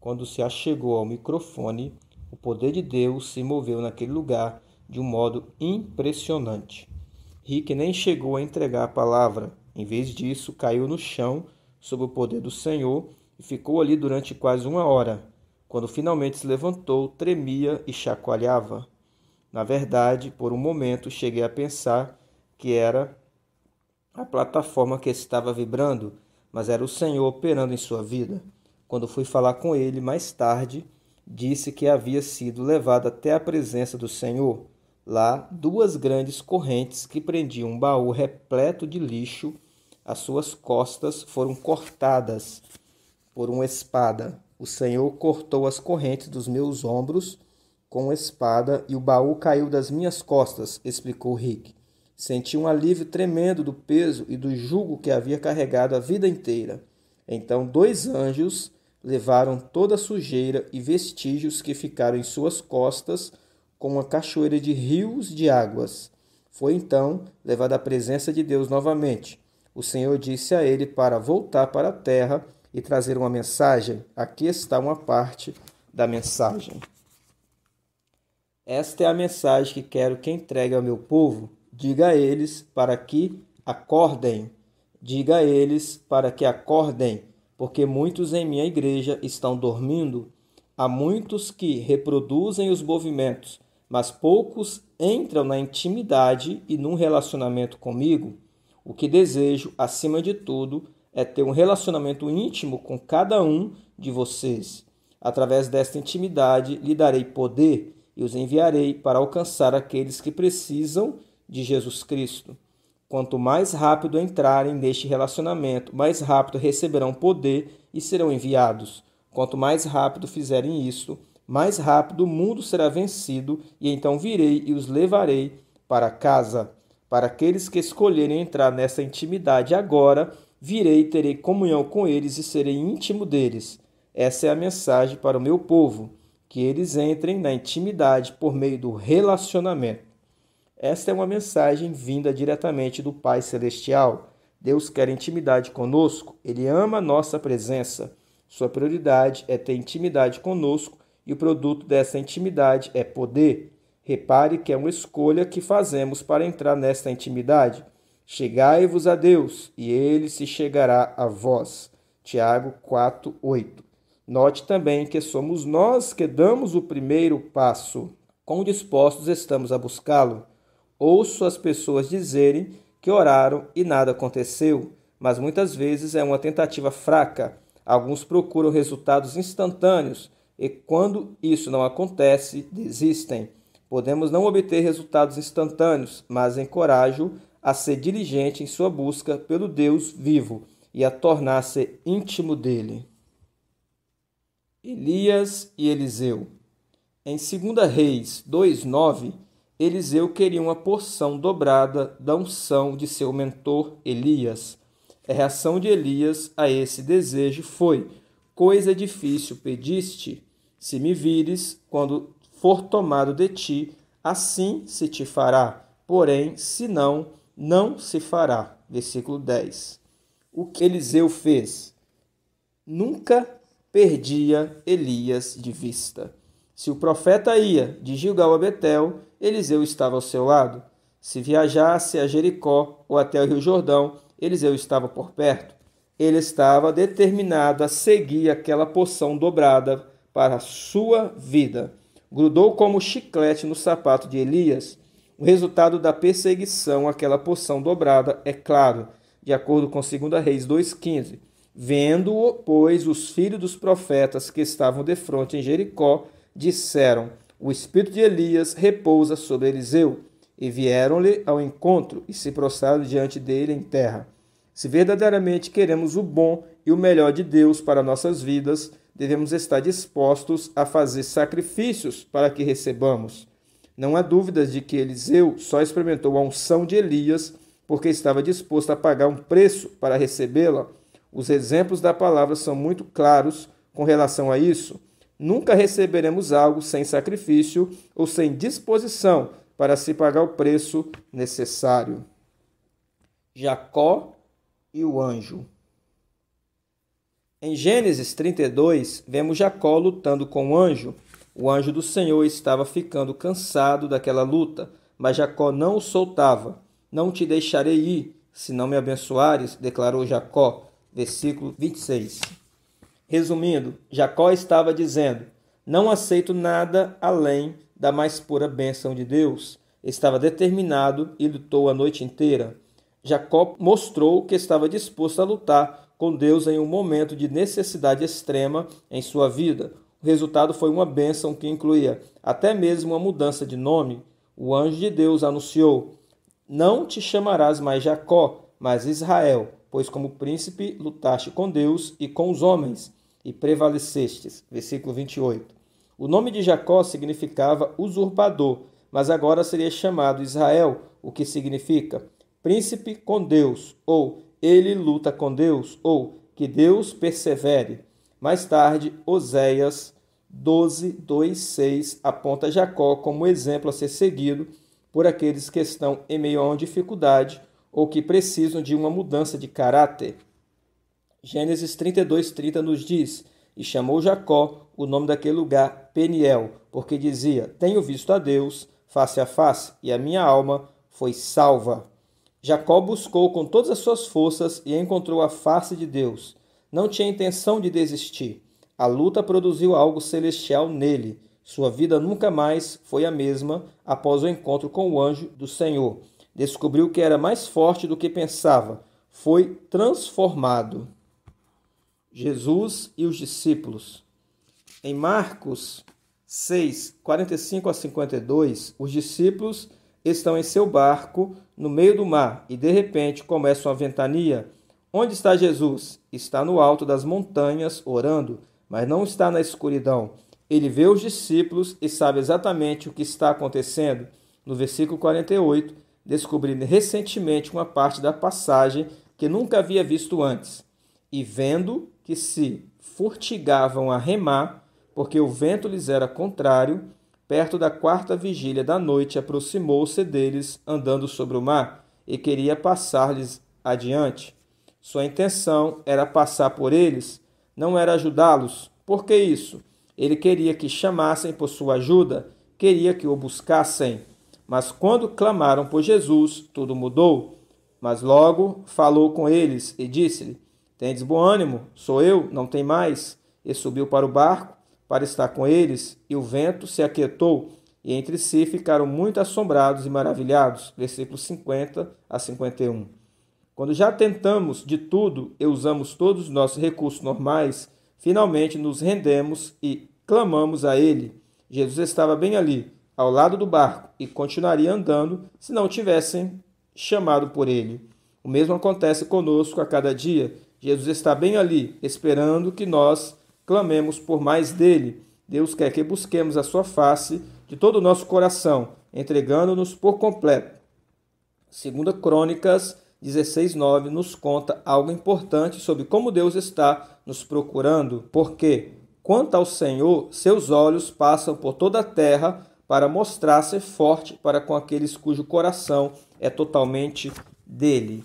Quando se achegou ao microfone, o poder de Deus se moveu naquele lugar de um modo impressionante. Rick nem chegou a entregar a palavra. Em vez disso, caiu no chão sob o poder do Senhor e ficou ali durante quase uma hora. Quando finalmente se levantou, tremia e chacoalhava. Na verdade, por um momento cheguei a pensar que era a plataforma que estava vibrando, mas era o Senhor operando em sua vida. Quando fui falar com ele mais tarde, disse que havia sido levado até a presença do Senhor. Lá, duas grandes correntes que prendiam um baú repleto de lixo às suas costas foram cortadas por uma espada. O Senhor cortou as correntes dos meus ombros com espada e o baú caiu das minhas costas, explicou Rick. Senti um alívio tremendo do peso e do jugo que havia carregado a vida inteira. Então, dois anjos levaram toda a sujeira e vestígios que ficaram em suas costas com uma cachoeira de rios de águas. Foi então levado à presença de Deus novamente. O Senhor disse a ele para voltar para a terra e trazer uma mensagem. Aqui está uma parte da mensagem. Esta é a mensagem que quero que entregue ao meu povo. Diga a eles para que acordem. Diga a eles para que acordem, porque muitos em minha igreja estão dormindo. Há muitos que reproduzem os movimentos, mas poucos entram na intimidade e num relacionamento comigo. O que desejo, acima de tudo, é ter um relacionamento íntimo com cada um de vocês. Através desta intimidade lhe darei poder e os enviarei para alcançar aqueles que precisam de Jesus Cristo. Quanto mais rápido entrarem neste relacionamento, mais rápido receberão poder e serão enviados. Quanto mais rápido fizerem isto, mais rápido o mundo será vencido, e então virei e os levarei para casa. Para aqueles que escolherem entrar nessa intimidade agora, virei, e terei comunhão com eles e serei íntimo deles. Essa é a mensagem para o meu povo que eles entrem na intimidade por meio do relacionamento. Esta é uma mensagem vinda diretamente do Pai Celestial. Deus quer intimidade conosco, Ele ama a nossa presença. Sua prioridade é ter intimidade conosco e o produto dessa intimidade é poder. Repare que é uma escolha que fazemos para entrar nesta intimidade. Chegai-vos a Deus, e ele se chegará a vós. Tiago 4, 8. Note também que somos nós que damos o primeiro passo. Quão dispostos estamos a buscá-lo? Ouço as pessoas dizerem que oraram e nada aconteceu, mas muitas vezes é uma tentativa fraca. Alguns procuram resultados instantâneos e, quando isso não acontece, desistem. Podemos não obter resultados instantâneos, mas encorajo a ser diligente em sua busca pelo Deus vivo e a tornar-se íntimo dele. Elias e Eliseu. Em 2 Reis 2,9, Eliseu queria uma porção dobrada da unção de seu mentor Elias. A reação de Elias a esse desejo foi: Coisa difícil pediste, se me vires, quando for tomado de ti, assim se te fará, porém, se não, não se fará. Versículo 10. O que Eliseu fez? Nunca perdia Elias de vista. Se o profeta ia de Gilgal a Betel, Eliseu estava ao seu lado. Se viajasse a Jericó ou até o Rio Jordão, Eliseu estava por perto. Ele estava determinado a seguir aquela porção dobrada para a sua vida. Grudou como chiclete no sapato de Elias. O resultado da perseguição àquela porção dobrada é claro, de acordo com 2 Reis 2,15. Vendo-o, pois, os filhos dos profetas que estavam de frente em Jericó, disseram: O espírito de Elias repousa sobre Eliseu. E vieram-lhe ao encontro e se prostraram diante dele em terra. Se verdadeiramente queremos o bom e o melhor de Deus para nossas vidas, devemos estar dispostos a fazer sacrifícios para que recebamos. Não há dúvidas de que Eliseu só experimentou a unção de Elias porque estava disposto a pagar um preço para recebê-la os exemplos da palavra são muito claros com relação a isso. Nunca receberemos algo sem sacrifício ou sem disposição para se pagar o preço necessário. Jacó e o anjo. Em Gênesis 32, vemos Jacó lutando com o anjo. O anjo do Senhor estava ficando cansado daquela luta, mas Jacó não o soltava. Não te deixarei ir, se não me abençoares, declarou Jacó versículo 26. Resumindo, Jacó estava dizendo: Não aceito nada além da mais pura bênção de Deus. Estava determinado e lutou a noite inteira. Jacó mostrou que estava disposto a lutar com Deus em um momento de necessidade extrema em sua vida. O resultado foi uma bênção que incluía até mesmo uma mudança de nome. O anjo de Deus anunciou: Não te chamarás mais Jacó, mas Israel, pois como príncipe lutaste com Deus e com os homens e prevalecestes. Versículo 28. O nome de Jacó significava usurpador, mas agora seria chamado Israel, o que significa príncipe com Deus, ou ele luta com Deus, ou que Deus persevere. Mais tarde, Oséias 12, 2, 6 aponta Jacó como exemplo a ser seguido por aqueles que estão em meio a uma dificuldade ou que precisam de uma mudança de caráter. Gênesis 32:30 nos diz: E chamou Jacó o nome daquele lugar Peniel, porque dizia: Tenho visto a Deus face a face, e a minha alma foi salva. Jacó buscou com todas as suas forças e encontrou a face de Deus. Não tinha intenção de desistir. A luta produziu algo celestial nele. Sua vida nunca mais foi a mesma após o encontro com o anjo do Senhor. Descobriu que era mais forte do que pensava. Foi transformado. Jesus e os discípulos. Em Marcos 6, 45 a 52, os discípulos estão em seu barco no meio do mar e de repente começa uma ventania. Onde está Jesus? Está no alto das montanhas orando, mas não está na escuridão. Ele vê os discípulos e sabe exatamente o que está acontecendo. No versículo 48, descobri recentemente uma parte da passagem que nunca havia visto antes, e vendo que se furtigavam a remar, porque o vento lhes era contrário, perto da quarta vigília da noite aproximou-se deles andando sobre o mar e queria passar-lhes adiante. Sua intenção era passar por eles, não era ajudá-los. Por que isso? Ele queria que chamassem por sua ajuda, queria que o buscassem. Mas quando clamaram por Jesus, tudo mudou. Mas logo falou com eles e disse-lhe: Tendes bom ânimo, sou eu, não tem mais. E subiu para o barco para estar com eles, e o vento se aquietou, e entre si ficaram muito assombrados e maravilhados. Versículos 50 a 51. Quando já tentamos de tudo e usamos todos os nossos recursos normais, finalmente nos rendemos e clamamos a Ele. Jesus estava bem ali ao lado do barco e continuaria andando se não tivessem chamado por ele. O mesmo acontece conosco a cada dia. Jesus está bem ali, esperando que nós clamemos por mais dele. Deus quer que busquemos a sua face de todo o nosso coração, entregando-nos por completo. Segunda Crônicas 16:9 nos conta algo importante sobre como Deus está nos procurando, porque quanto ao Senhor, seus olhos passam por toda a terra para mostrar ser forte para com aqueles cujo coração é totalmente dele.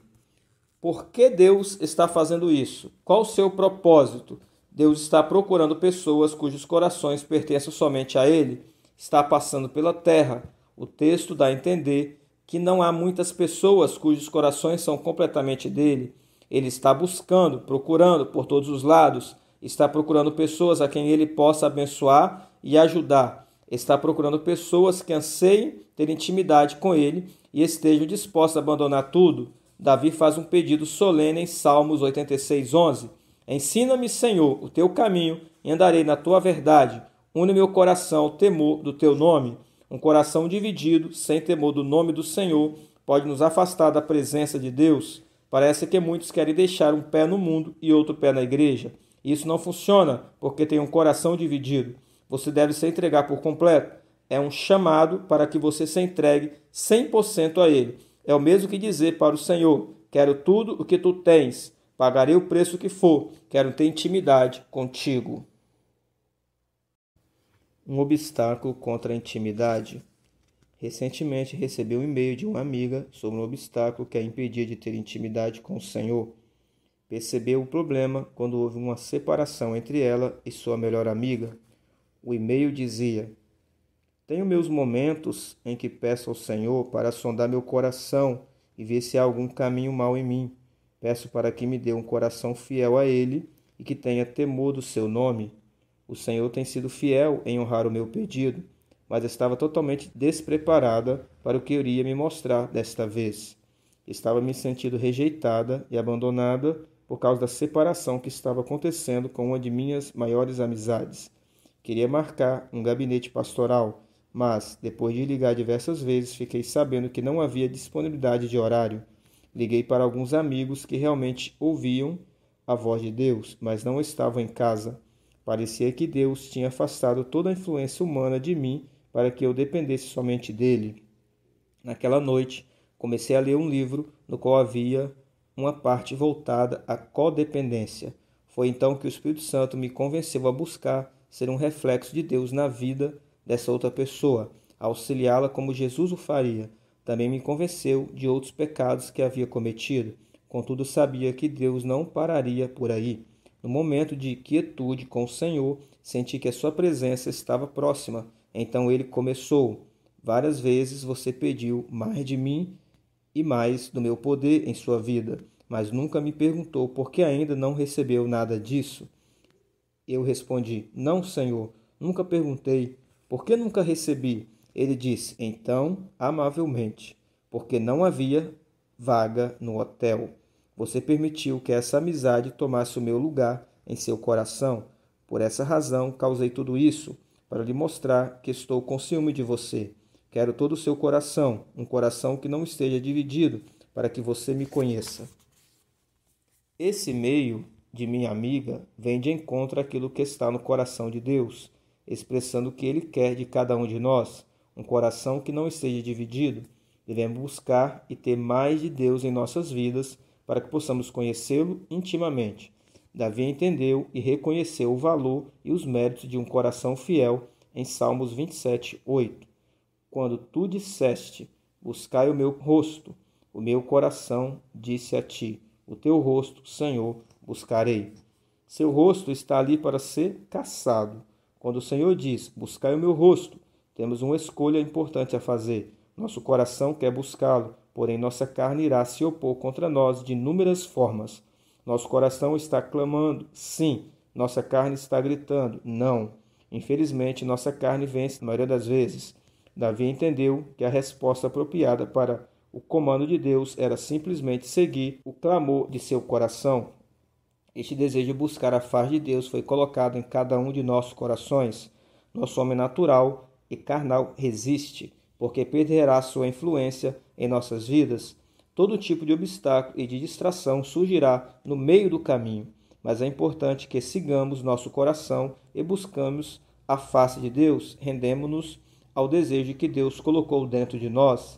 Por que Deus está fazendo isso? Qual o seu propósito? Deus está procurando pessoas cujos corações pertencem somente a Ele. Está passando pela terra. O texto dá a entender que não há muitas pessoas cujos corações são completamente dele. Ele está buscando, procurando por todos os lados, está procurando pessoas a quem ele possa abençoar e ajudar está procurando pessoas que anseiem ter intimidade com ele e estejam dispostas a abandonar tudo. Davi faz um pedido solene em Salmos 86:11. Ensina-me, Senhor, o teu caminho e andarei na tua verdade. Une meu coração ao temor do teu nome. Um coração dividido, sem temor do nome do Senhor, pode nos afastar da presença de Deus. Parece que muitos querem deixar um pé no mundo e outro pé na igreja. Isso não funciona porque tem um coração dividido. Você deve se entregar por completo. É um chamado para que você se entregue 100% a Ele. É o mesmo que dizer para o Senhor: Quero tudo o que tu tens, pagarei o preço que for, quero ter intimidade contigo. Um obstáculo contra a intimidade. Recentemente recebi um e-mail de uma amiga sobre um obstáculo que a impedia de ter intimidade com o Senhor. Percebeu o problema quando houve uma separação entre ela e sua melhor amiga. O e-mail dizia: Tenho meus momentos em que peço ao Senhor para sondar meu coração e ver se há algum caminho mau em mim. Peço para que me dê um coração fiel a Ele e que tenha temor do seu nome. O Senhor tem sido fiel em honrar o meu pedido, mas estava totalmente despreparada para o que iria me mostrar desta vez. Estava me sentindo rejeitada e abandonada por causa da separação que estava acontecendo com uma de minhas maiores amizades. Queria marcar um gabinete pastoral, mas, depois de ligar diversas vezes, fiquei sabendo que não havia disponibilidade de horário. Liguei para alguns amigos que realmente ouviam a voz de Deus, mas não estavam em casa. Parecia que Deus tinha afastado toda a influência humana de mim para que eu dependesse somente dele. Naquela noite, comecei a ler um livro no qual havia uma parte voltada à codependência. Foi então que o Espírito Santo me convenceu a buscar ser um reflexo de Deus na vida dessa outra pessoa, auxiliá-la como Jesus o faria. Também me convenceu de outros pecados que havia cometido. Contudo, sabia que Deus não pararia por aí. No momento de quietude com o Senhor, senti que a sua presença estava próxima. Então ele começou: Várias vezes você pediu mais de mim e mais do meu poder em sua vida, mas nunca me perguntou por que ainda não recebeu nada disso. Eu respondi: Não, Senhor, nunca perguntei. Por que nunca recebi? Ele disse: Então, amavelmente, porque não havia vaga no hotel. Você permitiu que essa amizade tomasse o meu lugar em seu coração. Por essa razão, causei tudo isso, para lhe mostrar que estou com ciúme de você. Quero todo o seu coração, um coração que não esteja dividido, para que você me conheça. Esse meio de minha amiga vem de encontro àquilo que está no coração de Deus, expressando o que Ele quer de cada um de nós, um coração que não esteja dividido. Devemos buscar e ter mais de Deus em nossas vidas para que possamos conhecê-lo intimamente. Davi entendeu e reconheceu o valor e os méritos de um coração fiel em Salmos 27, 8. Quando tu disseste, buscai o meu rosto, o meu coração disse a ti, o teu rosto, Senhor, buscarei. Seu rosto está ali para ser caçado. Quando o Senhor diz: Buscai o meu rosto, temos uma escolha importante a fazer. Nosso coração quer buscá-lo, porém nossa carne irá se opor contra nós de inúmeras formas. Nosso coração está clamando: sim. Nossa carne está gritando: não. Infelizmente, nossa carne vence na maioria das vezes. Davi entendeu que a resposta apropriada para o comando de Deus era simplesmente seguir o clamor de seu coração. Este desejo de buscar a face de Deus foi colocado em cada um de nossos corações. Nosso homem natural e carnal resiste, porque perderá sua influência em nossas vidas. Todo tipo de obstáculo e de distração surgirá no meio do caminho, mas é importante que sigamos nosso coração e buscamos a face de Deus, rendemos-nos ao desejo que Deus colocou dentro de nós.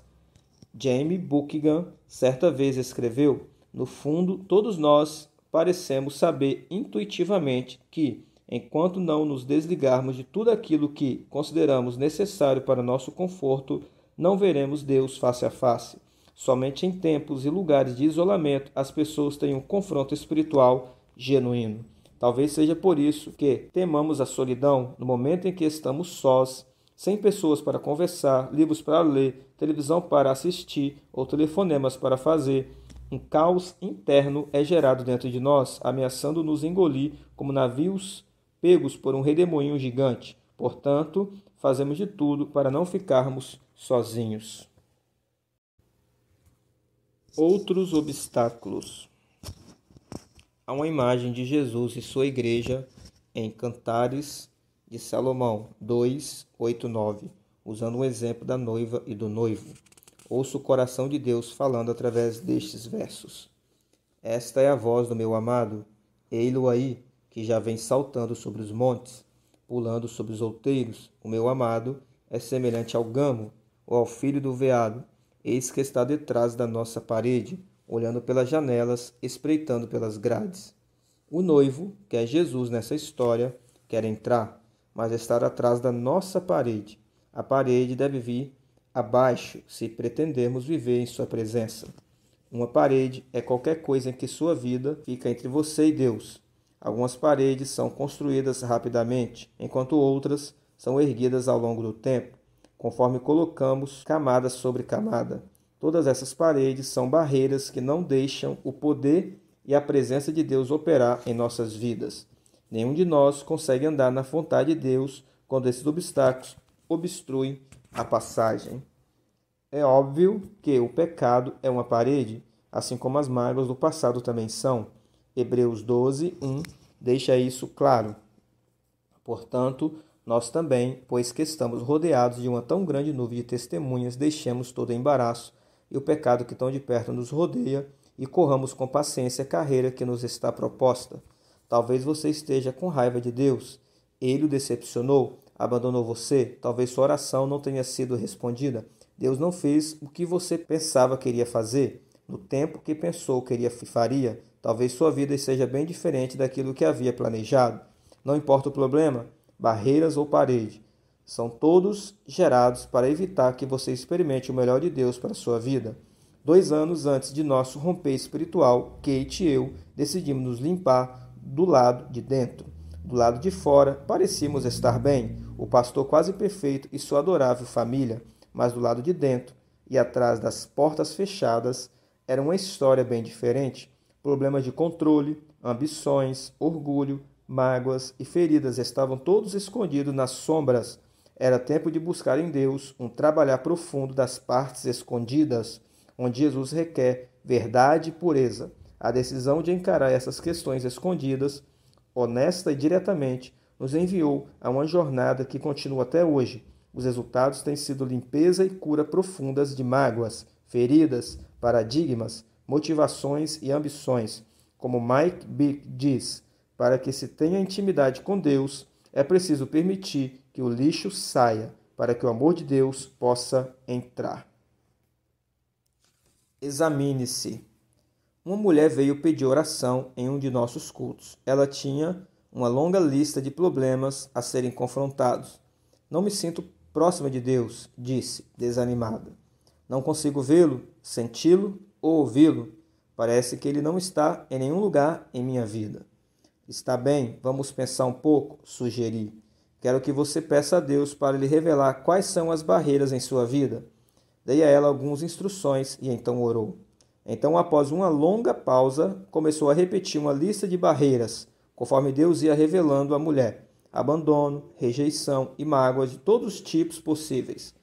Jamie Buckingham certa vez escreveu: No fundo, todos nós parecemos saber intuitivamente que, enquanto não nos desligarmos de tudo aquilo que consideramos necessário para nosso conforto, não veremos Deus face a face. Somente em tempos e lugares de isolamento as pessoas têm um confronto espiritual genuíno. Talvez seja por isso que temamos a solidão no momento em que estamos sós, sem pessoas para conversar, livros para ler, televisão para assistir ou telefonemas para fazer um caos interno é gerado dentro de nós, ameaçando nos engolir como navios pegos por um redemoinho gigante. Portanto, fazemos de tudo para não ficarmos sozinhos. Outros obstáculos. Há uma imagem de Jesus e sua igreja em Cantares de Salomão 2, 8, 9, usando um exemplo da noiva e do noivo ouço o coração de Deus falando através destes versos. Esta é a voz do meu amado, ei-lo aí, que já vem saltando sobre os montes, pulando sobre os outeiros. O meu amado é semelhante ao gamo ou ao filho do veado, eis que está detrás da nossa parede, olhando pelas janelas, espreitando pelas grades. O noivo, que é Jesus nessa história, quer entrar, mas está atrás da nossa parede. A parede deve vir abaixo se pretendermos viver em Sua presença. Uma parede é qualquer coisa em que sua vida fica entre você e Deus. Algumas paredes são construídas rapidamente, enquanto outras são erguidas ao longo do tempo, conforme colocamos camada sobre camada. Todas essas paredes são barreiras que não deixam o poder e a presença de Deus operar em nossas vidas. Nenhum de nós consegue andar na vontade de Deus quando esses obstáculos obstruem a passagem. É óbvio que o pecado é uma parede, assim como as mágoas do passado também são. Hebreus 12, 1 deixa isso claro. Portanto, nós também, pois que estamos rodeados de uma tão grande nuvem de testemunhas, deixemos todo embaraço e o pecado que tão de perto nos rodeia e corramos com paciência a carreira que nos está proposta. Talvez você esteja com raiva de Deus. Ele o decepcionou, abandonou você? Talvez sua oração não tenha sido respondida. Deus não fez o que você pensava queria fazer, no tempo que pensou queria e faria. Talvez sua vida seja bem diferente daquilo que havia planejado. Não importa o problema, barreiras ou parede, são todos gerados para evitar que você experimente o melhor de Deus para a sua vida. Dois anos antes de nosso romper espiritual, Kate e eu decidimos nos limpar do lado de dentro. Do lado de fora, parecíamos estar bem, o pastor quase perfeito e sua adorável família, mas do lado de dentro e atrás das portas fechadas era uma história bem diferente. Problemas de controle, ambições, orgulho, mágoas e feridas estavam todos escondidos nas sombras. Era tempo de buscar em Deus um trabalhar profundo das partes escondidas, onde Jesus requer verdade e pureza. A decisão de encarar essas questões escondidas, honesta e diretamente, nos enviou a uma jornada que continua até hoje. Os resultados têm sido limpeza e cura profundas de mágoas, feridas, paradigmas, motivações e ambições. Como Mike Bick diz, para que se tenha intimidade com Deus, é preciso permitir que o lixo saia, para que o amor de Deus possa entrar. Examine-se. Uma mulher veio pedir oração em um de nossos cultos. Ela tinha uma longa lista de problemas a serem confrontados. Não me sinto próxima de Deus, disse, desanimada. Não consigo vê-lo, senti-lo ou ouvi-lo. Parece que ele não está em nenhum lugar em minha vida. Está bem, vamos pensar um pouco, sugeri. Quero que você peça a Deus para lhe revelar quais são as barreiras em sua vida. Dei a ela algumas instruções e então orou. Então, após uma longa pausa, começou a repetir uma lista de barreiras conforme Deus ia revelando à mulher abandono, rejeição e mágoa de todos os tipos possíveis.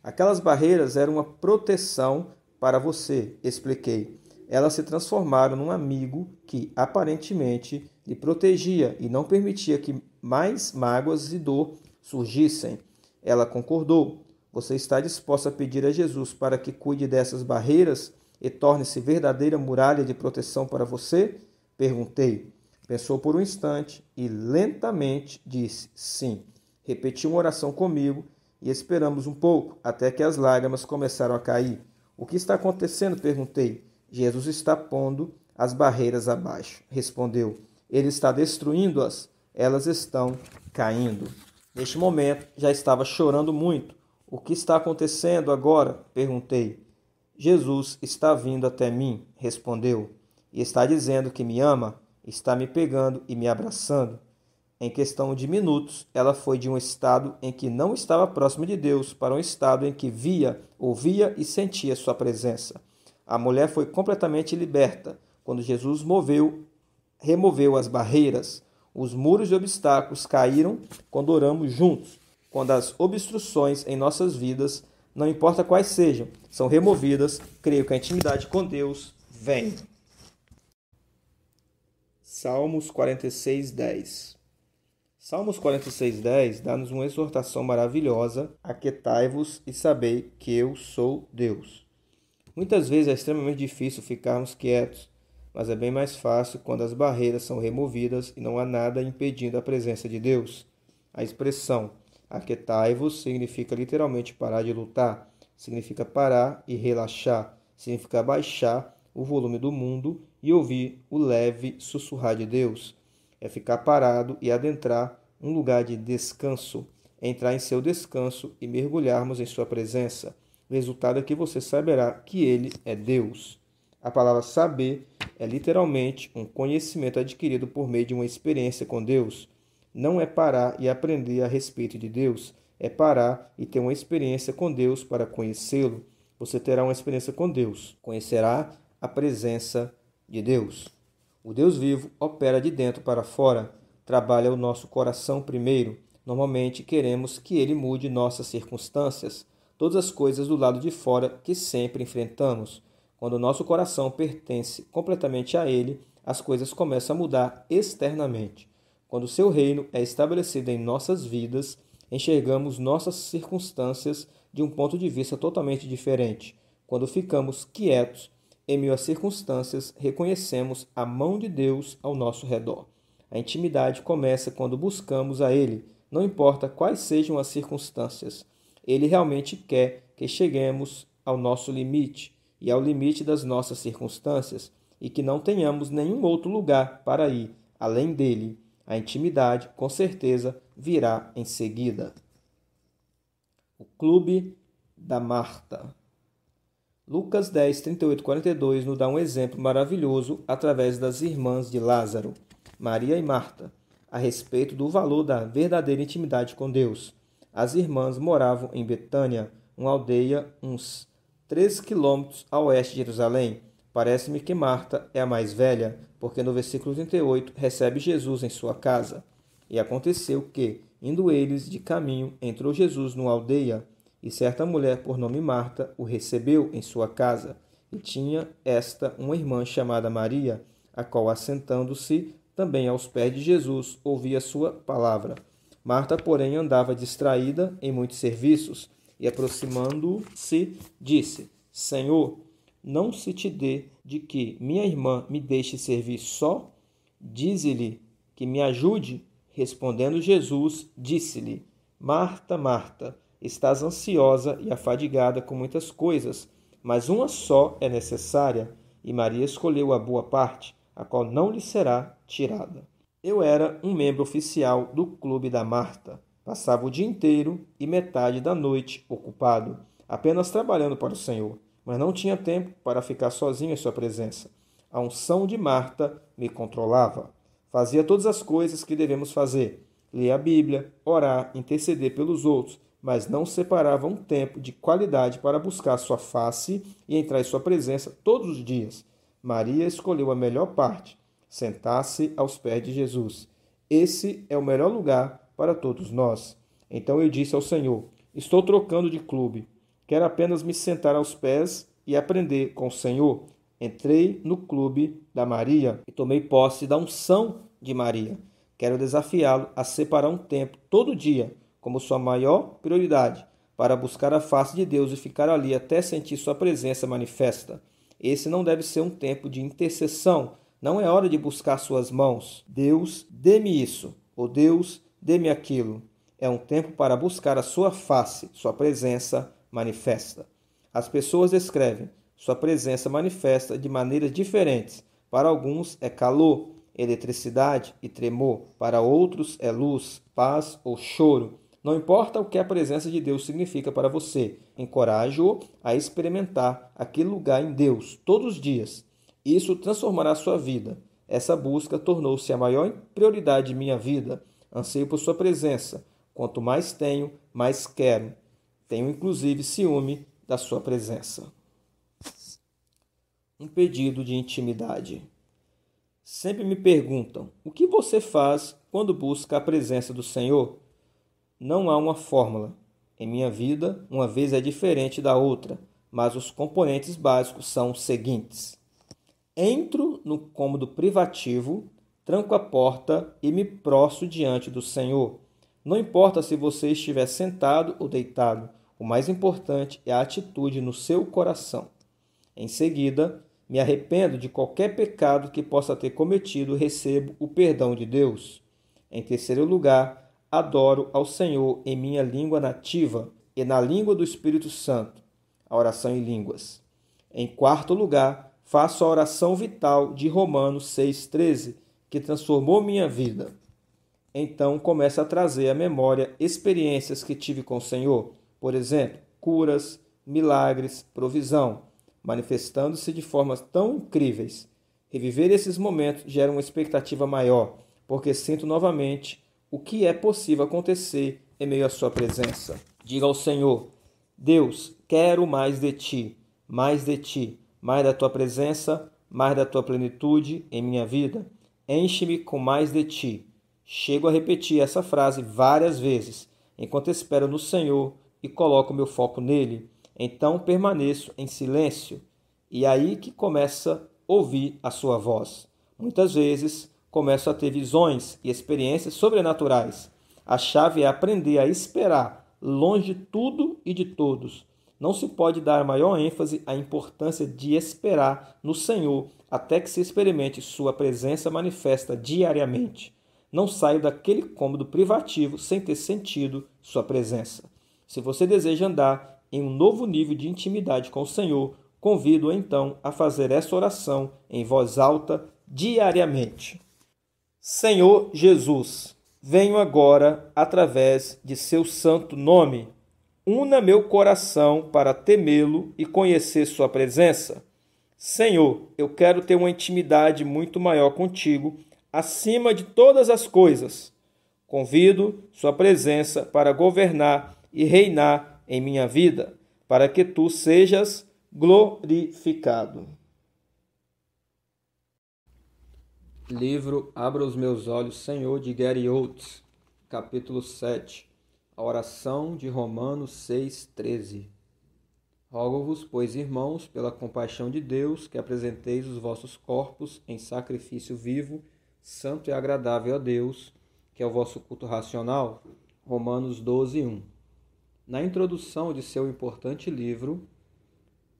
Aquelas barreiras eram uma proteção para você, expliquei. Elas se transformaram num amigo que, aparentemente, lhe protegia e não permitia que mais mágoas e dor surgissem. Ela concordou. Você está disposta a pedir a Jesus para que cuide dessas barreiras e torne-se verdadeira muralha de proteção para você? Perguntei. Pensou por um instante e lentamente disse sim. Repetiu uma oração comigo e esperamos um pouco, até que as lágrimas começaram a cair. O que está acontecendo? perguntei. Jesus está pondo as barreiras abaixo, respondeu. Ele está destruindo-as, elas estão caindo. Neste momento já estava chorando muito. O que está acontecendo agora? perguntei. Jesus está vindo até mim, respondeu, e está dizendo que me ama está me pegando e me abraçando. Em questão de minutos, ela foi de um estado em que não estava próximo de Deus para um estado em que via, ouvia e sentia sua presença. A mulher foi completamente liberta quando Jesus moveu, removeu as barreiras. Os muros e obstáculos caíram quando oramos juntos. Quando as obstruções em nossas vidas, não importa quais sejam, são removidas, creio que a intimidade com Deus vem. Salmos 46, 10. Salmos 46, 10 dá-nos uma exortação maravilhosa: Aquetai-vos e sabei que eu sou Deus. Muitas vezes é extremamente difícil ficarmos quietos, mas é bem mais fácil quando as barreiras são removidas e não há nada impedindo a presença de Deus. A expressão aquetai-vos significa literalmente parar de lutar, significa parar e relaxar, significa baixar o volume do mundo e ouvir o leve sussurrar de Deus. É ficar parado e adentrar um lugar de descanso, entrar em seu descanso e mergulharmos em sua presença. O resultado é que você saberá que ele é Deus. A palavra saber é literalmente um conhecimento adquirido por meio de uma experiência com Deus. Não é parar e aprender a respeito de Deus, é parar e ter uma experiência com Deus para conhecê-lo. Você terá uma experiência com Deus, conhecerá a presença de Deus. O Deus vivo opera de dentro para fora, trabalha o nosso coração primeiro. Normalmente queremos que ele mude nossas circunstâncias, todas as coisas do lado de fora que sempre enfrentamos. Quando o nosso coração pertence completamente a ele, as coisas começam a mudar externamente. Quando o seu reino é estabelecido em nossas vidas, enxergamos nossas circunstâncias de um ponto de vista totalmente diferente. Quando ficamos quietos, em meio às circunstâncias, reconhecemos a mão de Deus ao nosso redor. A intimidade começa quando buscamos a Ele, não importa quais sejam as circunstâncias. Ele realmente quer que cheguemos ao nosso limite e ao limite das nossas circunstâncias e que não tenhamos nenhum outro lugar para ir além dele. A intimidade, com certeza, virá em seguida. O Clube da Marta. Lucas 10, 38, 42 nos dá um exemplo maravilhoso através das irmãs de Lázaro, Maria e Marta, a respeito do valor da verdadeira intimidade com Deus. As irmãs moravam em Betânia, uma aldeia uns 13 quilômetros a oeste de Jerusalém. Parece-me que Marta é a mais velha, porque no versículo 38 recebe Jesus em sua casa. E aconteceu que, indo eles de caminho, entrou Jesus numa aldeia e certa mulher, por nome Marta, o recebeu em sua casa, e tinha esta uma irmã chamada Maria, a qual, assentando-se também aos pés de Jesus, ouvia sua palavra. Marta, porém, andava distraída em muitos serviços, e aproximando-se, disse: Senhor, não se te dê de que minha irmã me deixe servir só? Dize-lhe que me ajude. Respondendo Jesus, disse-lhe: Marta, Marta, Estás ansiosa e afadigada com muitas coisas, mas uma só é necessária, e Maria escolheu a boa parte, a qual não lhe será tirada. Eu era um membro oficial do Clube da Marta. Passava o dia inteiro e metade da noite ocupado, apenas trabalhando para o Senhor, mas não tinha tempo para ficar sozinho em sua presença. A unção de Marta me controlava. Fazia todas as coisas que devemos fazer: ler a Bíblia, orar, interceder pelos outros, mas não separava um tempo de qualidade para buscar sua face e entrar em sua presença todos os dias. Maria escolheu a melhor parte, sentar-se aos pés de Jesus. Esse é o melhor lugar para todos nós. Então eu disse ao Senhor: Estou trocando de clube. Quero apenas me sentar aos pés e aprender com o Senhor. Entrei no clube da Maria e tomei posse da unção de Maria. Quero desafiá-lo a separar um tempo todo dia como sua maior prioridade, para buscar a face de Deus e ficar ali até sentir sua presença manifesta. Esse não deve ser um tempo de intercessão, não é hora de buscar suas mãos. Deus, dê-me isso, ou Deus, dê-me aquilo. É um tempo para buscar a sua face, sua presença manifesta. As pessoas descrevem sua presença manifesta de maneiras diferentes. Para alguns é calor, eletricidade e tremor, para outros é luz, paz ou choro. Não importa o que a presença de Deus significa para você, encoraje-o a experimentar aquele lugar em Deus todos os dias. Isso transformará sua vida. Essa busca tornou-se a maior prioridade de minha vida. Anseio por sua presença. Quanto mais tenho, mais quero. Tenho inclusive ciúme da sua presença. Um pedido de intimidade. Sempre me perguntam: o que você faz quando busca a presença do Senhor? Não há uma fórmula. Em minha vida, uma vez é diferente da outra, mas os componentes básicos são os seguintes: entro no cômodo privativo, tranco a porta e me prostro diante do Senhor. Não importa se você estiver sentado ou deitado, o mais importante é a atitude no seu coração. Em seguida, me arrependo de qualquer pecado que possa ter cometido e recebo o perdão de Deus. Em terceiro lugar, adoro ao Senhor em minha língua nativa e na língua do Espírito Santo, a oração em línguas. Em quarto lugar, faço a oração vital de Romanos 6,13, que transformou minha vida. Então começo a trazer à memória experiências que tive com o Senhor, por exemplo, curas, milagres, provisão, manifestando-se de formas tão incríveis. Reviver esses momentos gera uma expectativa maior, porque sinto novamente o que é possível acontecer em meio à sua presença. Diga ao Senhor: Deus, quero mais de ti, mais de ti, mais da tua presença, mais da tua plenitude em minha vida. Enche-me com mais de ti. Chego a repetir essa frase várias vezes, enquanto espero no Senhor e coloco meu foco nele. Então permaneço em silêncio, e é aí que começa a ouvir a sua voz. Muitas vezes Começo a ter visões e experiências sobrenaturais. A chave é aprender a esperar, longe de tudo e de todos. Não se pode dar maior ênfase à importância de esperar no Senhor até que se experimente Sua presença manifesta diariamente. Não saio daquele cômodo privativo sem ter sentido Sua presença. Se você deseja andar em um novo nível de intimidade com o Senhor, convido então a fazer essa oração em voz alta diariamente. Senhor Jesus, venho agora através de seu santo nome. Una meu coração para temê-lo e conhecer sua presença. Senhor, eu quero ter uma intimidade muito maior contigo, acima de todas as coisas. Convido sua presença para governar e reinar em minha vida, para que tu sejas glorificado. Livro Abra os Meus Olhos, Senhor, de Gary Oates, capítulo 7, a oração de Romanos 6,13. Rogo-vos, pois, irmãos, pela compaixão de Deus, que apresenteis os vossos corpos em sacrifício vivo, santo e agradável a Deus, que é o vosso culto racional. Romanos 12, 1. Na introdução de seu importante livro,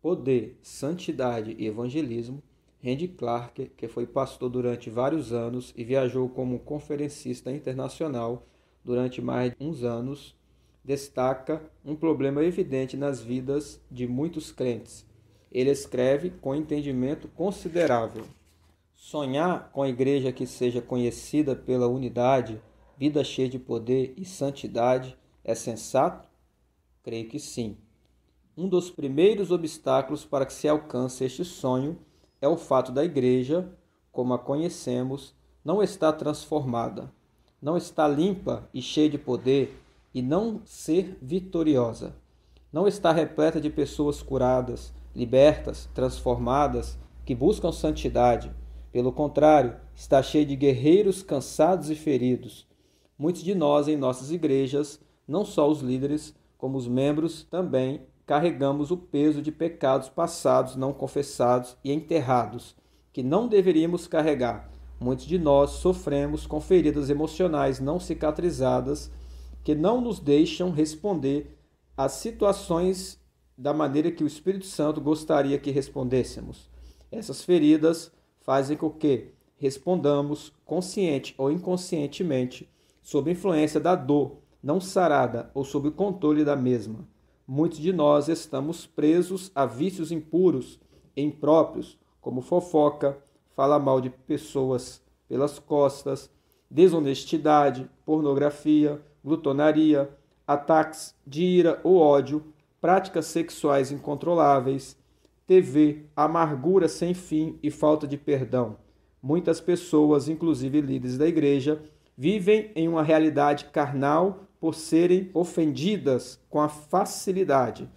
Poder, Santidade e Evangelismo, Randy Clark, que foi pastor durante vários anos e viajou como conferencista internacional durante mais de uns anos, destaca um problema evidente nas vidas de muitos crentes. Ele escreve com entendimento considerável. Sonhar com a igreja que seja conhecida pela unidade, vida cheia de poder e santidade é sensato? Creio que sim. Um dos primeiros obstáculos para que se alcance este sonho é o fato da igreja, como a conhecemos, não estar transformada, não estar limpa e cheia de poder e não ser vitoriosa. Não está repleta de pessoas curadas, libertas, transformadas, que buscam santidade. Pelo contrário, está cheia de guerreiros cansados e feridos. Muitos de nós em nossas igrejas, não só os líderes, como os membros, também carregamos o peso de pecados passados, não confessados e enterrados, que não deveríamos carregar. Muitos de nós sofremos com feridas emocionais não cicatrizadas que não nos deixam responder às situações da maneira que o Espírito Santo gostaria que respondêssemos. Essas feridas fazem com que respondamos consciente ou inconscientemente sob influência da dor não sarada ou sob o controle da mesma muitos de nós estamos presos a vícios impuros, impróprios, como fofoca, fala mal de pessoas pelas costas, desonestidade, pornografia, glutonaria, ataques de ira ou ódio, práticas sexuais incontroláveis, TV, amargura sem fim e falta de perdão. Muitas pessoas, inclusive líderes da igreja, vivem em uma realidade carnal por serem ofendidas com a facilidade,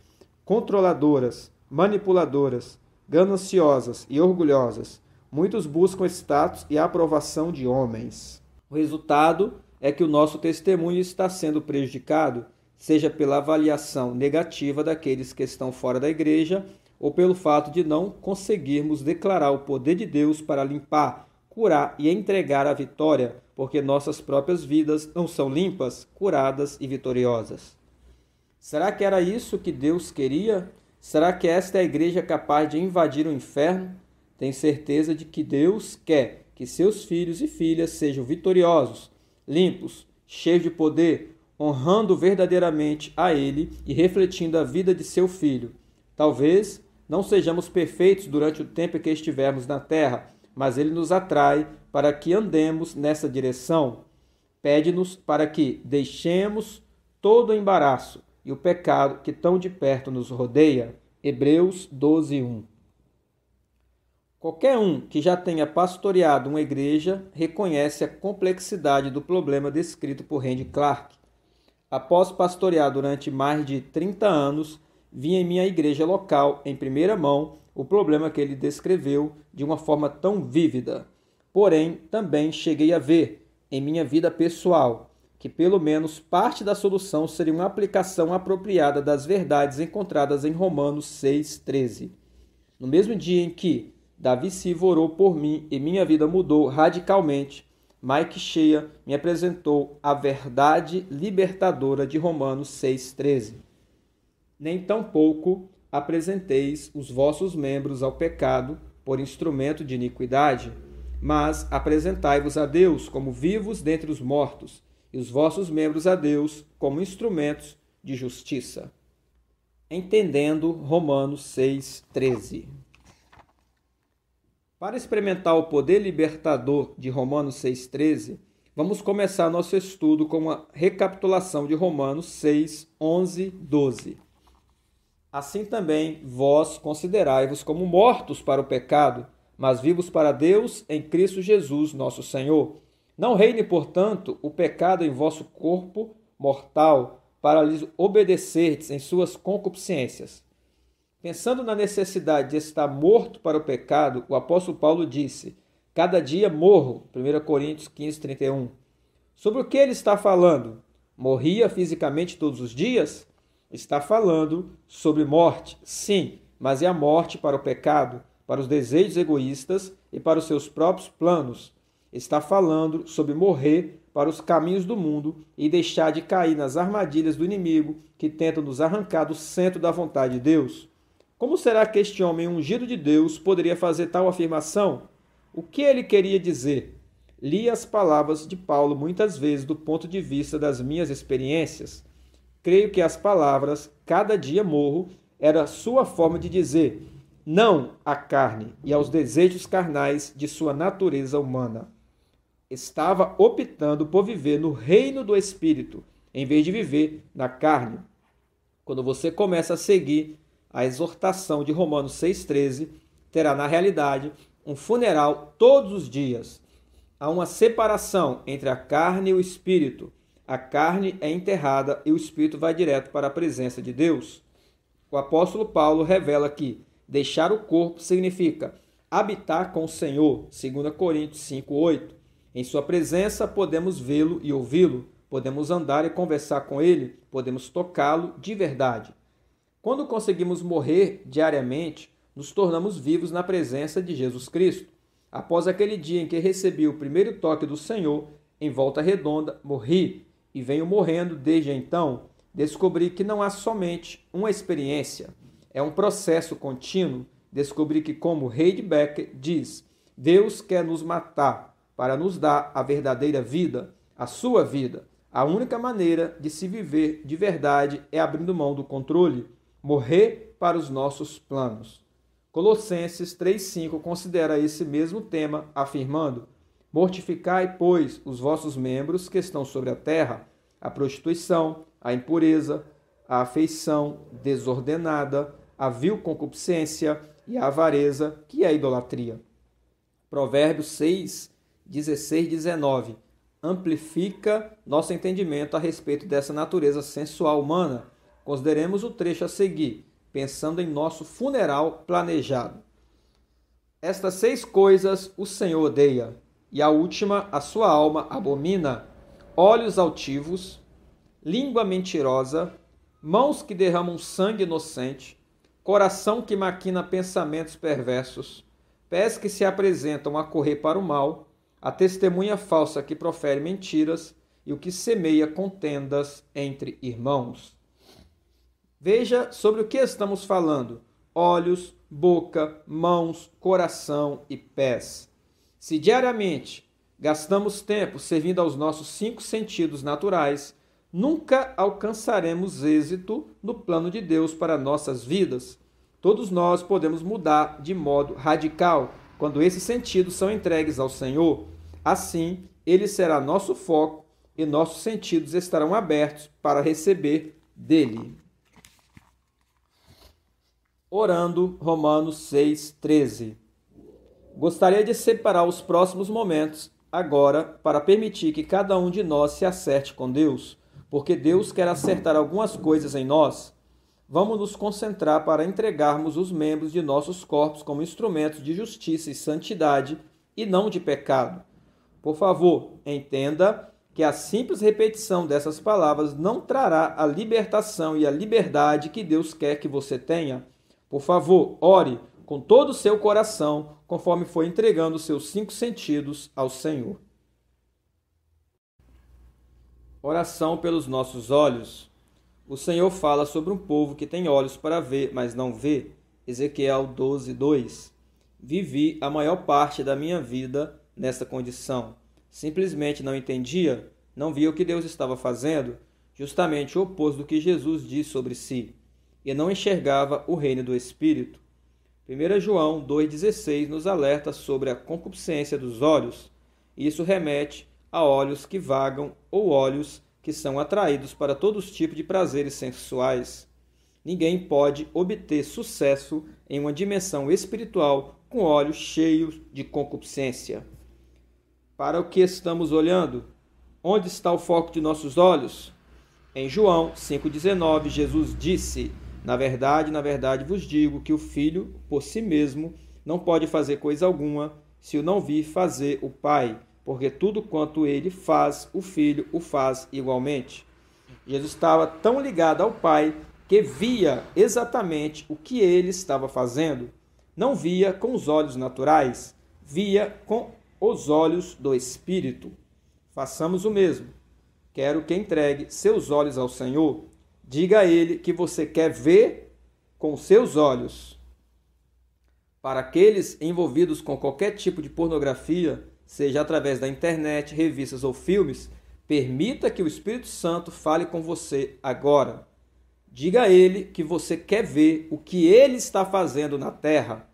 controladoras, manipuladoras, gananciosas e orgulhosas. Muitos buscam status e aprovação de homens. O resultado é que o nosso testemunho está sendo prejudicado, seja pela avaliação negativa daqueles que estão fora da igreja ou pelo fato de não conseguirmos declarar o poder de Deus para limpar, curar e entregar a vitória porque nossas próprias vidas não são limpas, curadas e vitoriosas. Será que era isso que Deus queria? Será que esta é a igreja capaz de invadir o inferno? Tem certeza de que Deus quer que seus filhos e filhas sejam vitoriosos, limpos, cheios de poder, honrando verdadeiramente a Ele e refletindo a vida de seu filho. Talvez não sejamos perfeitos durante o tempo que estivermos na terra, mas Ele nos atrai para que andemos nessa direção. Pede-nos para que deixemos todo o embaraço e o pecado que tão de perto nos rodeia. Hebreus 12, 1. Qualquer um que já tenha pastoreado uma igreja reconhece a complexidade do problema descrito por Randy Clark. Após pastorear durante mais de 30 anos, vi em minha igreja local, em primeira mão, o problema que ele descreveu de uma forma tão vívida. Porém, também cheguei a ver, em minha vida pessoal, que pelo menos parte da solução seria uma aplicação apropriada das verdades encontradas em Romanos 6,13. No mesmo dia em que Davi Silva orou por mim e minha vida mudou radicalmente, Mike Shea me apresentou a verdade libertadora de Romanos 6,13. Nem tampouco apresenteis os vossos membros ao pecado por instrumento de iniquidade mas apresentai-vos a Deus como vivos dentre os mortos, e os vossos membros a Deus como instrumentos de justiça. Entendendo Romanos 6,13. Para experimentar o poder libertador de Romanos 6,13, vamos começar nosso estudo com uma recapitulação de Romanos 6, 11, 12. Assim também vós considerai-vos como mortos para o pecado mas vivos para Deus em Cristo Jesus, nosso Senhor. Não reine, portanto, o pecado em vosso corpo mortal, para lhes obedecerdes em suas concupiscências. Pensando na necessidade de estar morto para o pecado, o apóstolo Paulo disse: Cada dia morro. 1 Coríntios 15, 31. Sobre o que ele está falando? Morria fisicamente todos os dias? Está falando sobre morte, sim, mas é a morte para o pecado para os desejos egoístas e para os seus próprios planos. Está falando sobre morrer para os caminhos do mundo e deixar de cair nas armadilhas do inimigo que tenta nos arrancar do centro da vontade de Deus. Como será que este homem ungido de Deus poderia fazer tal afirmação? O que ele queria dizer? Li as palavras de Paulo muitas vezes do ponto de vista das minhas experiências. Creio que as palavras, cada dia morro, era sua forma de dizer: não à carne e aos desejos carnais de sua natureza humana. Estava optando por viver no reino do Espírito, em vez de viver na carne. Quando você começa a seguir a exortação de Romanos 6,13, terá na realidade um funeral todos os dias. Há uma separação entre a carne e o espírito. A carne é enterrada e o espírito vai direto para a presença de Deus. O apóstolo Paulo revela que Deixar o corpo significa habitar com o Senhor, 2 Coríntios 5:8. Em sua presença podemos vê-lo e ouvi-lo, podemos andar e conversar com ele, podemos tocá-lo de verdade. Quando conseguimos morrer diariamente, nos tornamos vivos na presença de Jesus Cristo. Após aquele dia em que recebi o primeiro toque do Senhor, em volta redonda, morri e venho morrendo desde então. Descobri que não há somente uma experiência, é um processo contínuo descobrir que, como Becker diz, Deus quer nos matar para nos dar a verdadeira vida, a sua vida. A única maneira de se viver de verdade é abrindo mão do controle, morrer para os nossos planos. Colossenses 3,5 considera esse mesmo tema, afirmando: Mortificai, pois, os vossos membros que estão sobre a terra, a prostituição, a impureza, a afeição desordenada, a vil concupiscência e a avareza, que é a idolatria. Provérbios 6, 16 e 19 amplifica nosso entendimento a respeito dessa natureza sensual humana. Consideremos o trecho a seguir, pensando em nosso funeral planejado. Estas seis coisas o Senhor odeia, e a última a sua alma abomina: olhos altivos, língua mentirosa, mãos que derramam sangue inocente, coração que maquina pensamentos perversos, pés que se apresentam a correr para o mal, a testemunha falsa que profere mentiras e o que semeia contendas entre irmãos. Veja sobre o que estamos falando: olhos, boca, mãos, coração e pés. Se diariamente gastamos tempo servindo aos nossos cinco sentidos naturais, nunca alcançaremos êxito no plano de Deus para nossas vidas, Todos nós podemos mudar de modo radical quando esses sentidos são entregues ao Senhor. Assim, ele será nosso foco e nossos sentidos estarão abertos para receber dele. Orando, Romanos 13. Gostaria de separar os próximos momentos agora para permitir que cada um de nós se acerte com Deus, porque Deus quer acertar algumas coisas em nós vamos nos concentrar para entregarmos os membros de nossos corpos como instrumentos de justiça e santidade e não de pecado. Por favor, entenda que a simples repetição dessas palavras não trará a libertação e a liberdade que Deus quer que você tenha. Por favor, ore com todo o seu coração, conforme foi entregando seus cinco sentidos ao Senhor. Oração pelos nossos olhos. O Senhor fala sobre um povo que tem olhos para ver, mas não vê. Ezequiel 12, 2. Vivi a maior parte da minha vida nessa condição. Simplesmente não entendia, não via o que Deus estava fazendo, justamente o oposto do que Jesus diz sobre si, e não enxergava o reino do Espírito. 1 João 2,16 nos alerta sobre a concupiscência dos olhos. Isso remete a olhos que vagam ou olhos que são atraídos para todos os tipos de prazeres sensuais. Ninguém pode obter sucesso em uma dimensão espiritual com olhos cheios de concupiscência. Para o que estamos olhando? Onde está o foco de nossos olhos? Em João 5,19, Jesus disse: Na verdade, na verdade vos digo que o filho, por si mesmo, não pode fazer coisa alguma se o não vir fazer o Pai porque tudo quanto ele faz, o filho o faz igualmente. Jesus estava tão ligado ao Pai que via exatamente o que ele estava fazendo. Não via com os olhos naturais, via com os olhos do Espírito. Façamos o mesmo. Quero que entregue seus olhos ao Senhor. Diga a Ele que você quer ver com seus olhos. Para aqueles envolvidos com qualquer tipo de pornografia, seja através da internet, revistas ou filmes, permita que o Espírito Santo fale com você agora. Diga a ele que você quer ver o que ele está fazendo na terra,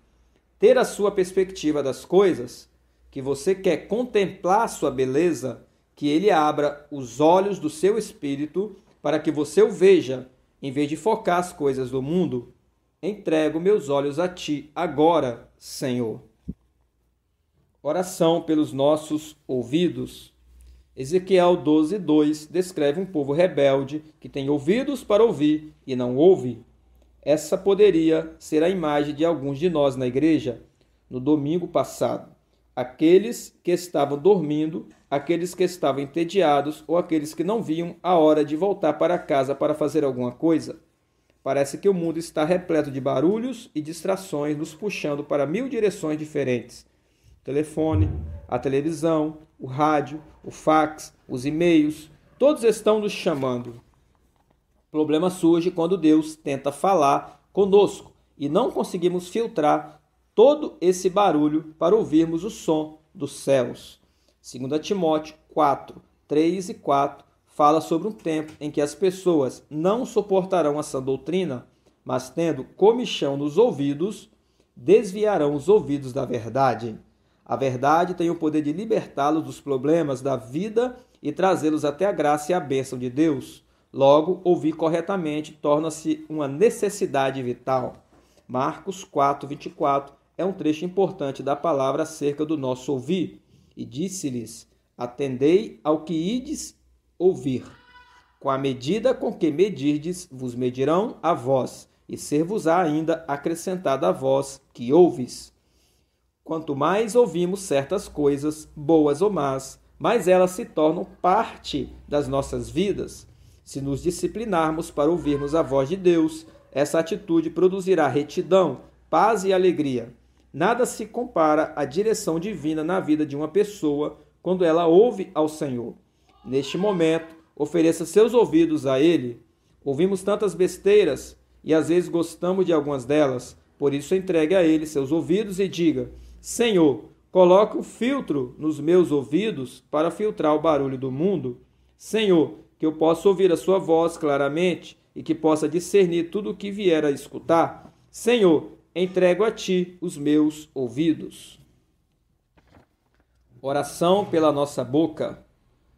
ter a sua perspectiva das coisas, que você quer contemplar a sua beleza, que ele abra os olhos do seu espírito para que você o veja, em vez de focar as coisas do mundo. Entrego meus olhos a ti agora, Senhor oração pelos nossos ouvidos. Ezequiel 12, 2 descreve um povo rebelde que tem ouvidos para ouvir e não ouve. Essa poderia ser a imagem de alguns de nós na igreja no domingo passado. Aqueles que estavam dormindo, aqueles que estavam entediados ou aqueles que não viam a hora de voltar para casa para fazer alguma coisa. Parece que o mundo está repleto de barulhos e distrações nos puxando para mil direções diferentes telefone, a televisão, o rádio, o fax, os e-mails, todos estão nos chamando. O problema surge quando Deus tenta falar conosco e não conseguimos filtrar todo esse barulho para ouvirmos o som dos céus. 2 Timóteo 4, 3 e 4 fala sobre um tempo em que as pessoas não suportarão essa doutrina, mas tendo comichão nos ouvidos, desviarão os ouvidos da verdade. A verdade tem o poder de libertá-los dos problemas da vida e trazê-los até a graça e a bênção de Deus. Logo, ouvir corretamente torna-se uma necessidade vital. Marcos 4, 24 é um trecho importante da palavra acerca do nosso ouvir. E disse-lhes: Atendei ao que ides ouvir. Com a medida com que medirdes, vos medirão a vós, e ser-vos-á ainda acrescentada a vós que ouves. Quanto mais ouvimos certas coisas, boas ou más, mais elas se tornam parte das nossas vidas. Se nos disciplinarmos para ouvirmos a voz de Deus, essa atitude produzirá retidão, paz e alegria. Nada se compara à direção divina na vida de uma pessoa quando ela ouve ao Senhor. Neste momento, ofereça seus ouvidos a Ele. Ouvimos tantas besteiras e às vezes gostamos de algumas delas, por isso entregue a Ele seus ouvidos e diga: Senhor, coloca o filtro nos meus ouvidos para filtrar o barulho do mundo. Senhor, que eu possa ouvir a sua voz claramente e que possa discernir tudo o que vier a escutar. Senhor, entrego a ti os meus ouvidos. Oração pela nossa boca.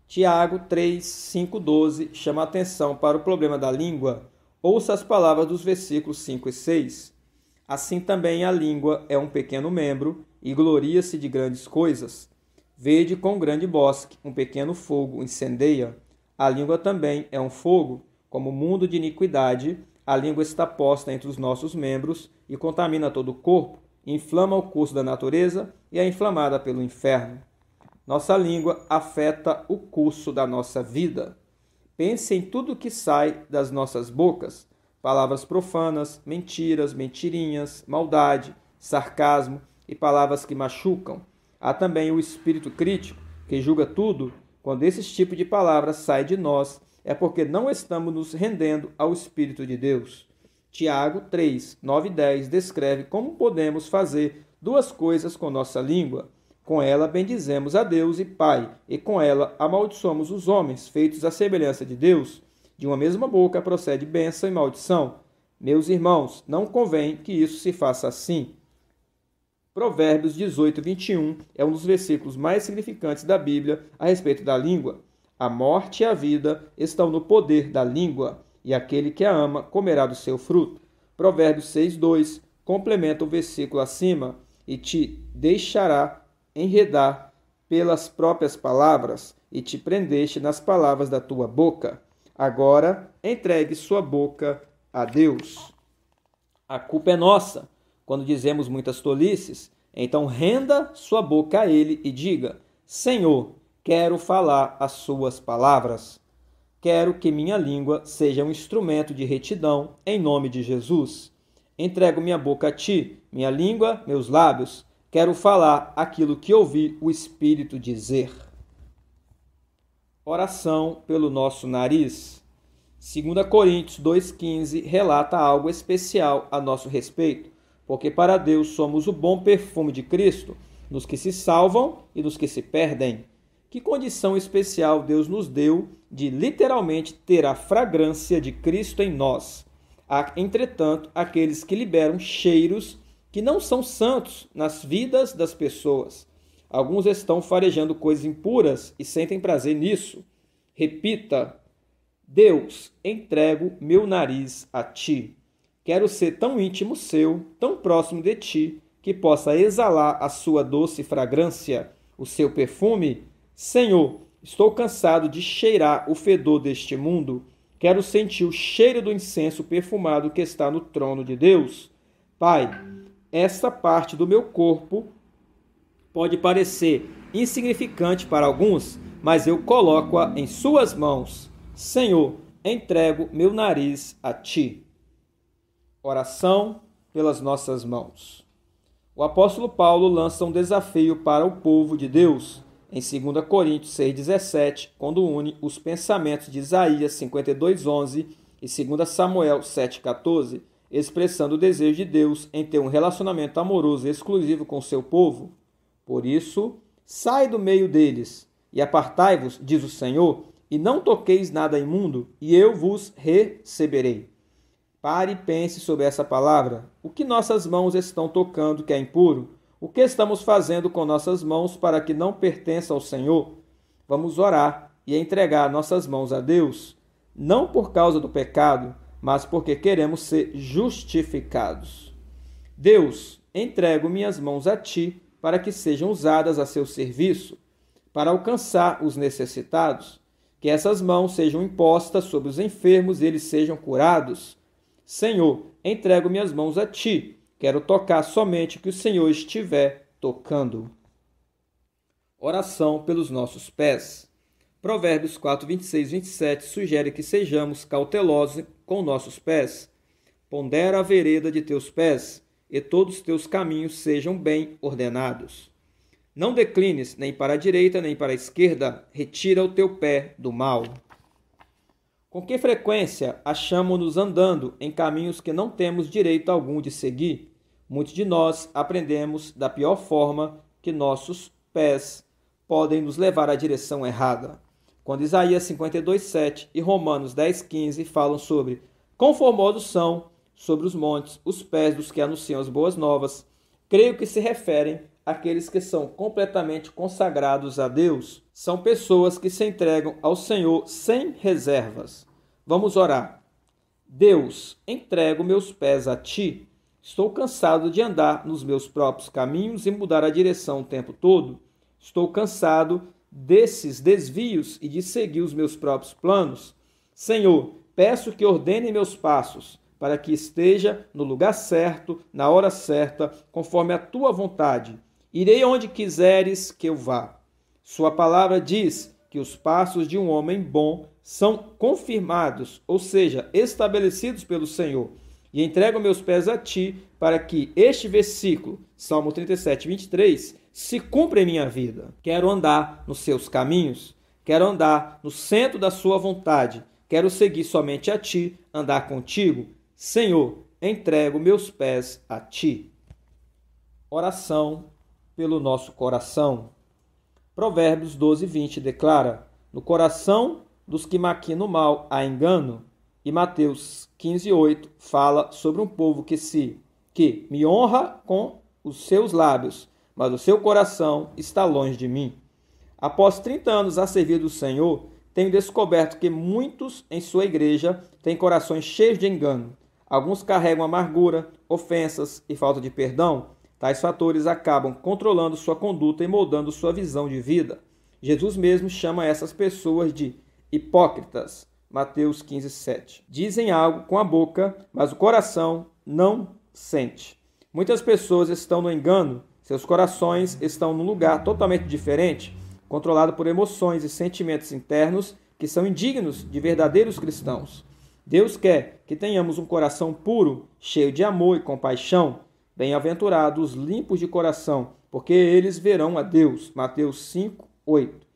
Tiago 3, 5, 12 chama atenção para o problema da língua. Ouça as palavras dos versículos 5 e 6. Assim também a língua é um pequeno membro e gloria-se de grandes coisas. Vede com grande bosque, um pequeno fogo incendeia. A língua também é um fogo, como mundo de iniquidade, a língua está posta entre os nossos membros e contamina todo o corpo, inflama o curso da natureza e é inflamada pelo inferno. Nossa língua afeta o curso da nossa vida. Pense em tudo que sai das nossas bocas: palavras profanas, mentiras, mentirinhas, maldade, sarcasmo, e palavras que machucam. Há também o espírito crítico, que julga tudo. Quando esse tipo de palavra sai de nós, é porque não estamos nos rendendo ao Espírito de Deus. Tiago 3, 9 e 10 descreve como podemos fazer duas coisas com nossa língua. Com ela bendizemos a Deus e Pai, e com ela amaldiçoamos os homens, feitos à semelhança de Deus. De uma mesma boca procede bênção e maldição. Meus irmãos, não convém que isso se faça assim. Provérbios 18, 21 é um dos versículos mais significantes da Bíblia a respeito da língua. A morte e a vida estão no poder da língua, e aquele que a ama comerá do seu fruto. Provérbios 6, 2 complementa o versículo acima e te deixará enredar pelas próprias palavras e te prendeste nas palavras da tua boca. Agora entregue sua boca a Deus. A culpa é nossa quando dizemos muitas tolices, então renda sua boca a ele e diga: Senhor, quero falar as suas palavras. Quero que minha língua seja um instrumento de retidão em nome de Jesus. Entrego minha boca a ti, minha língua, meus lábios. Quero falar aquilo que ouvi o Espírito dizer. Oração pelo nosso nariz. 2 Coríntios 2,15 relata algo especial a nosso respeito porque para Deus somos o bom perfume de Cristo, nos que se salvam e nos que se perdem. Que condição especial Deus nos deu de literalmente ter a fragrância de Cristo em nós. Há, entretanto, aqueles que liberam cheiros que não são santos nas vidas das pessoas. Alguns estão farejando coisas impuras e sentem prazer nisso. Repita: Deus, entrego meu nariz a ti. Quero ser tão íntimo seu, tão próximo de ti, que possa exalar a sua doce fragrância, o seu perfume. Senhor, estou cansado de cheirar o fedor deste mundo. Quero sentir o cheiro do incenso perfumado que está no trono de Deus. Pai, esta parte do meu corpo pode parecer insignificante para alguns, mas eu coloco-a em Suas mãos. Senhor, entrego meu nariz a Ti. Oração pelas nossas mãos. O apóstolo Paulo lança um desafio para o povo de Deus em 2 Coríntios 6,17, quando une os pensamentos de Isaías 52,11 e 2 Samuel 7,14, expressando o desejo de Deus em ter um relacionamento amoroso e exclusivo com seu povo. Por isso, sai do meio deles e apartai-vos, diz o Senhor, e não toqueis nada imundo, e eu vos receberei. Pare e pense sobre essa palavra. O que nossas mãos estão tocando que é impuro? O que estamos fazendo com nossas mãos para que não pertença ao Senhor? Vamos orar e entregar nossas mãos a Deus, não por causa do pecado, mas porque queremos ser justificados. Deus, entrego minhas mãos a ti para que sejam usadas a seu serviço, para alcançar os necessitados, que essas mãos sejam impostas sobre os enfermos e eles sejam curados Senhor, entrego minhas mãos a ti. Quero tocar somente o que o Senhor estiver tocando. Oração pelos nossos pés. Provérbios 4, 26 27 sugere que sejamos cautelosos com nossos pés. Pondera a vereda de teus pés, e todos os teus caminhos sejam bem ordenados. Não declines nem para a direita nem para a esquerda, retira o teu pé do mal. Com que frequência achamos-nos andando em caminhos que não temos direito algum de seguir? Muitos de nós aprendemos da pior forma que nossos pés podem nos levar à direção errada. Quando Isaías 52:7 e Romanos 10:15 falam sobre conformados são sobre os montes os pés dos que anunciam as boas novas, creio que se referem àqueles que são completamente consagrados a Deus. São pessoas que se entregam ao Senhor sem reservas. Vamos orar. Deus, entrego meus pés a ti. Estou cansado de andar nos meus próprios caminhos e mudar a direção o tempo todo. Estou cansado desses desvios e de seguir os meus próprios planos. Senhor, peço que ordene meus passos, para que esteja no lugar certo, na hora certa, conforme a tua vontade. Irei onde quiseres que eu vá. Sua palavra diz que os passos de um homem bom são confirmados, ou seja, estabelecidos pelo Senhor. E entrego meus pés a ti, para que este versículo, Salmo 37, 23, se cumpra em minha vida. Quero andar nos seus caminhos, quero andar no centro da sua vontade, quero seguir somente a ti, andar contigo. Senhor, entrego meus pés a ti. Oração pelo nosso coração. Provérbios 12, 20 declara: No coração dos que maquinam o mal a engano, e Mateus 15:8 fala sobre um povo que se que me honra com os seus lábios, mas o seu coração está longe de mim. Após 30 anos a servir do Senhor, tenho descoberto que muitos em sua igreja têm corações cheios de engano. Alguns carregam amargura, ofensas e falta de perdão. Tais fatores acabam controlando sua conduta e moldando sua visão de vida. Jesus mesmo chama essas pessoas de hipócritas. Mateus 15, 7. Dizem algo com a boca, mas o coração não sente. Muitas pessoas estão no engano, seus corações estão num lugar totalmente diferente, controlado por emoções e sentimentos internos que são indignos de verdadeiros cristãos. Deus quer que tenhamos um coração puro, cheio de amor e compaixão. Bem-aventurados os limpos de coração, porque eles verão a Deus. Mateus 5, 8.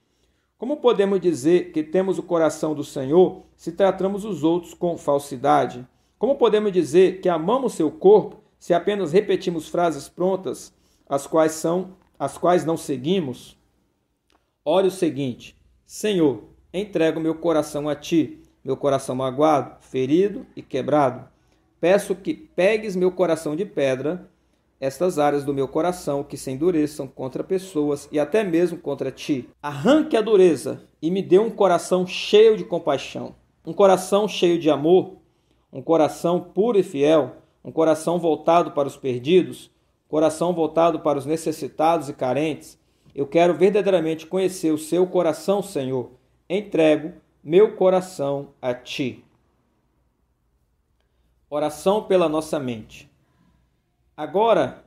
Como podemos dizer que temos o coração do Senhor se tratamos os outros com falsidade? Como podemos dizer que amamos seu corpo se apenas repetimos frases prontas, as quais são, as quais não seguimos? Olhe o seguinte: Senhor, entrego meu coração a ti, meu coração magoado, ferido e quebrado. Peço que pegues meu coração de pedra estas áreas do meu coração que se endureçam contra pessoas e até mesmo contra ti. Arranque a dureza e me dê um coração cheio de compaixão, um coração cheio de amor, um coração puro e fiel, um coração voltado para os perdidos, um coração voltado para os necessitados e carentes. Eu quero verdadeiramente conhecer o seu coração, Senhor. Entrego meu coração a ti. Oração pela nossa mente. Agora,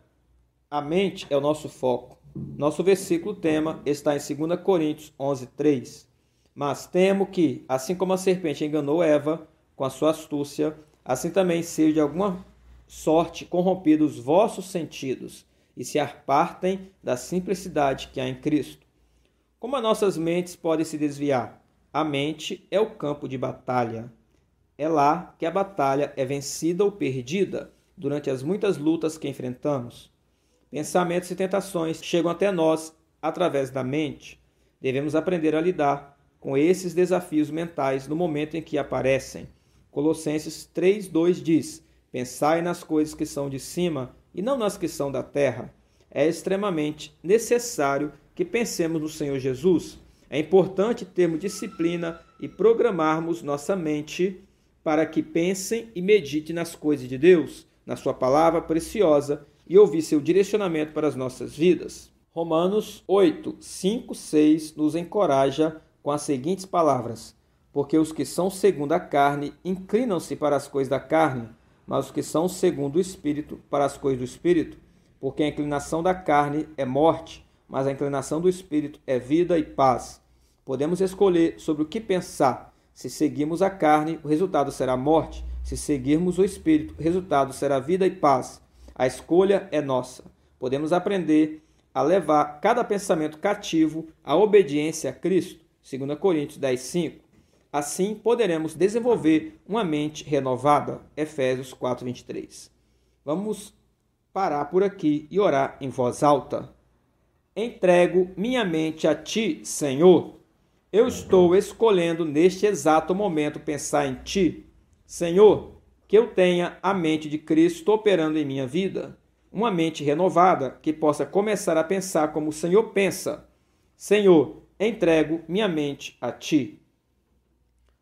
a mente é o nosso foco. Nosso versículo tema está em 2 Coríntios 11, 3. Mas temo que, assim como a serpente enganou Eva com a sua astúcia, assim também sejam de alguma sorte corrompidos os vossos sentidos e se apartem da simplicidade que há em Cristo. Como as nossas mentes podem se desviar? A mente é o campo de batalha. É lá que a batalha é vencida ou perdida durante as muitas lutas que enfrentamos. Pensamentos e tentações chegam até nós através da mente. Devemos aprender a lidar com esses desafios mentais no momento em que aparecem. Colossenses 3:2 diz: Pensai nas coisas que são de cima e não nas que são da terra. É extremamente necessário que pensemos no Senhor Jesus. É importante termos disciplina e programarmos nossa mente para que pensem e meditem nas coisas de Deus na sua palavra preciosa e ouvir seu direcionamento para as nossas vidas. Romanos 8, 5, 6 nos encoraja com as seguintes palavras: Porque os que são segundo a carne inclinam-se para as coisas da carne, mas os que são segundo o espírito para as coisas do espírito. Porque a inclinação da carne é morte, mas a inclinação do espírito é vida e paz. Podemos escolher sobre o que pensar. Se seguimos a carne, o resultado será morte se seguirmos o Espírito, o resultado será vida e paz. A escolha é nossa. Podemos aprender a levar cada pensamento cativo à obediência a Cristo, 2 Coríntios 10, 5. Assim poderemos desenvolver uma mente renovada, Efésios 4, 23. Vamos parar por aqui e orar em voz alta. Entrego minha mente a Ti, Senhor. Eu estou escolhendo neste exato momento pensar em Ti Senhor, que eu tenha a mente de Cristo operando em minha vida, uma mente renovada que possa começar a pensar como o Senhor pensa. Senhor, entrego minha mente a Ti.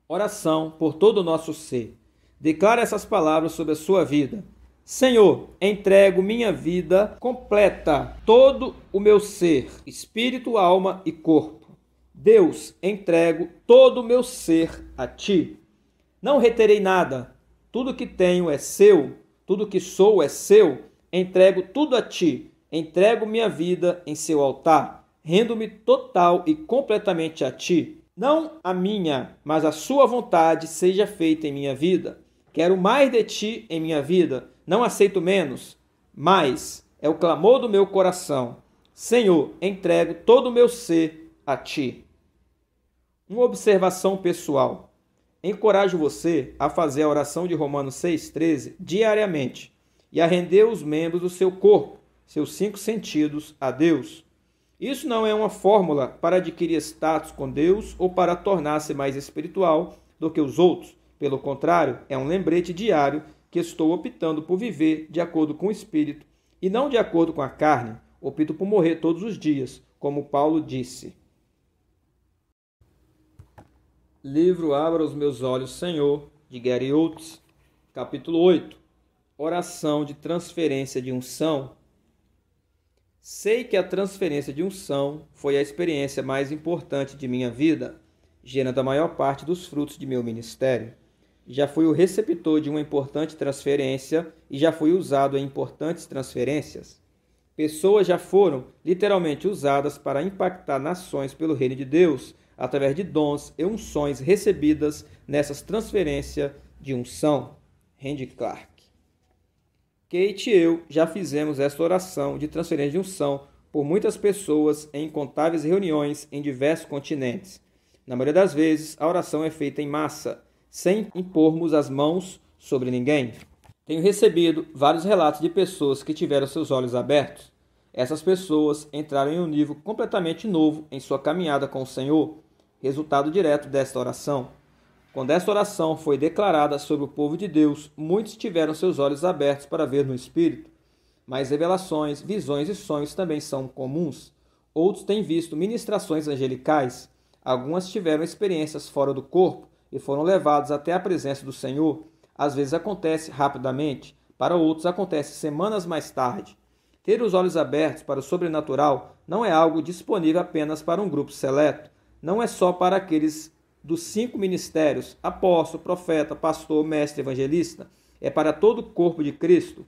Oração por todo o nosso ser. Declara essas palavras sobre a sua vida. Senhor, entrego minha vida completa, todo o meu ser, espírito, alma e corpo. Deus, entrego todo o meu ser a Ti. Não reterei nada. Tudo que tenho é seu, tudo que sou é seu. Entrego tudo a ti. Entrego minha vida em seu altar. Rendo-me total e completamente a ti. Não a minha, mas a sua vontade seja feita em minha vida. Quero mais de ti em minha vida. Não aceito menos. Mais é o clamor do meu coração. Senhor, entrego todo o meu ser a ti. Uma observação pessoal. Encorajo você a fazer a oração de Romanos 6,13 diariamente e a render os membros do seu corpo, seus cinco sentidos, a Deus. Isso não é uma fórmula para adquirir status com Deus ou para tornar-se mais espiritual do que os outros. Pelo contrário, é um lembrete diário que estou optando por viver de acordo com o espírito e não de acordo com a carne. Opto por morrer todos os dias, como Paulo disse. Livro Abra os Meus Olhos, Senhor, de Gary Oates, capítulo 8. Oração de transferência de unção. Sei que a transferência de unção foi a experiência mais importante de minha vida, gerando a maior parte dos frutos de meu ministério. Já fui o receptor de uma importante transferência e já fui usado em importantes transferências. Pessoas já foram literalmente usadas para impactar nações pelo reino de Deus através de dons e unções recebidas nessas transferências de unção. Randy Clark. Kate e eu já fizemos esta oração de transferência de unção por muitas pessoas em incontáveis reuniões em diversos continentes. Na maioria das vezes, a oração é feita em massa, sem impormos as mãos sobre ninguém. Tenho recebido vários relatos de pessoas que tiveram seus olhos abertos, essas pessoas entraram em um nível completamente novo em sua caminhada com o Senhor, resultado direto desta oração. Quando esta oração foi declarada sobre o povo de Deus, muitos tiveram seus olhos abertos para ver no Espírito. Mas revelações, visões e sonhos também são comuns. Outros têm visto ministrações angelicais. Algumas tiveram experiências fora do corpo e foram levados até a presença do Senhor. Às vezes acontece rapidamente, para outros acontece semanas mais tarde. Ter os olhos abertos para o sobrenatural não é algo disponível apenas para um grupo seleto, não é só para aqueles dos cinco ministérios apóstolo, profeta, pastor, mestre, evangelista é para todo o corpo de Cristo.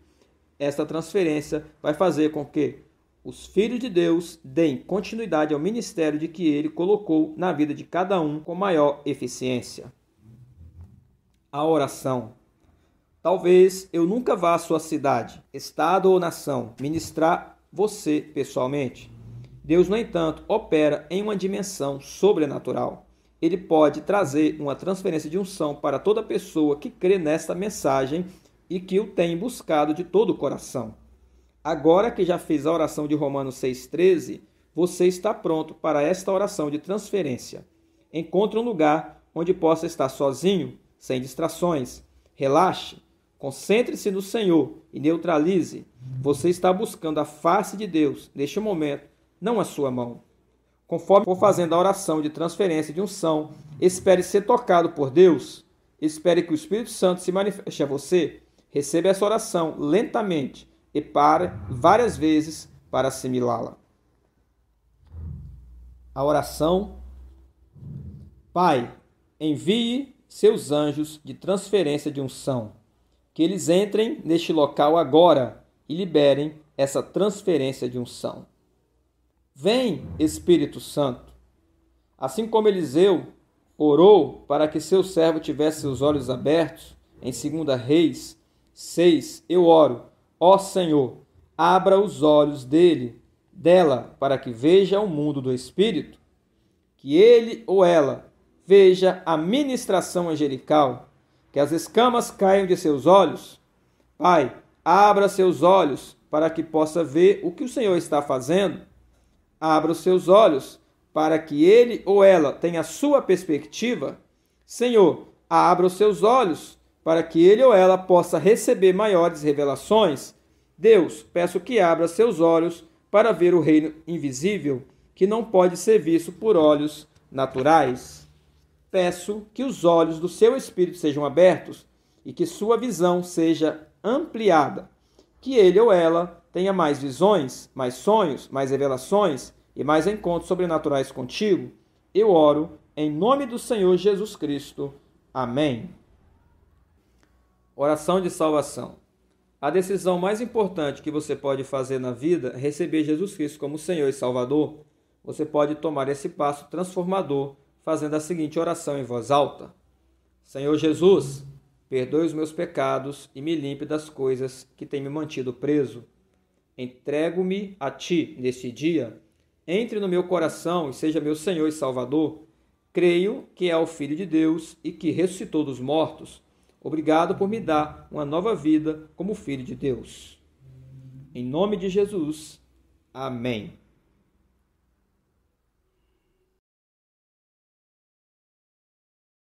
Esta transferência vai fazer com que os filhos de Deus deem continuidade ao ministério de que ele colocou na vida de cada um com maior eficiência. A oração. Talvez eu nunca vá à sua cidade, estado ou nação, ministrar você pessoalmente. Deus, no entanto, opera em uma dimensão sobrenatural. Ele pode trazer uma transferência de unção para toda pessoa que crê nesta mensagem e que o tem buscado de todo o coração. Agora que já fez a oração de Romanos 6,13, você está pronto para esta oração de transferência. Encontre um lugar onde possa estar sozinho, sem distrações. Relaxe, Concentre-se no Senhor e neutralize. Você está buscando a face de Deus neste momento, não a sua mão. Conforme for fazendo a oração de transferência de unção, espere ser tocado por Deus. Espere que o Espírito Santo se manifeste a você. Receba essa oração lentamente e pare várias vezes para assimilá-la. A oração: Pai, envie seus anjos de transferência de unção que eles entrem neste local agora e liberem essa transferência de unção. Vem, Espírito Santo. Assim como Eliseu orou para que seu servo tivesse seus olhos abertos, em 2 Reis 6, eu oro, ó Senhor, abra os olhos dele, dela, para que veja o mundo do Espírito, que ele ou ela veja a ministração angelical que as escamas caiam de seus olhos. Pai, abra seus olhos para que possa ver o que o Senhor está fazendo. Abra os seus olhos para que ele ou ela tenha a sua perspectiva. Senhor, abra os seus olhos para que ele ou ela possa receber maiores revelações. Deus, peço que abra seus olhos para ver o reino invisível, que não pode ser visto por olhos naturais peço que os olhos do seu espírito sejam abertos e que sua visão seja ampliada, que ele ou ela tenha mais visões, mais sonhos, mais revelações e mais encontros sobrenaturais contigo. Eu oro em nome do Senhor Jesus Cristo. Amém. Oração de salvação. A decisão mais importante que você pode fazer na vida é receber Jesus Cristo como Senhor e Salvador. Você pode tomar esse passo transformador fazendo a seguinte oração em voz alta: Senhor Jesus, perdoe os meus pecados e me limpe das coisas que têm me mantido preso. Entrego-me a ti neste dia. Entre no meu coração e seja meu Senhor e Salvador. Creio que é o Filho de Deus e que ressuscitou dos mortos. Obrigado por me dar uma nova vida como Filho de Deus. Em nome de Jesus. Amém.